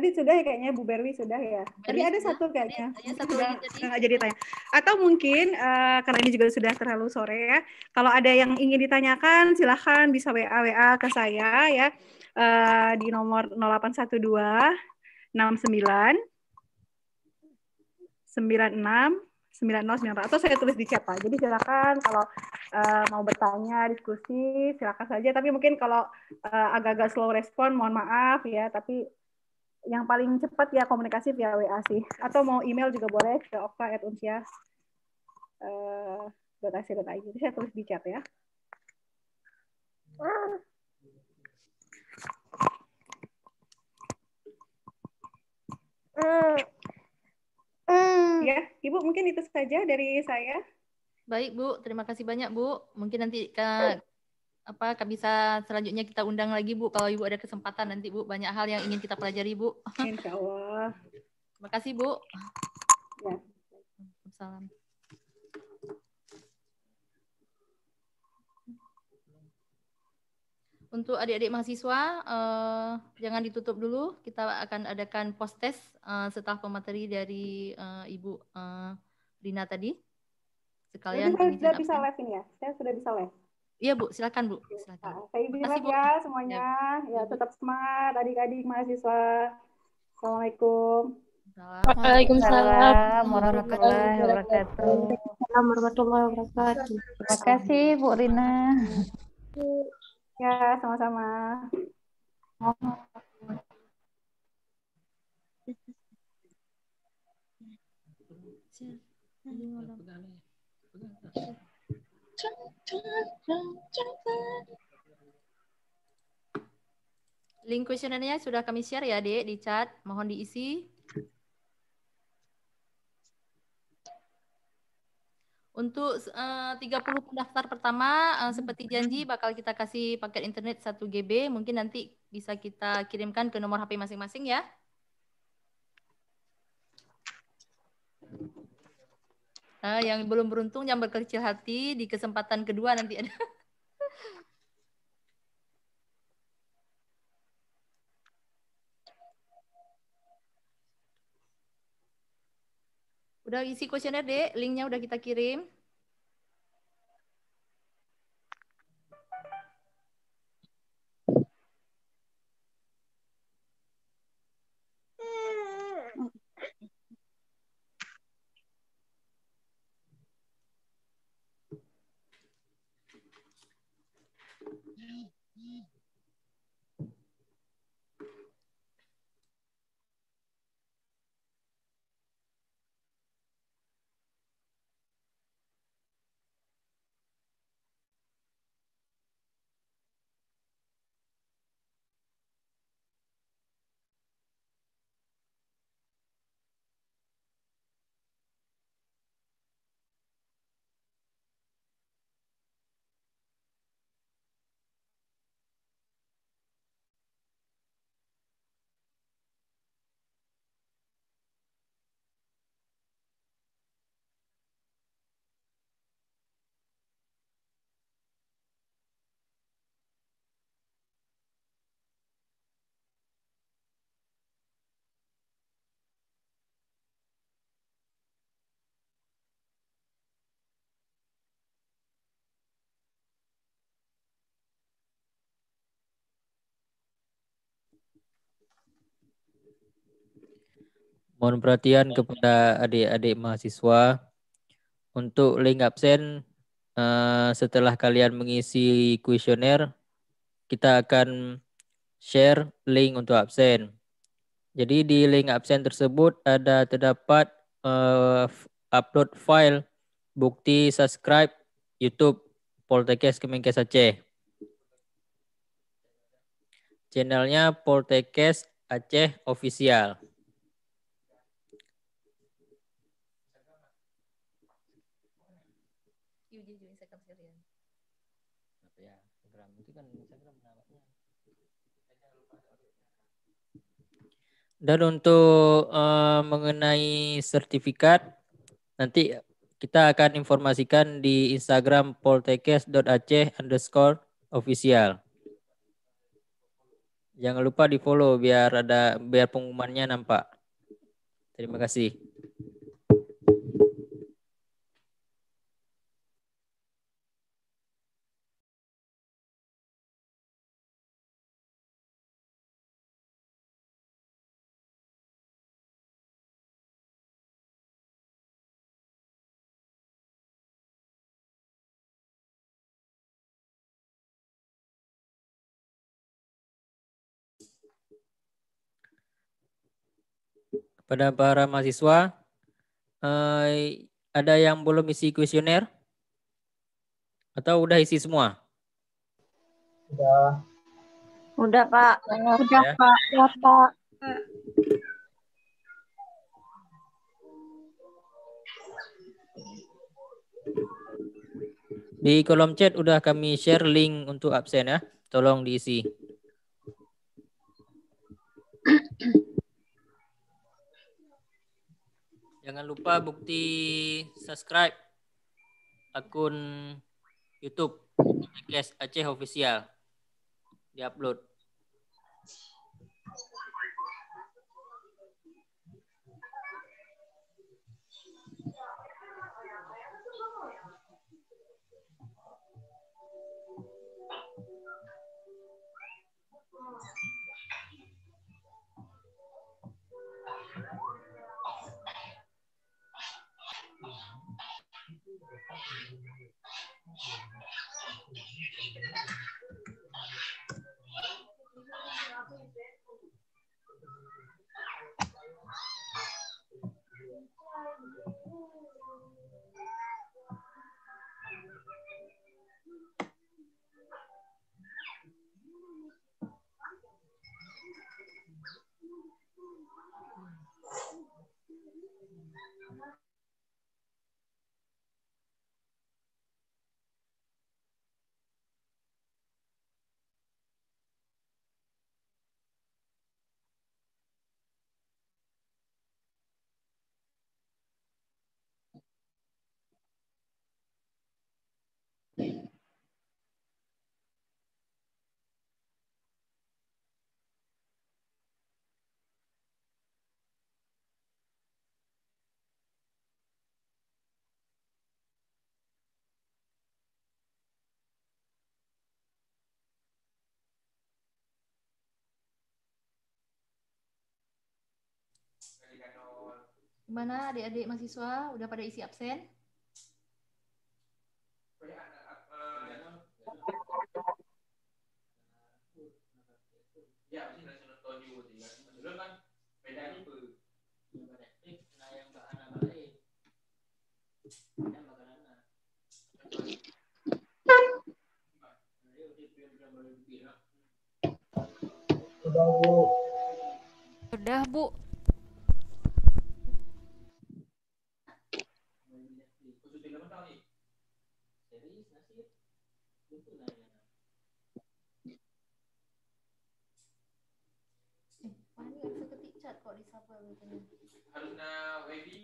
Tadi sudah ya kayaknya Bu Berwi sudah ya. Tadi ada satu kayaknya. Iya, satu sudah, jadi tanya. Atau mungkin uh, karena ini juga sudah terlalu sore ya. Kalau ada yang ingin ditanyakan silahkan bisa WA WA ke saya ya uh, di nomor 0812 69 96 9090 atau saya tulis di chat Pak. Jadi silakan kalau uh, mau bertanya, diskusi, silakan saja. Tapi mungkin kalau agak agak-agak slow respon, mohon maaf ya. Tapi yang paling cepat ya komunikasi via WA sih atau mau email juga boleh ke okta@unsia uh, eh, buat Jadi saya tulis di chat ya. Ya, Ibu mungkin itu saja dari saya. Baik, Bu. Terima kasih banyak, Bu. Mungkin nanti Kak apa bisa selanjutnya kita undang lagi Bu kalau Ibu ada kesempatan nanti Bu banyak hal yang ingin kita pelajari Bu. Insyaallah. Terima kasih Bu. Ya. Salam. Untuk adik-adik mahasiswa, eh, jangan ditutup dulu. Kita akan adakan post test eh, setelah pemateri dari eh, Ibu eh, Rina tadi. Sekalian. Saya sudah bisa live ini ya? Saya sudah bisa live. Iya Bu, silakan Bu. Silakan. Terima kasih ya Bu. ya semuanya. Ya, ya, tetap semangat adik-adik mahasiswa. Assalamualaikum. Waalaikumsalam warahmatullahi wabarakatuh. warahmatullahi wabarakatuh. Terima kasih Bu Rina. Ya, sama-sama. Thank you. Link kuesionernya sudah kami share ya, Dek, di chat. Mohon diisi. Untuk eh, uh, 30 pendaftar pertama, uh, seperti janji bakal kita kasih paket internet 1 GB. Mungkin nanti bisa kita kirimkan ke nomor HP masing-masing ya. Nah, yang belum beruntung yang berkecil hati di kesempatan kedua nanti ada. Udah isi kuesioner, deh, Linknya udah kita kirim. Mohon perhatian ya. kepada adik-adik mahasiswa untuk link absen eh, setelah kalian mengisi kuesioner kita akan share link untuk absen. Jadi di link absen tersebut ada terdapat eh, upload file bukti subscribe YouTube Poltekkes Kemenkes Aceh. Channelnya Poltekkes Aceh official. Dan untuk uh, mengenai sertifikat, nanti kita akan informasikan di Instagram poltekes.ac underscore official. Jangan lupa di follow biar ada biar pengumumannya nampak. Terima kasih. pada para mahasiswa. Eh, ada yang belum isi kuesioner? Atau udah isi semua? Udah. Udah, Pak. Udah, ya. Pak. Ya, Pak. Di kolom chat udah kami share link untuk absen ya. Tolong diisi. Jangan lupa bukti subscribe akun YouTube Aceh Official. Diupload. much. Gimana adik-adik mahasiswa? Udah pada isi absen? Sudah Bu. harusnya wavy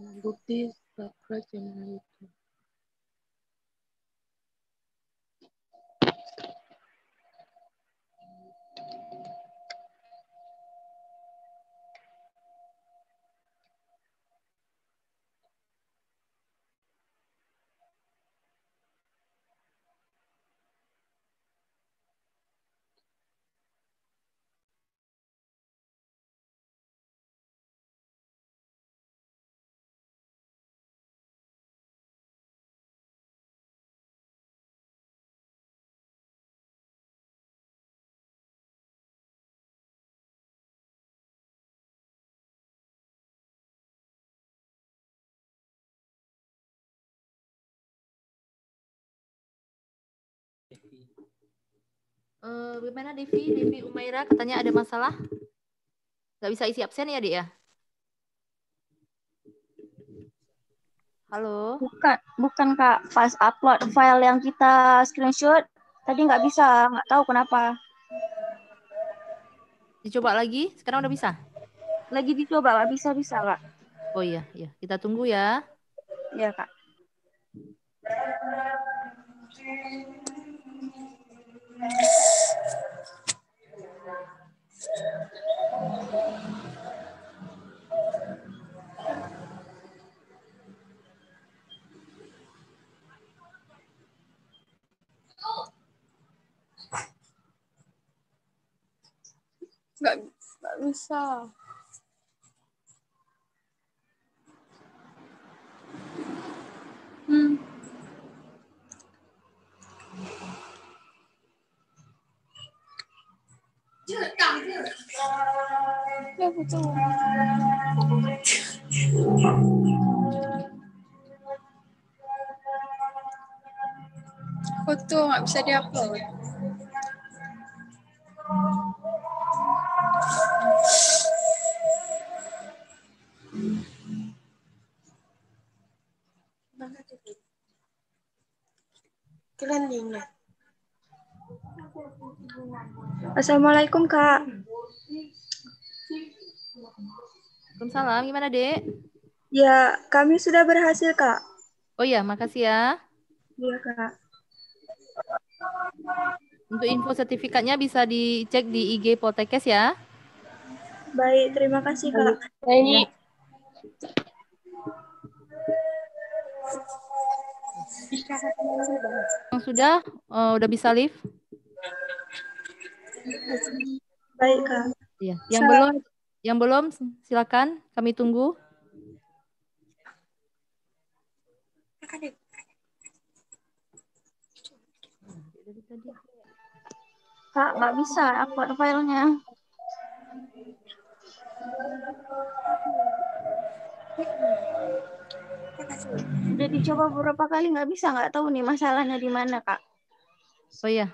from Buddhist practitioner. Uh, Devi. Uh, gimana Devi? Devi Umaira katanya ada masalah? Gak bisa isi absen ya, dia? Ya? Halo. Bukan, bukan Kak. Pas upload file yang kita screenshot tadi nggak bisa, nggak tahu kenapa. Dicoba lagi? Sekarang udah bisa? Lagi dicoba, nggak bisa bisa Kak. Oh iya, iya. Kita tunggu ya. Iya Kak. 不，不，能。嗯。Foto nggak bisa diupload. Kalian lihat. Assalamualaikum Kak. Waalaikumsalam. Gimana Dek? Ya, kami sudah berhasil Kak. Oh iya, makasih ya. Iya Kak. Untuk info sertifikatnya bisa dicek di IG Poltekes ya. Baik, terima kasih Kak. Baik. Yang sudah, uh, udah bisa lift. Baik, Kak. Iya, yang Salah. belum yang belum silakan kami tunggu. Kak, nggak bisa upload filenya. Udah dicoba beberapa kali nggak bisa, nggak tahu nih masalahnya di mana kak. Oh iya.